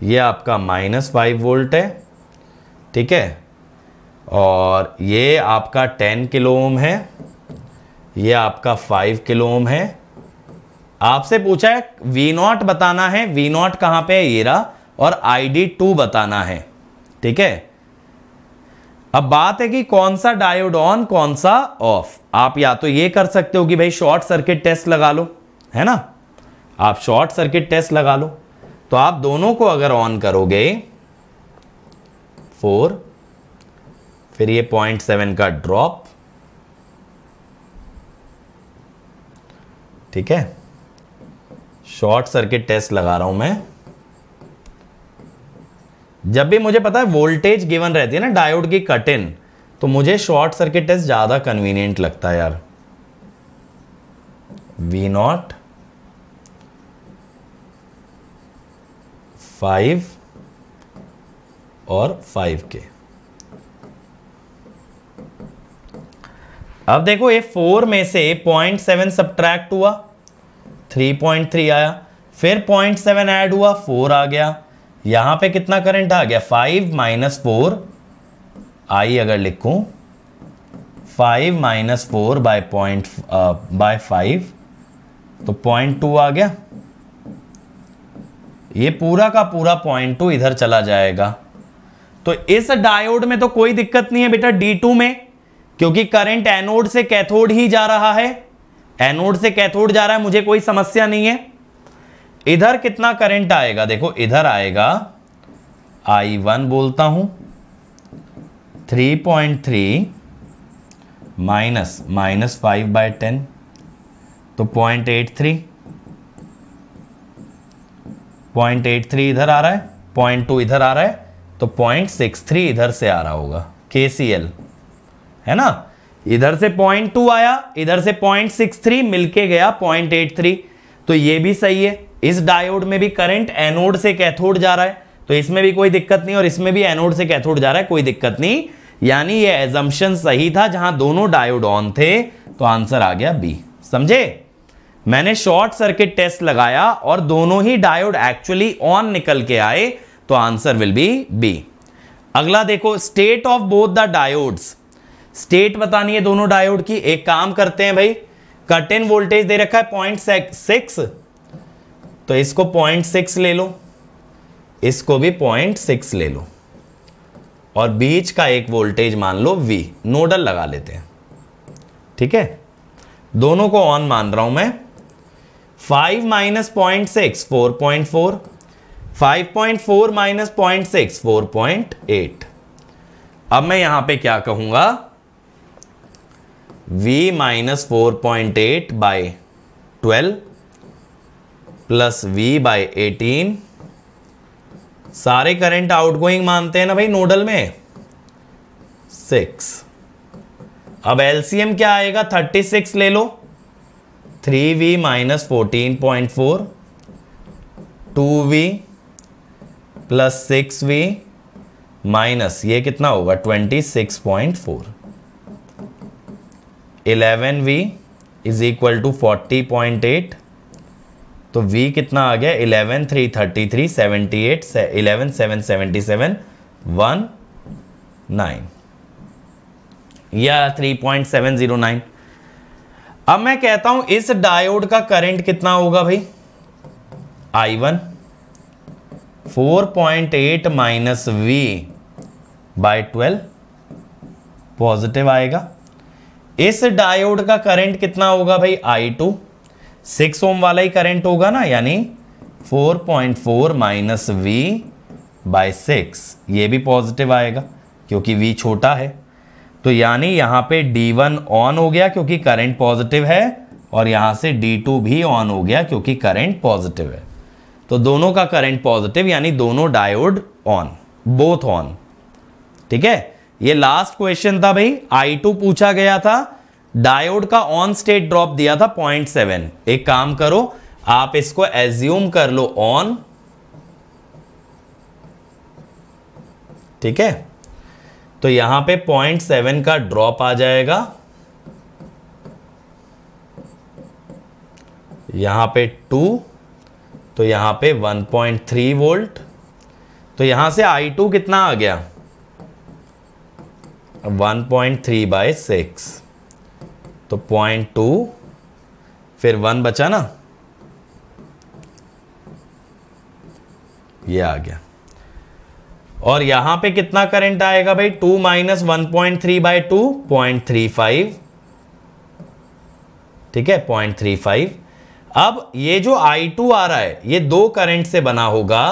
ये आपका माइनस फाइव वोल्ट है ठीक है और ये आपका टेन किलो ओम है ये आपका फाइव किलो ओम है आपसे पूछा है वी नॉट बताना है वी नॉट कहां पे है ये और आई डी टू बताना है ठीक है अब बात है कि कौन सा डायोड ऑन कौन सा ऑफ आप या तो ये कर सकते हो कि भाई शॉर्ट सर्किट टेस्ट लगा लो है ना आप शॉर्ट सर्किट टेस्ट लगा लो तो आप दोनों को अगर ऑन करोगे फोर फिर ये पॉइंट सेवन का ड्रॉप ठीक है शॉर्ट सर्किट टेस्ट लगा रहा हूं मैं जब भी मुझे पता है वोल्टेज गिवन रहती है ना डायोड की कट इन तो मुझे शॉर्ट सर्किट टेस्ट ज़्यादा कन्वीनियंट लगता है यार वी नॉट फाइव और फाइव के अब देखो ये फोर में से पॉइंट सेवन सब्ट्रैक्ट हुआ थ्री पॉइंट थ्री आया फिर पॉइंट सेवन ऐड हुआ फोर आ गया यहाँ पे कितना करंट आ गया फाइव माइनस फोर आई अगर लिखू five minus four by point by five तो पॉइंट टू आ गया ये पूरा का पूरा पॉइंट टू इधर चला जाएगा तो इस डायोड में तो कोई दिक्कत नहीं है बेटा डी टू में क्योंकि करंट एनोड से कैथोड ही जा रहा है एनोड से कैथोड जा रहा है मुझे कोई समस्या नहीं है इधर कितना करंट आएगा देखो इधर आएगा आई वन बोलता हूं three point three minus minus five by ten तो point eight three point eight three इधर आ रहा है पॉइंट टू इधर आ रहा है तो पॉइंट सिक्स थ्री इधर से आ रहा होगा के सी एल है ना इधर से पॉइंट टू आया इधर से पॉइंट सिक्स थ्री मिलके गया पॉइंट एट थ्री तो ये भी सही है इस डायोड में भी करंट एनोड से कैथोड जा रहा है तो इसमें भी कोई दिक्कत नहीं और इसमें भी एनोड से कैथोड जा रहा है कोई दिक्कत नहीं यानी ये एजम्पन सही था जहां दोनों डायोड ऑन थे तो आंसर आ गया बी समझे मैंने शॉर्ट सर्किट टेस्ट लगाया और दोनों ही डायोड एक्चुअली ऑन निकल के आए तो आंसर विल बी बी अगला देखो state of both the diodes state बतानी है दोनों डायोड की एक काम करते हैं भाई कट इन वोल्टेज दे रखा है पॉइंट सिक्स तो इसको पॉइंट सिक्स ले लो इसको भी पॉइंट सिक्स ले लो और बीच का एक वोल्टेज मान लो V नोडल लगा लेते हैं ठीक है दोनों को ऑन मान रहा हूं मैं five minus point six four point four five point four minus point six four point eight अब मैं यहां पे क्या कहूंगा v minus four point eight by twelve plus V by eighteen सारे करंट आउटगोइंग मानते हैं ना भाई नोडल में सिक्स अब एलसीएम क्या आएगा थर्टी सिक्स ले लो three V minus fourteen point four two V plus six V minus ये कितना होगा twenty six point four eleven V is equal to forty point eight तो वी कितना आ गया eleven three thirty three seventy eight eleven seven seventy seven one nine या three point seven zero nine अब मैं कहता हूं इस डायोड का करंट कितना होगा भाई I one four point eight minus V by twelve positive आएगा इस डायोड का करंट कितना होगा भाई आई टू सिक्स ओम वाला ही करंट होगा ना यानी 4.4 point four minus V by six ये भी पॉजिटिव आएगा क्योंकि वी छोटा है तो यानी यहाँ पे D1 ऑन हो गया क्योंकि करंट पॉजिटिव है और यहाँ से D2 भी ऑन हो गया क्योंकि करंट पॉजिटिव है तो दोनों का करंट पॉजिटिव यानी दोनों डायोड ऑन बोथ ऑन ठीक है ये लास्ट क्वेश्चन था भाई आई टू पूछा गया था डायोड का ऑन स्टेट ड्रॉप दिया था पॉइंट सेवन एक काम करो आप इसको एज्यूम कर लो ऑन ठीक है तो यहां पे पॉइंट सेवन का ड्रॉप आ जाएगा यहां पे टू तो यहां पे वन पॉइंट थ्री वोल्ट तो यहां से आई टू कितना आ गया one point three by six तो पॉइंट टू फिर वन बचा ना ये आ गया और यहां पे कितना करंट आएगा भाई two minus one point three by two point three five ठीक है पॉइंट थ्री फाइव अब ये जो आई टू आ रहा है ये दो करंट से बना होगा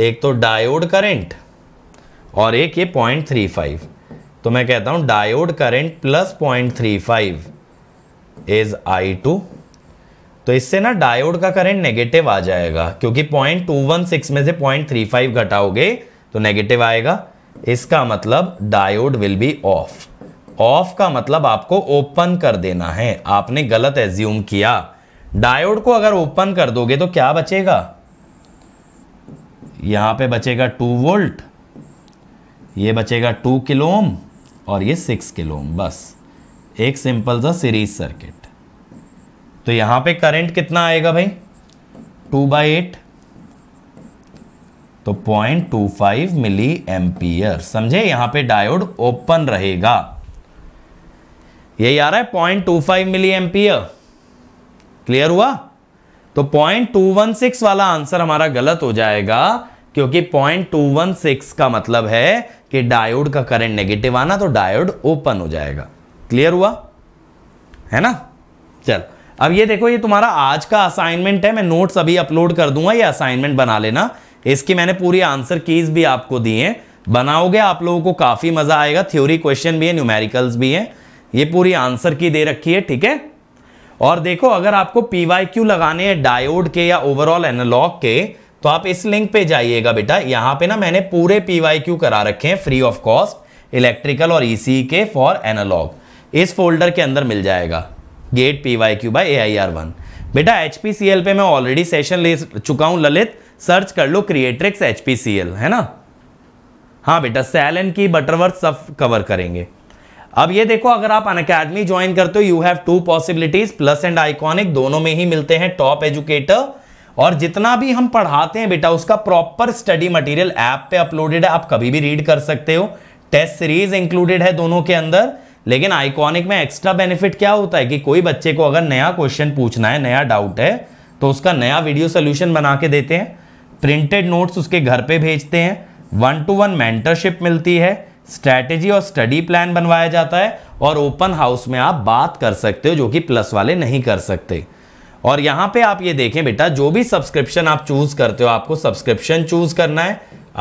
एक तो डायोड करंट और एक ये पॉइंट थ्री फाइव तो मैं कहता हूं diode current plus point three five is I two तो इससे ना डायोड का करंट नेगेटिव आ जाएगा क्योंकि पॉइंट टू वन सिक्स में से पॉइंट थ्री फाइव घटाओगे तो नेगेटिव आएगा इसका मतलब diode will be off off का मतलब आपको ओपन कर देना है आपने गलत एज्यूम किया डायोड को अगर ओपन कर दोगे तो क्या बचेगा यहां पे बचेगा टू वोल्ट ये बचेगा टू किलोम और ये सिक्स किलो ओम बस एक सिंपल सा सीरीज सर्किट तो यहां पे करंट कितना आएगा भाई टू बाई एट तो point two five milli ampere समझे यहां पे डायोड ओपन रहेगा ये आ रहा है point two five milli ampere clear हुआ तो पॉइंट टू वन सिक्स वाला आंसर हमारा गलत हो जाएगा क्योंकि पॉइंट टू वन सिक्स का मतलब है कि डायोड का करंट नेगेटिव आना तो डायोड ओपन हो जाएगा क्लियर हुआ है ना चल अब ये देखो ये तुम्हारा आज का असाइनमेंट है मैं नोट्स अभी अपलोड कर दूंगा ये असाइनमेंट बना लेना इसकी मैंने पूरी आंसर कीज भी आपको दी हैं बनाओगे आप लोगों को काफ़ी मज़ा आएगा थ्योरी क्वेश्चन भी है न्यूमेरिकल्स भी हैं ये पूरी आंसर की दे रखी है ठीक है और देखो अगर आपको पी लगाने हैं डायोड के या ओवरऑल एनालॉग के तो आप इस लिंक पे जाइएगा बेटा यहाँ पे ना मैंने पूरे पी करा रखे हैं फ्री ऑफ कॉस्ट इलेक्ट्रिकल और ई e के फॉर एनालॉग इस फोल्डर के अंदर मिल जाएगा get P Y Q by A I R one बेटा एच पी सी एल पे मैं ऑलरेडी सेशन ले चुका हूँ ललित सर्च कर लो क्रिएट्रिक्स एच पी सी एल है ना हाँ बेटा सैलन की बटरवर्थ सब कवर करेंगे अब ये देखो अगर आप अन अकेडमी ज्वाइन करते हो you have two possibilities plus and iconic दोनों में ही मिलते हैं टॉप एजुकेटर और जितना भी हम पढ़ाते हैं बेटा उसका प्रॉपर स्टडी मटेरियल ऐप पे अपलोडेड है आप कभी भी रीड कर सकते हो टेस्ट सीरीज इंक्लूडेड है दोनों के अंदर लेकिन आइकॉनिक में एक्स्ट्रा बेनिफिट क्या होता है कि कोई बच्चे को अगर नया क्वेश्चन पूछना है नया डाउट है तो उसका नया वीडियो सोल्यूशन बना के देते हैं प्रिंटेड नोट्स उसके घर पर भेजते हैं वन टू वन मेंटरशिप मिलती है स्ट्रैटेजी और स्टडी प्लान बनवाया जाता है और ओपन हाउस में आप बात कर सकते हो जो कि प्लस वाले नहीं कर सकते और यहाँ पे आप ये देखें बेटा जो भी सब्सक्रिप्शन आप चूज करते हो आपको सब्सक्रिप्शन चूज करना है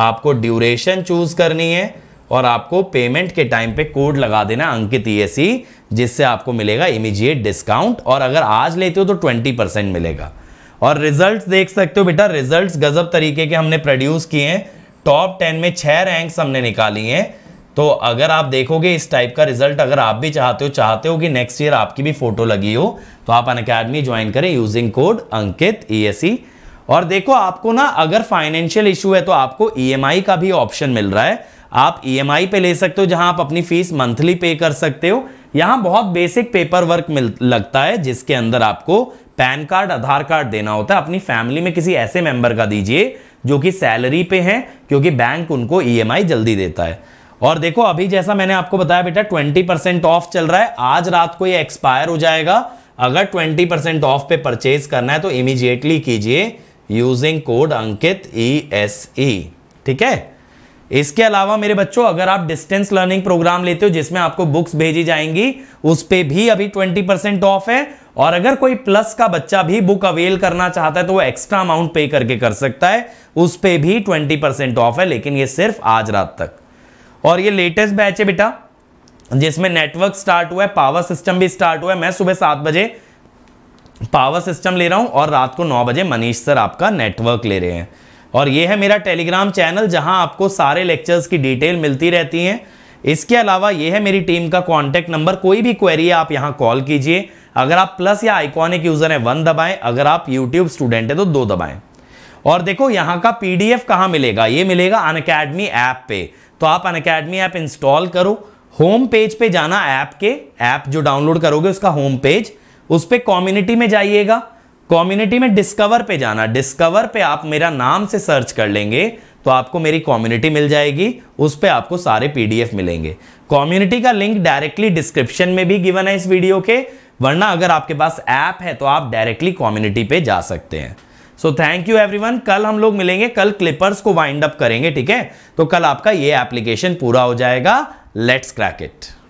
आपको ड्यूरेशन चूज करनी है और आपको पेमेंट के टाइम पे कोड लगा देना अंकित ई e जिससे आपको मिलेगा इमीजिएट डिस्काउंट और अगर आज लेते हो तो ट्वेंटी परसेंट मिलेगा और रिजल्ट्स देख सकते हो बेटा रिजल्ट्स गजब तरीके के हमने प्रोड्यूस किए हैं टॉप टेन में छह रैंक्स हमने निकाली हैं तो अगर आप देखोगे इस टाइप का रिजल्ट अगर आप भी चाहते हो चाहते हो कि नेक्स्ट ईयर आपकी भी फोटो लगी हो तो आप अन अकेडमी ज्वाइन करें using code Ankit E e e। और देखो आपको ना अगर फाइनेंशियल इशू है तो आपको ई e का भी ऑप्शन मिल रहा है आप ई पे ले सकते हो जहां आप अपनी फीस मंथली पे कर सकते हो यहां बहुत बेसिक पेपर वर्क मिल लगता है जिसके अंदर आपको पैन कार्ड आधार कार्ड देना होता है अपनी फैमिली में किसी ऐसे मेंबर का दीजिए जो कि सैलरी पे हैं क्योंकि बैंक उनको ई जल्दी देता है और देखो अभी जैसा मैंने आपको बताया बेटा ट्वेंटी परसेंट ऑफ चल रहा है आज रात को ये एक्सपायर हो जाएगा अगर ट्वेंटी परसेंट ऑफ पे परचेज करना है तो इमीजिएटली कीजिए using code Ankit E S E ठीक है इसके अलावा मेरे बच्चों अगर आप डिस्टेंस लर्निंग प्रोग्राम लेते हो जिसमें आपको बुक्स भेजी जाएंगी उस पर भी अभी ट्वेंटी परसेंट ऑफ है और अगर कोई प्लस का बच्चा भी बुक अवेल करना चाहता है तो वो एक्स्ट्रा अमाउंट पे करके कर सकता है उस पर भी ट्वेंटी परसेंट ऑफ है लेकिन ये सिर्फ आज रात तक और ये लेटेस्ट बैच है बेटा जिसमें नेटवर्क स्टार्ट हुआ है पावर सिस्टम भी स्टार्ट हुआ है मैं सुबह सात बजे पावर सिस्टम ले रहा हूं और रात को नौ बजे मनीष सर आपका नेटवर्क ले रहे हैं और ये है मेरा टेलीग्राम चैनल जहां आपको सारे लेक्चर्स की डिटेल मिलती रहती हैं इसके अलावा ये है मेरी टीम का कॉन्टैक्ट नंबर कोई भी क्वेरी आप यहाँ कॉल कीजिए अगर आप प्लस या आइकॉनिक यूज़र हैं वन दबाएं अगर आप यूट्यूब स्टूडेंट हैं तो दो दबाएं और देखो यहाँ का पीडीएफ कहाँ मिलेगा ये मिलेगा अन ऐप पे तो आप अन अकेडमी ऐप इंस्टॉल करो होम पेज पे जाना ऐप के ऐप जो डाउनलोड करोगे उसका होम पेज उस पर कॉम्युनिटी में जाइएगा कॉम्युनिटी में डिस्कवर पे जाना डिस्कवर पे आप मेरा नाम से सर्च कर लेंगे तो आपको मेरी कॉम्युनिटी मिल जाएगी उस पर आपको सारे पीडीएफ मिलेंगे कॉम्युनिटी का लिंक डायरेक्टली डिस्क्रिप्शन में भी गिवन है इस वीडियो के वरना अगर आपके पास ऐप है तो आप डायरेक्टली कॉम्युनिटी पे जा सकते हैं सो थैंक यू एवरीवन कल हम लोग मिलेंगे कल क्लिपर्स को वाइंड अप करेंगे ठीक है तो कल आपका ये एप्लीकेशन पूरा हो जाएगा लेट्स क्रैक इट